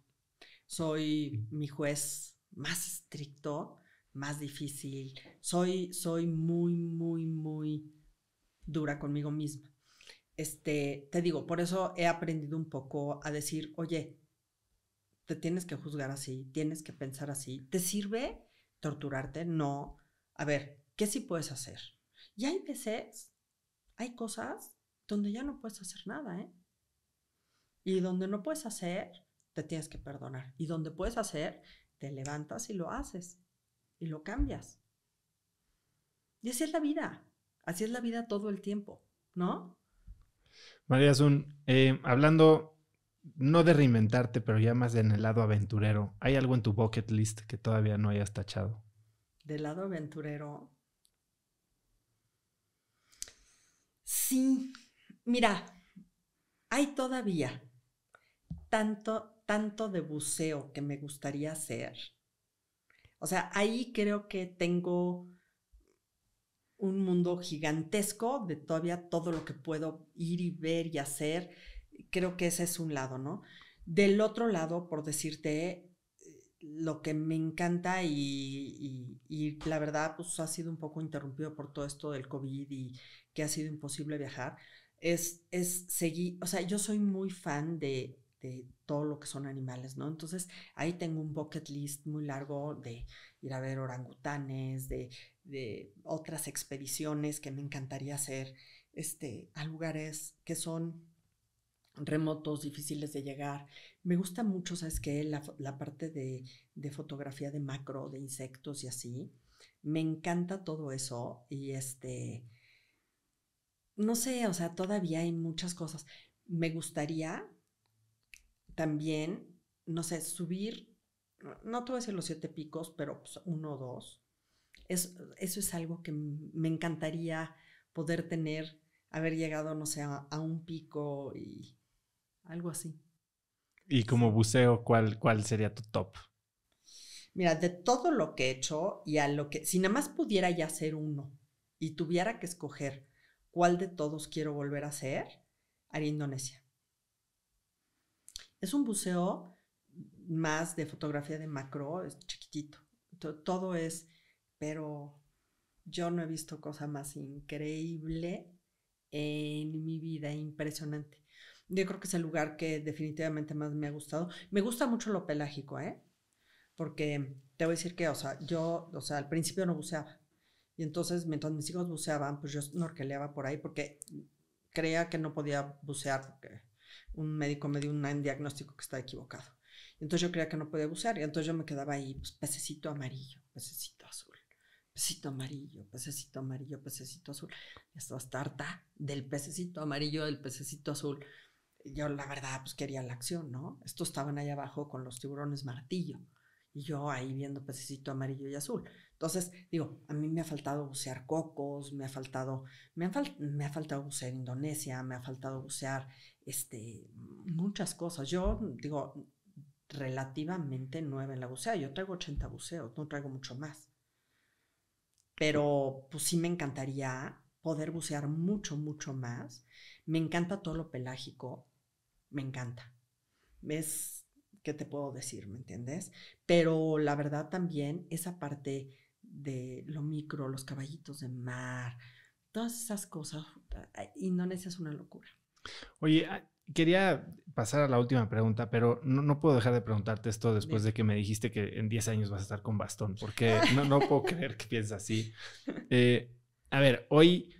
soy mi juez más estricto, más difícil, soy, soy muy, muy, muy dura conmigo misma. Este, te digo, por eso he aprendido un poco a decir, oye, te tienes que juzgar así, tienes que pensar así. ¿Te sirve torturarte? No. A ver, ¿qué sí puedes hacer? Y hay veces, hay cosas donde ya no puedes hacer nada, ¿eh? Y donde no puedes hacer, te tienes que perdonar. Y donde puedes hacer, te levantas y lo haces y lo cambias. Y así es la vida, así es la vida todo el tiempo, ¿no? María Zun, eh, hablando no de reinventarte, pero ya más en el lado aventurero, ¿hay algo en tu bucket list que todavía no hayas tachado? Del lado aventurero. Sí, mira, hay todavía tanto tanto de buceo que me gustaría hacer. O sea, ahí creo que tengo un mundo gigantesco de todavía todo lo que puedo ir y ver y hacer. Creo que ese es un lado, ¿no? Del otro lado, por decirte, lo que me encanta y, la verdad, pues ha sido un poco interrumpido por todo esto del COVID y que ha sido imposible viajar, es, es seguir, o sea, yo soy muy fan de de todo lo que son animales, ¿no? Entonces ahí tengo un bucket list muy largo de ir a ver orangutanes, de, otras expediciones que me encantaría hacer este, a lugares que son remotos, difíciles de llegar. Me gusta mucho, ¿sabes qué? La, parte de, de, fotografía de macro, de insectos y así. Me encanta todo eso y este, no sé, o sea, todavía hay muchas cosas. Me gustaría también, no sé, subir, no te voy los siete picos, pero pues, uno o dos. Es, eso es algo que me encantaría poder tener, haber llegado, no sé, a, un pico y algo así. Y como buceo, ¿cuál, cuál sería tu top? Mira, de todo lo que he hecho y a lo que, si nada más pudiera ya ser uno y tuviera que escoger cuál de todos quiero volver a hacer, haría Indonesia. Es un buceo más de fotografía de macro, es chiquitito. Todo es, pero yo no he visto cosa más increíble en mi vida, impresionante. Yo creo que es el lugar que definitivamente más me ha gustado. Me gusta mucho lo pelágico, ¿eh? Porque te voy a decir que, o sea, yo, o sea, al principio no buceaba. Y entonces, mientras mis hijos buceaban, pues yo norqueleaba por ahí porque creía que no podía bucear porque un médico me dio un diagnóstico que estaba equivocado. Entonces yo creía que no podía bucear y entonces yo me quedaba ahí, pues pececito amarillo, pececito azul, pececito amarillo, pececito amarillo, pececito azul. esto estaba tarta del pececito amarillo, del pececito azul. Yo la verdad pues quería la acción, ¿no? Estos estaban allá abajo con los tiburones martillo y yo ahí viendo pececito amarillo y azul. Entonces, digo, a mí me ha faltado bucear cocos, me ha faltado, me, ha me ha faltado bucear Indonesia, me ha faltado bucear este, muchas cosas. Yo digo, relativamente nueva en la bucea, yo traigo 80 buceos, no traigo mucho más. Pero pues sí me encantaría poder bucear mucho, mucho más. Me encanta todo lo pelágico, me encanta. ves ¿qué te puedo decir? ¿Me entiendes? Pero la verdad también esa parte de lo micro, los caballitos de mar, todas esas cosas, Indonesia es una locura. Oye, ah, quería pasar a la última pregunta, pero no, puedo dejar de preguntarte esto después de que me dijiste que en 10 años vas a estar con bastón, porque no, no puedo creer que pienses así. Eh, a ver, hoy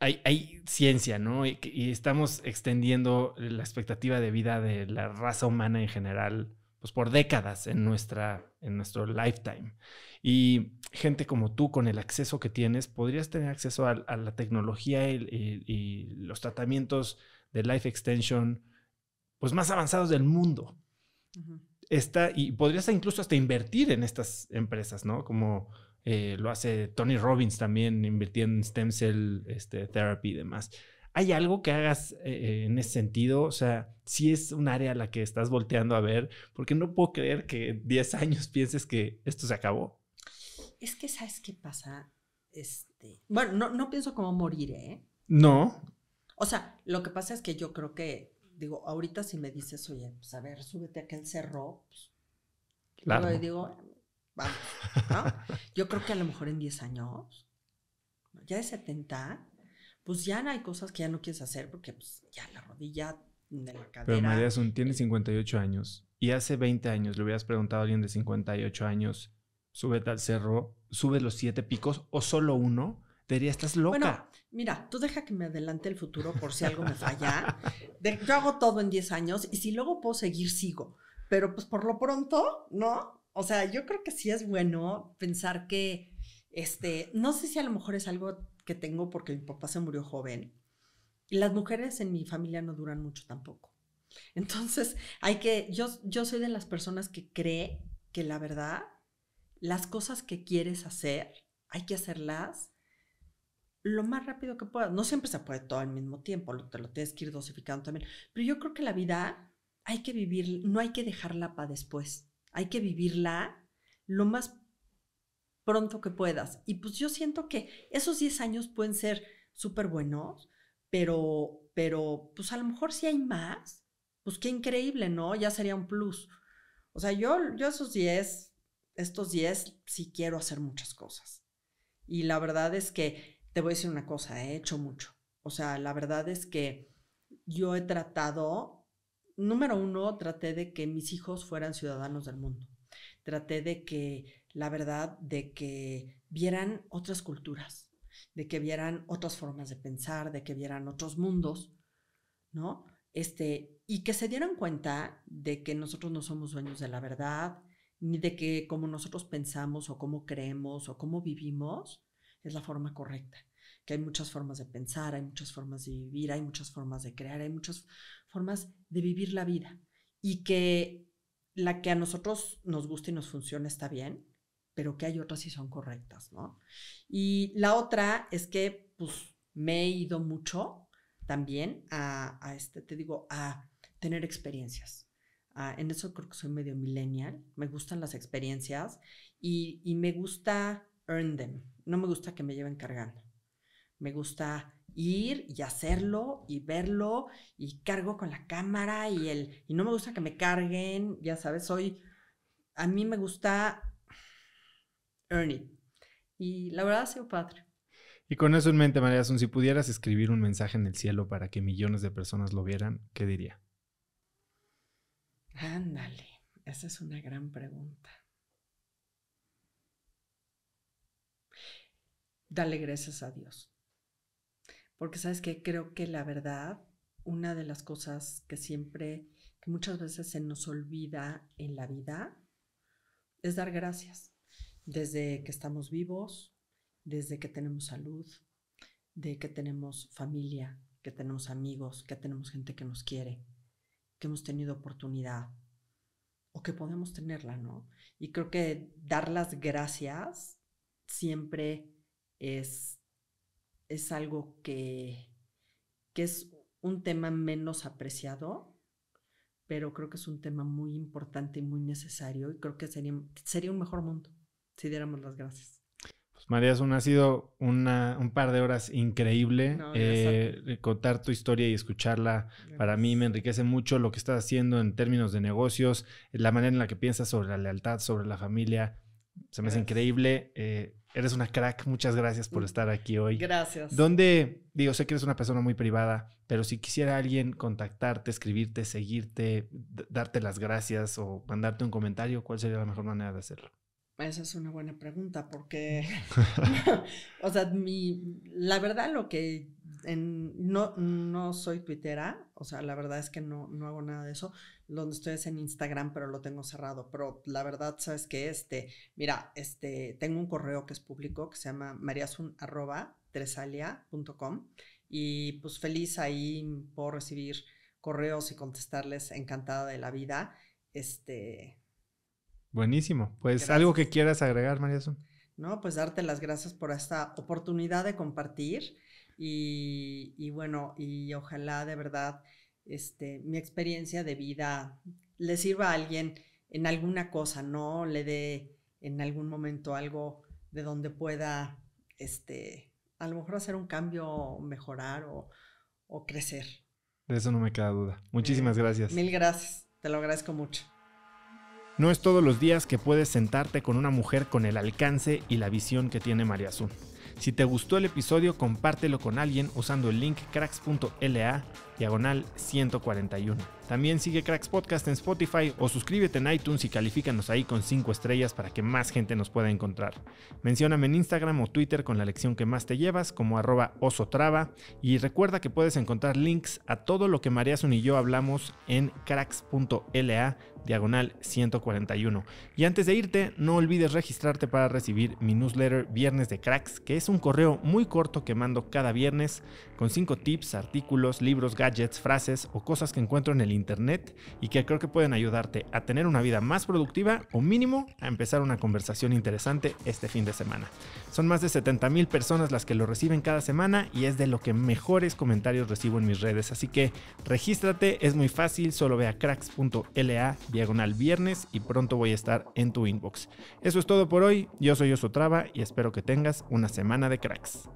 hay, hay ciencia, ¿no? Y, estamos extendiendo la expectativa de vida de la raza humana en general, pues por décadas en, nuestra, en nuestro lifetime. Y gente como tú, con el acceso que tienes, podrías tener acceso a, la tecnología y, y los tratamientos de life extension, pues más avanzados del mundo. y podrías incluso hasta invertir en estas empresas, ¿no? Como eh, lo hace Tony Robbins también, invirtiendo en stem cell este, therapy y demás. ¿Hay algo que hagas eh, eh, en ese sentido? O sea, si es un área a la que estás volteando a ver, porque no puedo creer que 10 años pienses que esto se acabó. Es que, ¿sabes qué pasa? Este, bueno, no, pienso cómo moriré. ¿eh? No. O sea, lo que pasa es que yo creo que, digo, ahorita si me dices, oye, pues a ver, súbete a aquel cerro, pues, claro. Yo digo, vamos, Yo creo que a lo mejor en 10 años, ya de 70, pues ya no hay cosas que ya no quieres hacer porque pues, ya la rodilla de la cadera. Pero María Sun tiene 58 eh años y hace 20 años le hubieras preguntado a alguien de 58 años, súbete al cerro, sube los siete picos o solo uno, te diría, estás loca mira, tú deja que me adelante el futuro por si algo me falla. De, yo hago todo en 10 años y si luego puedo seguir, sigo. Pero pues por lo pronto, ¿no? O sea, yo creo que sí es bueno pensar que, este, no sé si a lo mejor es algo que tengo porque mi papá se murió joven. las mujeres en mi familia no duran mucho tampoco. Entonces, hay que, yo, yo soy de las personas que cree que la verdad, las cosas que quieres hacer, hay que hacerlas lo más rápido que puedas. No siempre se puede todo al mismo tiempo, te lo tienes que ir dosificando también. Pero yo creo que la vida hay que vivir, no hay que dejarla para después. Hay que vivirla lo más pronto que puedas. Y pues yo siento que esos 10 años pueden ser súper buenos, pero, pero pues a lo mejor si hay más, pues qué increíble, ¿no? Ya sería un plus. O sea, yo, yo esos 10, estos 10, sí quiero hacer muchas cosas. Y la verdad es que te voy a decir una cosa, he hecho mucho. O sea, la verdad es que yo he tratado, número uno, traté de que mis hijos fueran ciudadanos del mundo. Traté de que, la verdad, de que vieran otras culturas, de que vieran otras formas de pensar, de que vieran otros mundos, ¿no? Este, y que se dieran cuenta de que nosotros no somos dueños de la verdad, ni de que como nosotros pensamos o cómo creemos o cómo vivimos, es la forma correcta, que hay muchas formas de pensar, hay muchas formas de vivir, hay muchas formas de crear, hay muchas formas de vivir la vida y que la que a nosotros nos gusta y nos funciona está bien, pero que hay otras y son correctas, ¿no? Y la otra es que pues me he ido mucho también a, este, te digo, a tener experiencias. Ah, en eso creo que soy medio millennial. Me gustan las experiencias y, y, me gusta earn them. No me gusta que me lleven cargando. Me gusta ir y hacerlo y verlo y cargo con la cámara y el y no me gusta que me carguen, ya sabes, soy a mí me gusta Ernie. Y la verdad ha sido padre. Y con eso en mente, María si pudieras escribir un mensaje en el cielo para que millones de personas lo vieran, ¿qué diría? Ándale, esa es una gran pregunta. dale gracias a Dios. Porque sabes que creo que la verdad, una de las cosas que siempre, que muchas veces se nos olvida en la vida, es dar gracias. Desde que estamos vivos, desde que tenemos salud, de que tenemos familia, que tenemos amigos, que tenemos gente que nos quiere, que hemos tenido oportunidad o que podemos tenerla, ¿no? Y creo que dar las gracias siempre es, es algo que, que es un tema menos apreciado, pero creo que es un tema muy importante y muy necesario y creo que sería, sería un mejor mundo si diéramos las gracias. Pues María ha sido una, un par de horas increíble eh, contar tu historia y escucharla. Para mí me enriquece mucho lo que estás haciendo en términos de negocios, la manera en la que piensas sobre la lealtad, sobre la familia. Se me hace increíble. Eh, Eres una crack, muchas gracias por mm. estar aquí hoy. Gracias. ¿Dónde, digo, sé que eres una persona muy privada, pero si quisiera alguien contactarte, escribirte, seguirte, darte las gracias o mandarte un comentario, ¿cuál sería la mejor manera de hacerlo? Esa es una buena pregunta porque, o sea, mi, la verdad lo que no, no soy tuitera, o sea, la verdad es que no, no hago nada de eso, donde estoy en Instagram, pero lo tengo cerrado. Pero la verdad, sabes que este, mira, este, tengo un correo que es público que se llama mariasun@tresalia.com y pues feliz ahí por recibir correos y contestarles encantada de la vida. Este. Buenísimo. Pues algo que quieras agregar, Mariasun. No, pues darte las gracias por esta oportunidad de compartir y, y bueno, y ojalá de verdad este, mi experiencia de vida le sirva a alguien en alguna cosa, ¿no? Le dé en algún momento algo de donde pueda, este, a lo mejor hacer un cambio, mejorar o, crecer. De eso no me queda duda. Muchísimas gracias. Mil gracias, te lo agradezco mucho. No es todos los días que puedes sentarte con una mujer con el alcance y la visión que tiene María Azul. Si te gustó el episodio, compártelo con alguien usando el link cracks.la diagonal 141. También sigue Cracks Podcast en Spotify o suscríbete en iTunes y califícanos ahí con 5 estrellas para que más gente nos pueda encontrar. Mencióname en Instagram o Twitter con la lección que más te llevas como arroba osotrava y recuerda que puedes encontrar links a todo lo que Mariasun y yo hablamos en cracks.la diagonal 141. Y antes de irte, no olvides registrarte para recibir mi newsletter Viernes de Cracks, que es un correo muy corto que mando cada viernes con 5 tips, artículos, libros, gadgets, gadgets, frases o cosas que encuentro en el Internet y que creo que pueden ayudarte a tener una vida más productiva o mínimo a empezar una conversación interesante este fin de semana. Son más de 70.000 mil personas las que lo reciben cada semana y es de lo que mejores comentarios recibo en mis redes, así que regístrate, es muy fácil, solo ve a cracks.la diagonal viernes y pronto voy a estar en tu inbox. Eso es todo por hoy, yo soy Osotrava y espero que tengas una semana de cracks.